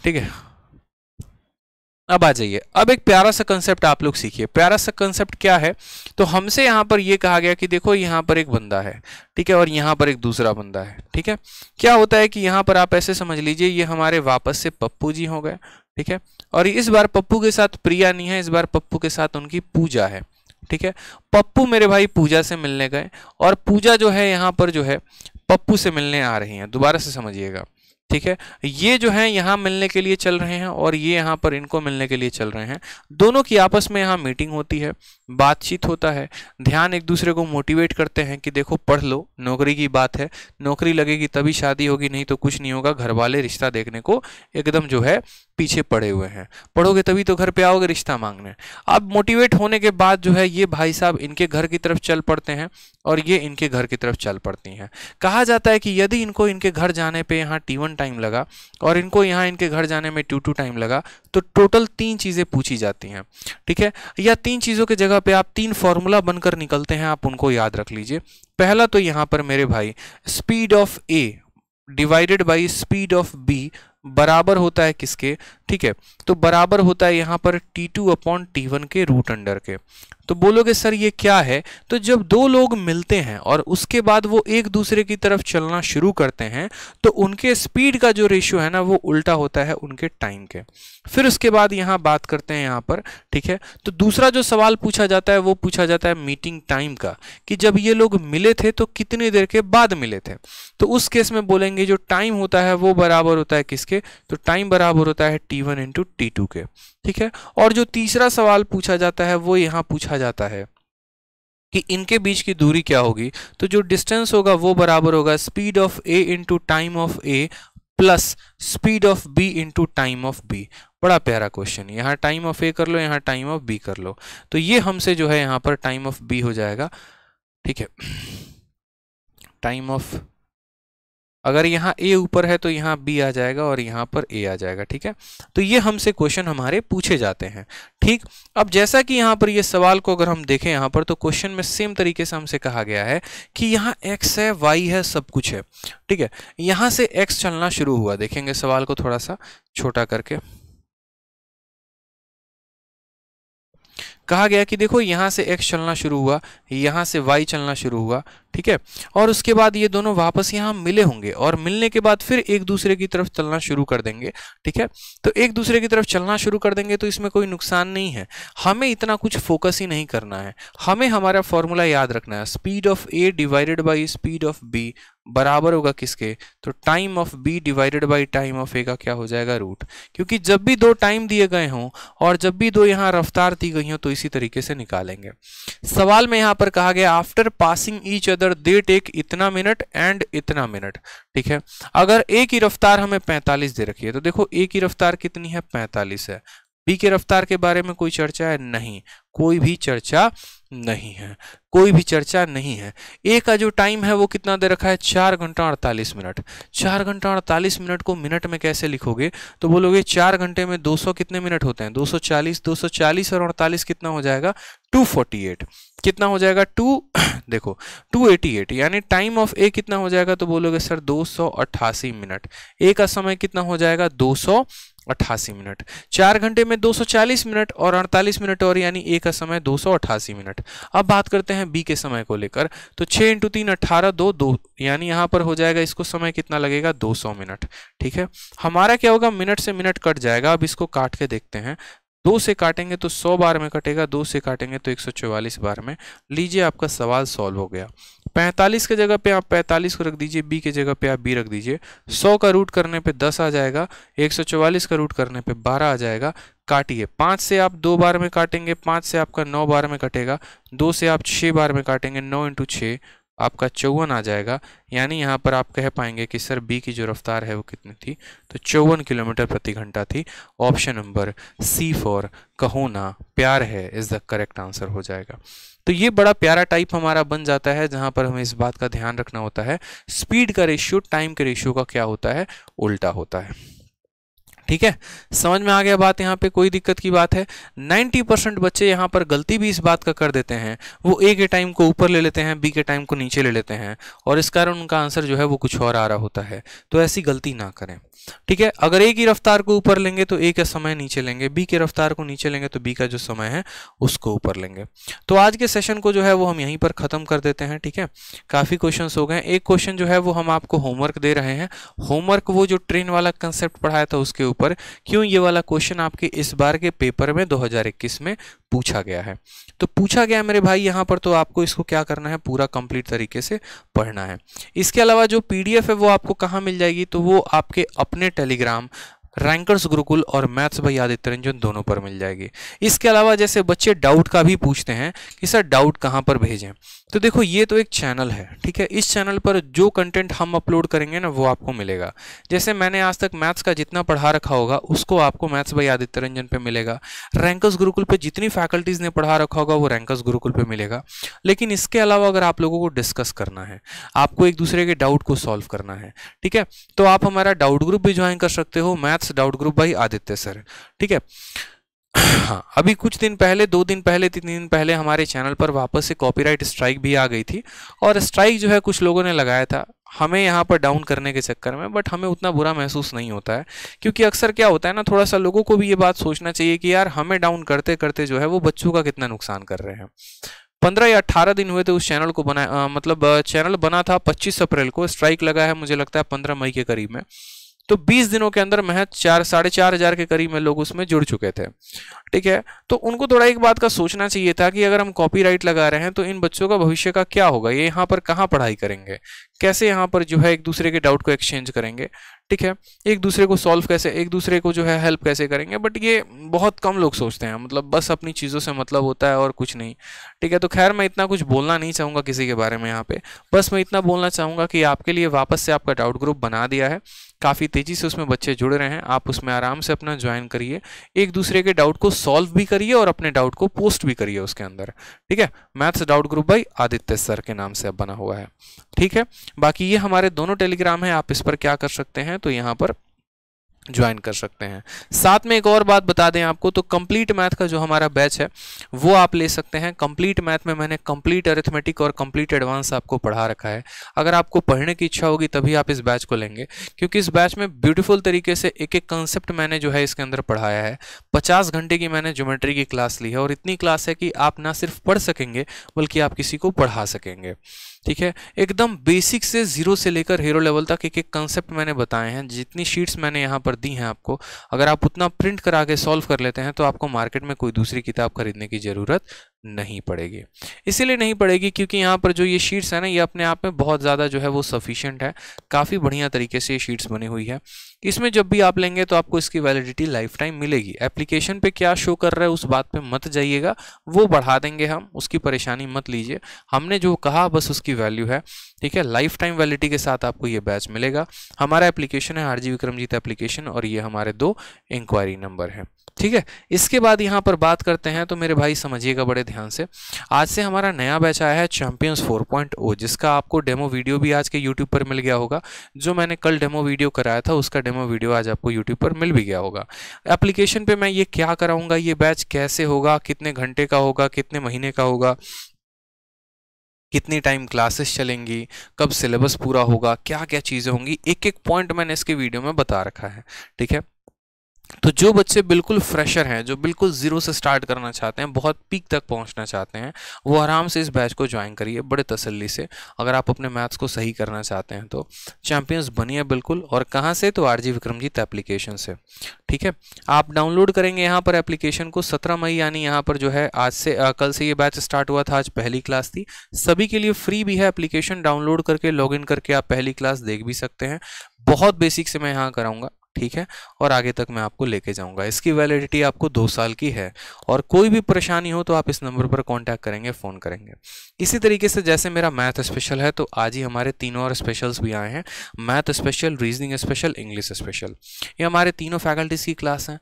ठीक है अब आ जाइए अब एक प्यारा सा कंसेप्ट आप लोग सीखिए प्यारा सा कंसेप्ट क्या है तो हमसे यहाँ पर यह कहा गया कि देखो यहाँ पर एक बंदा है ठीक है और यहाँ पर एक दूसरा बंदा है ठीक है क्या होता है कि यहाँ पर आप ऐसे समझ लीजिए ये हमारे वापस से पप्पू जी हो गए ठीक है और इस बार पप्पू के साथ प्रिया नहीं है इस बार पप्पू के साथ उनकी पूजा है ठीक है पप्पू मेरे भाई पूजा से मिलने गए और पूजा जो है यहाँ पर जो है पप्पू से मिलने आ रही हैं दोबारा से समझिएगा ठीक है ये जो है यहाँ मिलने के लिए चल रहे हैं और ये यहाँ पर इनको मिलने के लिए चल रहे हैं दोनों की आपस में यहाँ मीटिंग होती है बातचीत होता है ध्यान एक दूसरे को मोटिवेट करते हैं कि देखो पढ़ लो नौकरी की बात है नौकरी लगेगी तभी शादी होगी नहीं तो कुछ नहीं होगा घर वाले रिश्ता देखने को एकदम जो है पीछे पड़े हुए हैं पढ़ोगे तभी तो घर पे आओगे रिश्ता मांगने अब मोटिवेट होने के बाद जो है ये भाई साहब इनके घर की तरफ चल पड़ते हैं और ये इनके घर की तरफ चल पड़ती हैं कहा जाता है कि यदि इनको इनके घर जाने पे यहाँ टी वन टाइम लगा और इनको यहाँ इनके घर जाने में टू टू टाइम लगा तो टोटल तीन चीज़ें पूछी जाती हैं ठीक है या तीन चीज़ों के जगह पे आप तीन फॉर्मूला बनकर निकलते हैं आप उनको याद रख लीजिए पहला तो यहाँ पर मेरे भाई speed of A divided by speed of B बराबर होता है किसके ठीक है तो बराबर होता है यहाँ पर T two upon T one के रूट अंडर के तो बोलोगे सर ये क्या है तो जब दो लोग मिलते हैं और उसके बाद वो एक दूसरे की तरफ चलना शुरू करते हैं तो उनके स्पीड का जो रेशियो है ना वो उल्टा होता है उनके टाइम के फिर उसके बाद यहाँ बात करते हैं यहाँ पर ठीक है तो दूसरा जो सवाल पूछा जाता है वो पूछा जाता है मीटिंग टाइम का कि जब ये लोग मिले थे तो कितनी देर के बाद मिले थे तो उस केस में बोलेंगे जो टाइम होता है वो बराबर होता है किसके के तो टाइम बराबर होता है T one into T two के ठीक है और जो तीसरा सवाल पूछा जाता है वो यहाँ पूछा जाता है कि इनके बीच की दूरी क्या होगी तो जो डिस्टेंस होगा वो बराबर होगा speed of A into time of A plus speed of B into time of B बड़ा प्यारा क्वेश्चन यहाँ टाइम ऑफ ए कर लो यहाँ टाइम ऑफ बी कर लो तो ये हमसे जो है यहाँ पर टाइम ऑफ बी हो जाएगा ठीक है टाइम ऑफ अगर यहाँ ए ऊपर है तो यहाँ बी आ जाएगा और यहाँ पर ए आ जाएगा ठीक है तो ये हमसे क्वेश्चन हमारे पूछे जाते हैं ठीक अब जैसा कि यहाँ पर ये सवाल को अगर हम देखें यहाँ पर तो क्वेश्चन में सेम तरीके से हमसे कहा गया है कि यहाँ एक्स है वाई है सब कुछ है ठीक है यहाँ से एक्स चलना शुरू हुआ देखेंगे सवाल को थोड़ा सा छोटा करके कहा गया कि देखो यहाँ से एक्स चलना शुरू हुआ यहाँ से वाई चलना शुरू हुआ ठीक है और उसके बाद ये दोनों वापस यहाँ मिले होंगे और मिलने के बाद फिर एक दूसरे की तरफ चलना शुरू कर देंगे ठीक है तो एक दूसरे की तरफ चलना शुरू कर देंगे तो इसमें कोई नुकसान नहीं है हमें इतना कुछ फोकस ही नहीं करना है हमें हमारा फॉर्मूला याद रखना है speed of A divided by speed of B बराबर होगा किसके तो time of B divided by time of A का क्या हो जाएगा रूट क्योंकि जब भी दो टाइम दिए गए हों और जब भी दो यहाँ रफ्तार दी गई हों तो इसी तरीके से निकालेंगे सवाल में यहाँ पर कहा गया after passing each other they take इतना मिनट एंड इतना मिनट ठीक है अगर ए की रफ्तार हमें 45 दे रखी है तो देखो ए की रफ्तार कितनी है 45 है बी के रफ्तार के बारे में कोई चर्चा है नहीं कोई भी चर्चा नहीं है कोई भी चर्चा नहीं है ए का जो टाइम है वो कितना दे रखा है चार घंटा अड़तालीस मिनट चार घंटा अड़तालीस मिनट को मिनट में कैसे लिखोगे तो बोलोगे चार घंटे में 200 कितने मिनट होते हैं 240 240 और अड़तालीस कितना हो जाएगा 248 फोर्टी कितना हो जाएगा टू [CLEARS THROAT] देखो 288 यानी टाइम ऑफ ए कितना हो जाएगा तो बोलोगे सर दो मिनट ए का समय कितना हो जाएगा दो अट्ठासी मिनट चार घंटे में 240 मिनट और 48 मिनट और यानी ए का समय दो मिनट अब बात करते हैं बी के समय को लेकर तो 6 इंटू तीन अट्ठारह दो दो यानी यहाँ पर हो जाएगा इसको समय कितना लगेगा 200 मिनट ठीक है हमारा क्या होगा मिनट से मिनट कट जाएगा अब इसको काट के देखते हैं दो से काटेंगे तो सौ बार में कटेगा दो से काटेंगे तो एक बार में लीजिए आपका सवाल सॉल्व हो गया 45 के जगह पे आप 45 को रख दीजिए बी के जगह पे आप बी रख दीजिए 100 का रूट करने पे 10 आ जाएगा 144 का रूट करने पे 12 आ जाएगा काटिए पाँच से आप दो बार में काटेंगे पाँच से आपका नौ बार में कटेगा दो से आप छः बार में काटेंगे नौ इंटू छः आपका चौवन आ जाएगा यानी यहाँ पर आप कह पाएंगे कि सर बी की जो रफ्तार है वो कितनी थी तो चौवन किलोमीटर प्रति घंटा थी ऑप्शन नंबर सी फॉर कहो Na Pyaar Hai is the correct answer हो जाएगा तो ये बड़ा प्यारा टाइप हमारा बन जाता है जहाँ पर हमें इस बात का ध्यान रखना होता है स्पीड का रेशियो टाइम के रेशियो का क्या होता है उल्टा होता है ठीक है समझ में आ गया बात यहाँ पे कोई दिक्कत की बात है 90 परसेंट बच्चे यहाँ पर गलती भी इस बात का कर देते हैं वो ए के टाइम को ऊपर ले लेते हैं बी के टाइम को नीचे ले लेते हैं और इस कारण उनका आंसर जो है वो कुछ और आ रहा होता है तो ऐसी गलती ना करें ठीक है अगर ए की रफ्तार को ऊपर लेंगे तो ए का समय नीचे लेंगे बी के रफ्तार को नीचे लेंगे तो बी का जो समय है उसको ऊपर लेंगे तो आज के सेशन को जो है वो हम यहीं पर ख़त्म कर देते हैं ठीक है काफ़ी क्वेश्चन हो गए एक क्वेश्चन जो है वो हम आपको होमवर्क दे रहे हैं होमवर्क वो जो ट्रेन वाला कंसेप्ट पढ़ाया था उसके ऊपर क्यों ये वाला क्वेश्चन आपके इस बार के पेपर में दो में पूछा गया है तो पूछा गया मेरे भाई यहाँ पर तो आपको इसको क्या करना है पूरा कंप्लीट तरीके से पढ़ना है इसके अलावा जो पीडीएफ है वो आपको कहाँ मिल जाएगी तो वो आपके अपने टेलीग्राम रैंकर्स गुरुकुल और मैथ्स भाई आदित्य रंजन दोनों पर मिल जाएगी इसके अलावा जैसे बच्चे डाउट का भी पूछते हैं कि सर डाउट कहाँ पर भेजें तो देखो ये तो एक चैनल है ठीक है इस चैनल पर जो कंटेंट हम अपलोड करेंगे ना वो आपको मिलेगा जैसे मैंने आज तक मैथ्स का जितना पढ़ा रखा होगा उसको आपको मैथ्स भाई आदित्य रंजन पे मिलेगा रैंकर्स गुरुकुल पे जितनी फैकल्टीज़ ने पढ़ा रखा होगा वो रैंकर्स गुरुकुल पे मिलेगा लेकिन इसके अलावा अगर आप लोगों को डिस्कस करना है आपको एक दूसरे के डाउट को सॉल्व करना है ठीक है तो आप हमारा डाउट ग्रुप भी ज्वाइन कर सकते हो मैथ्स डाउट ग्रुप भाई आदित्य सर ठीक है हाँ, अभी कुछ दिन पहले दो दिन पहले तीन दिन पहले हमारे चैनल पर वापस से कॉपीराइट स्ट्राइक भी आ गई थी और स्ट्राइक जो है कुछ लोगों ने लगाया था हमें यहाँ पर डाउन करने के चक्कर में बट हमें उतना बुरा महसूस नहीं होता है क्योंकि अक्सर क्या होता है ना थोड़ा सा लोगों को भी ये बात सोचना चाहिए कि यार हमें डाउन करते करते जो है वो बच्चों का कितना नुकसान कर रहे हैं पंद्रह या अट्ठारह दिन हुए थे उस चैनल को बना मतलब चैनल बना था पच्चीस अप्रैल को स्ट्राइक लगा है मुझे लगता है पंद्रह मई के करीब में तो 20 दिनों के अंदर महज चार साढ़े चार हजार के करीब में लोग उसमें जुड़ चुके थे ठीक है तो उनको थोड़ा एक बात का सोचना चाहिए था कि अगर हम कॉपीराइट लगा रहे हैं तो इन बच्चों का भविष्य का क्या होगा ये यहाँ पर कहाँ पढ़ाई करेंगे कैसे यहाँ पर जो है एक दूसरे के डाउट को एक्सचेंज करेंगे ठीक है एक दूसरे को सॉल्व कैसे एक दूसरे को जो है हेल्प कैसे करेंगे बट ये बहुत कम लोग सोचते हैं मतलब बस अपनी चीज़ों से मतलब होता है और कुछ नहीं ठीक है तो खैर मैं इतना कुछ बोलना नहीं चाहूँगा किसी के बारे में यहाँ पे बस मैं इतना बोलना चाहूँगा कि आपके लिए वापस से आपका डाउट ग्रुप बना दिया है काफ़ी तेज़ी से उसमें बच्चे जुड़ रहे हैं आप उसमें आराम से अपना ज्वाइन करिए एक दूसरे के डाउट को सॉल्व भी करिए और अपने डाउट को पोस्ट भी करिए उसके अंदर ठीक है maths doubt group by Aditya sir के नाम से अब बना हुआ है ठीक है बाकी ये हमारे दोनों टेलीग्राम है आप इस पर क्या कर सकते हैं तो यहाँ पर ज्वाइन कर सकते हैं साथ में एक और बात बता दें आपको तो कंप्लीट मैथ का जो हमारा बैच है वो आप ले सकते हैं कंप्लीट मैथ में मैंने कंप्लीट अरिथमेटिक और कंप्लीट एडवांस आपको पढ़ा रखा है अगर आपको पढ़ने की इच्छा होगी तभी आप इस बैच को लेंगे क्योंकि इस बैच में ब्यूटीफुल तरीके से एक एक कंसेप्ट मैंने जो है इसके अंदर पढ़ाया है पचास घंटे की मैंने ज्योमेट्री की क्लास ली है और इतनी क्लास है कि आप ना सिर्फ पढ़ सकेंगे बल्कि आप किसी को पढ़ा सकेंगे ठीक है एकदम बेसिक से ज़ीरो से लेकर हीरो लेवल तक एक एक कंसेप्ट मैंने बताए हैं जितनी शीट्स मैंने यहाँ पर दी हैं आपको अगर आप उतना प्रिंट करा के सॉल्व कर लेते हैं तो आपको मार्केट में कोई दूसरी किताब खरीदने की ज़रूरत नहीं पड़ेगी इसीलिए नहीं पड़ेगी क्योंकि यहाँ पर जो ये शीट्स है ना ये अपने आप में बहुत ज़्यादा जो है वो सफिशियंट है काफ़ी बढ़िया तरीके से ये शीट्स बनी हुई है इसमें जब भी आप लेंगे तो आपको इसकी वैलिडिटी लाइफ टाइम मिलेगी एप्लीकेशन पे क्या शो कर रहा है उस बात पे मत जाइएगा वो बढ़ा देंगे हम उसकी परेशानी मत लीजिए हमने जो कहा बस उसकी वैल्यू है ठीक है लाइफ टाइम वैलिडिटी के साथ आपको ये बैच मिलेगा हमारा एप्लीकेशन है आर विक्रमजीत एप्लीकेशन और ये हमारे दो इंक्वायरी नंबर है ठीक है इसके बाद यहाँ पर बात करते हैं तो मेरे भाई समझिएगा बड़े ध्यान से आज से हमारा नया बैच आया है चैंपियंस 4.0 जिसका आपको डेमो वीडियो भी आज के यूट्यूब पर मिल गया होगा जो मैंने कल डेमो वीडियो कराया था उसका डेमो वीडियो आज आपको यूट्यूब पर मिल भी गया होगा एप्लीकेशन पर मैं ये क्या कराऊँगा ये बैच कैसे होगा कितने घंटे का होगा कितने महीने का होगा कितनी टाइम क्लासेस चलेंगी कब सिलेबस पूरा होगा क्या क्या चीज़ें होंगी एक एक पॉइंट मैंने इसके वीडियो में बता रखा है ठीक है तो जो बच्चे बिल्कुल फ्रेशर हैं जो बिल्कुल ज़ीरो से स्टार्ट करना चाहते हैं बहुत पीक तक पहुंचना चाहते हैं वो आराम से इस बैच को ज्वाइन करिए बड़े तसल्ली से अगर आप अपने मैथ्स को सही करना चाहते हैं तो चैम्पियंस बनिए बिल्कुल और कहाँ से तो आर जी विक्रमजीत एप्लीकेशन से ठीक है आप डाउनलोड करेंगे यहाँ पर एप्लीकेशन को सत्रह मई यानी यहाँ पर जो है आज से आ, कल से ये बैच स्टार्ट हुआ था आज पहली क्लास थी सभी के लिए फ्री भी है एप्लीकेशन डाउनलोड करके लॉग करके आप पहली क्लास देख भी सकते हैं बहुत बेसिक से मैं यहाँ कराऊंगा ठीक है और आगे तक मैं आपको लेके जाऊंगा इसकी वैलिडिटी आपको दो साल की है और कोई भी परेशानी हो तो आप इस नंबर पर कॉन्टैक्ट करेंगे फ़ोन करेंगे इसी तरीके से जैसे मेरा मैथ स्पेशल है तो आज ही हमारे तीनों और स्पेशल्स भी आए हैं math special reasoning special English special ये हमारे तीनों फैकल्टीज़ की क्लास हैं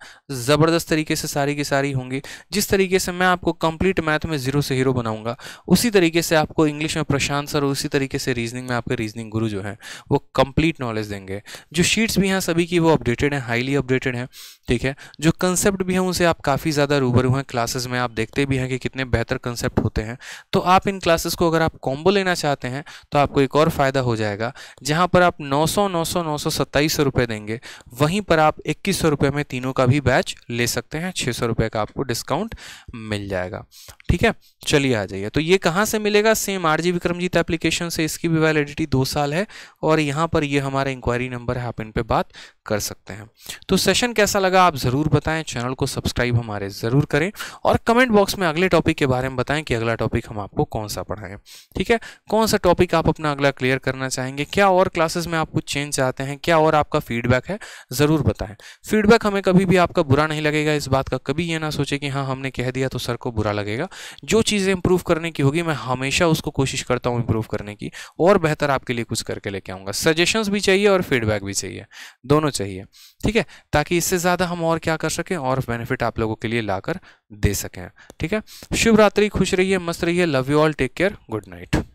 ज़बरदस्त तरीके से सारी की सारी होंगी जिस तरीके से मैं आपको कंप्लीट मैथ में ज़ीरो से हीरो बनाऊंगा उसी तरीके से आपको इंग्लिश में प्रशांत सर उसी तरीके से रीजनिंग में आपके रीजनिंग गुरु जो हैं वो कंप्लीट नॉलेज देंगे जो शीट्स भी हैं सभी की वो अपडेटेड हैं हाईली अपडेटेड हैं ठीक है जो कंसेप्ट भी हैं उनसे आप काफ़ी ज़्यादा रूबरू हैं क्लासेस में आप देखते भी हैं कि कितने बेहतर कंसेप्ट होते हैं तो आप इन क्लासेस को अगर आप कॉम्बो लेना चाहते हैं तो आपको एक और फ़ायदा हो जाएगा जहाँ पर आप नौ सौ नौ सौ नौ सौ सत्ताईस सौ रुपये देंगे वहीं पर आप इक्कीस सौ रुपये में तीनों का भी बैच ले सकते हैं छः सौ रुपये का आपको डिस्काउंट मिल जाएगा ठीक है चलिए आ जाइए तो ये कहाँ से मिलेगा same R G Vikramjeet application से इसकी भी वैलिडिटी दो साल है और यहाँ पर ये हमारा इंक्वायरी नंबर है आप इन पर बात कर सकते सकते हैं तो सेशन कैसा लगा आप ज़रूर बताएं चैनल को सब्सक्राइब हमारे ज़रूर करें और कमेंट बॉक्स में अगले टॉपिक के बारे में बताएं कि अगला टॉपिक हम आपको कौन सा पढ़ाएं ठीक है कौन सा टॉपिक आप अपना अगला क्लियर करना चाहेंगे क्या और क्लासेस में आप कुछ चेंज चाहते हैं क्या और आपका फीडबैक है ज़रूर बताएं फीडबैक हमें कभी भी आपका बुरा नहीं लगेगा इस बात का कभी ये ना सोचे कि हाँ हमने कह दिया तो सर को बुरा लगेगा जो चीज़ें इंप्रूव करने की होगी मैं हमेशा उसको कोशिश करता हूँ इंप्रूव करने की और बेहतर आपके लिए कुछ करके लेके आऊँगा सजेशन भी चाहिए और फीडबैक भी चाहिए दोनों चाहिए चाहिए ठीक है ताकि इससे ज़्यादा हम और क्या कर सकें और बेनिफिट आप लोगों के लिए लाकर दे सकें ठीक है शिवरात्रि खुश रहिए मस्त रहिए love you all take care good night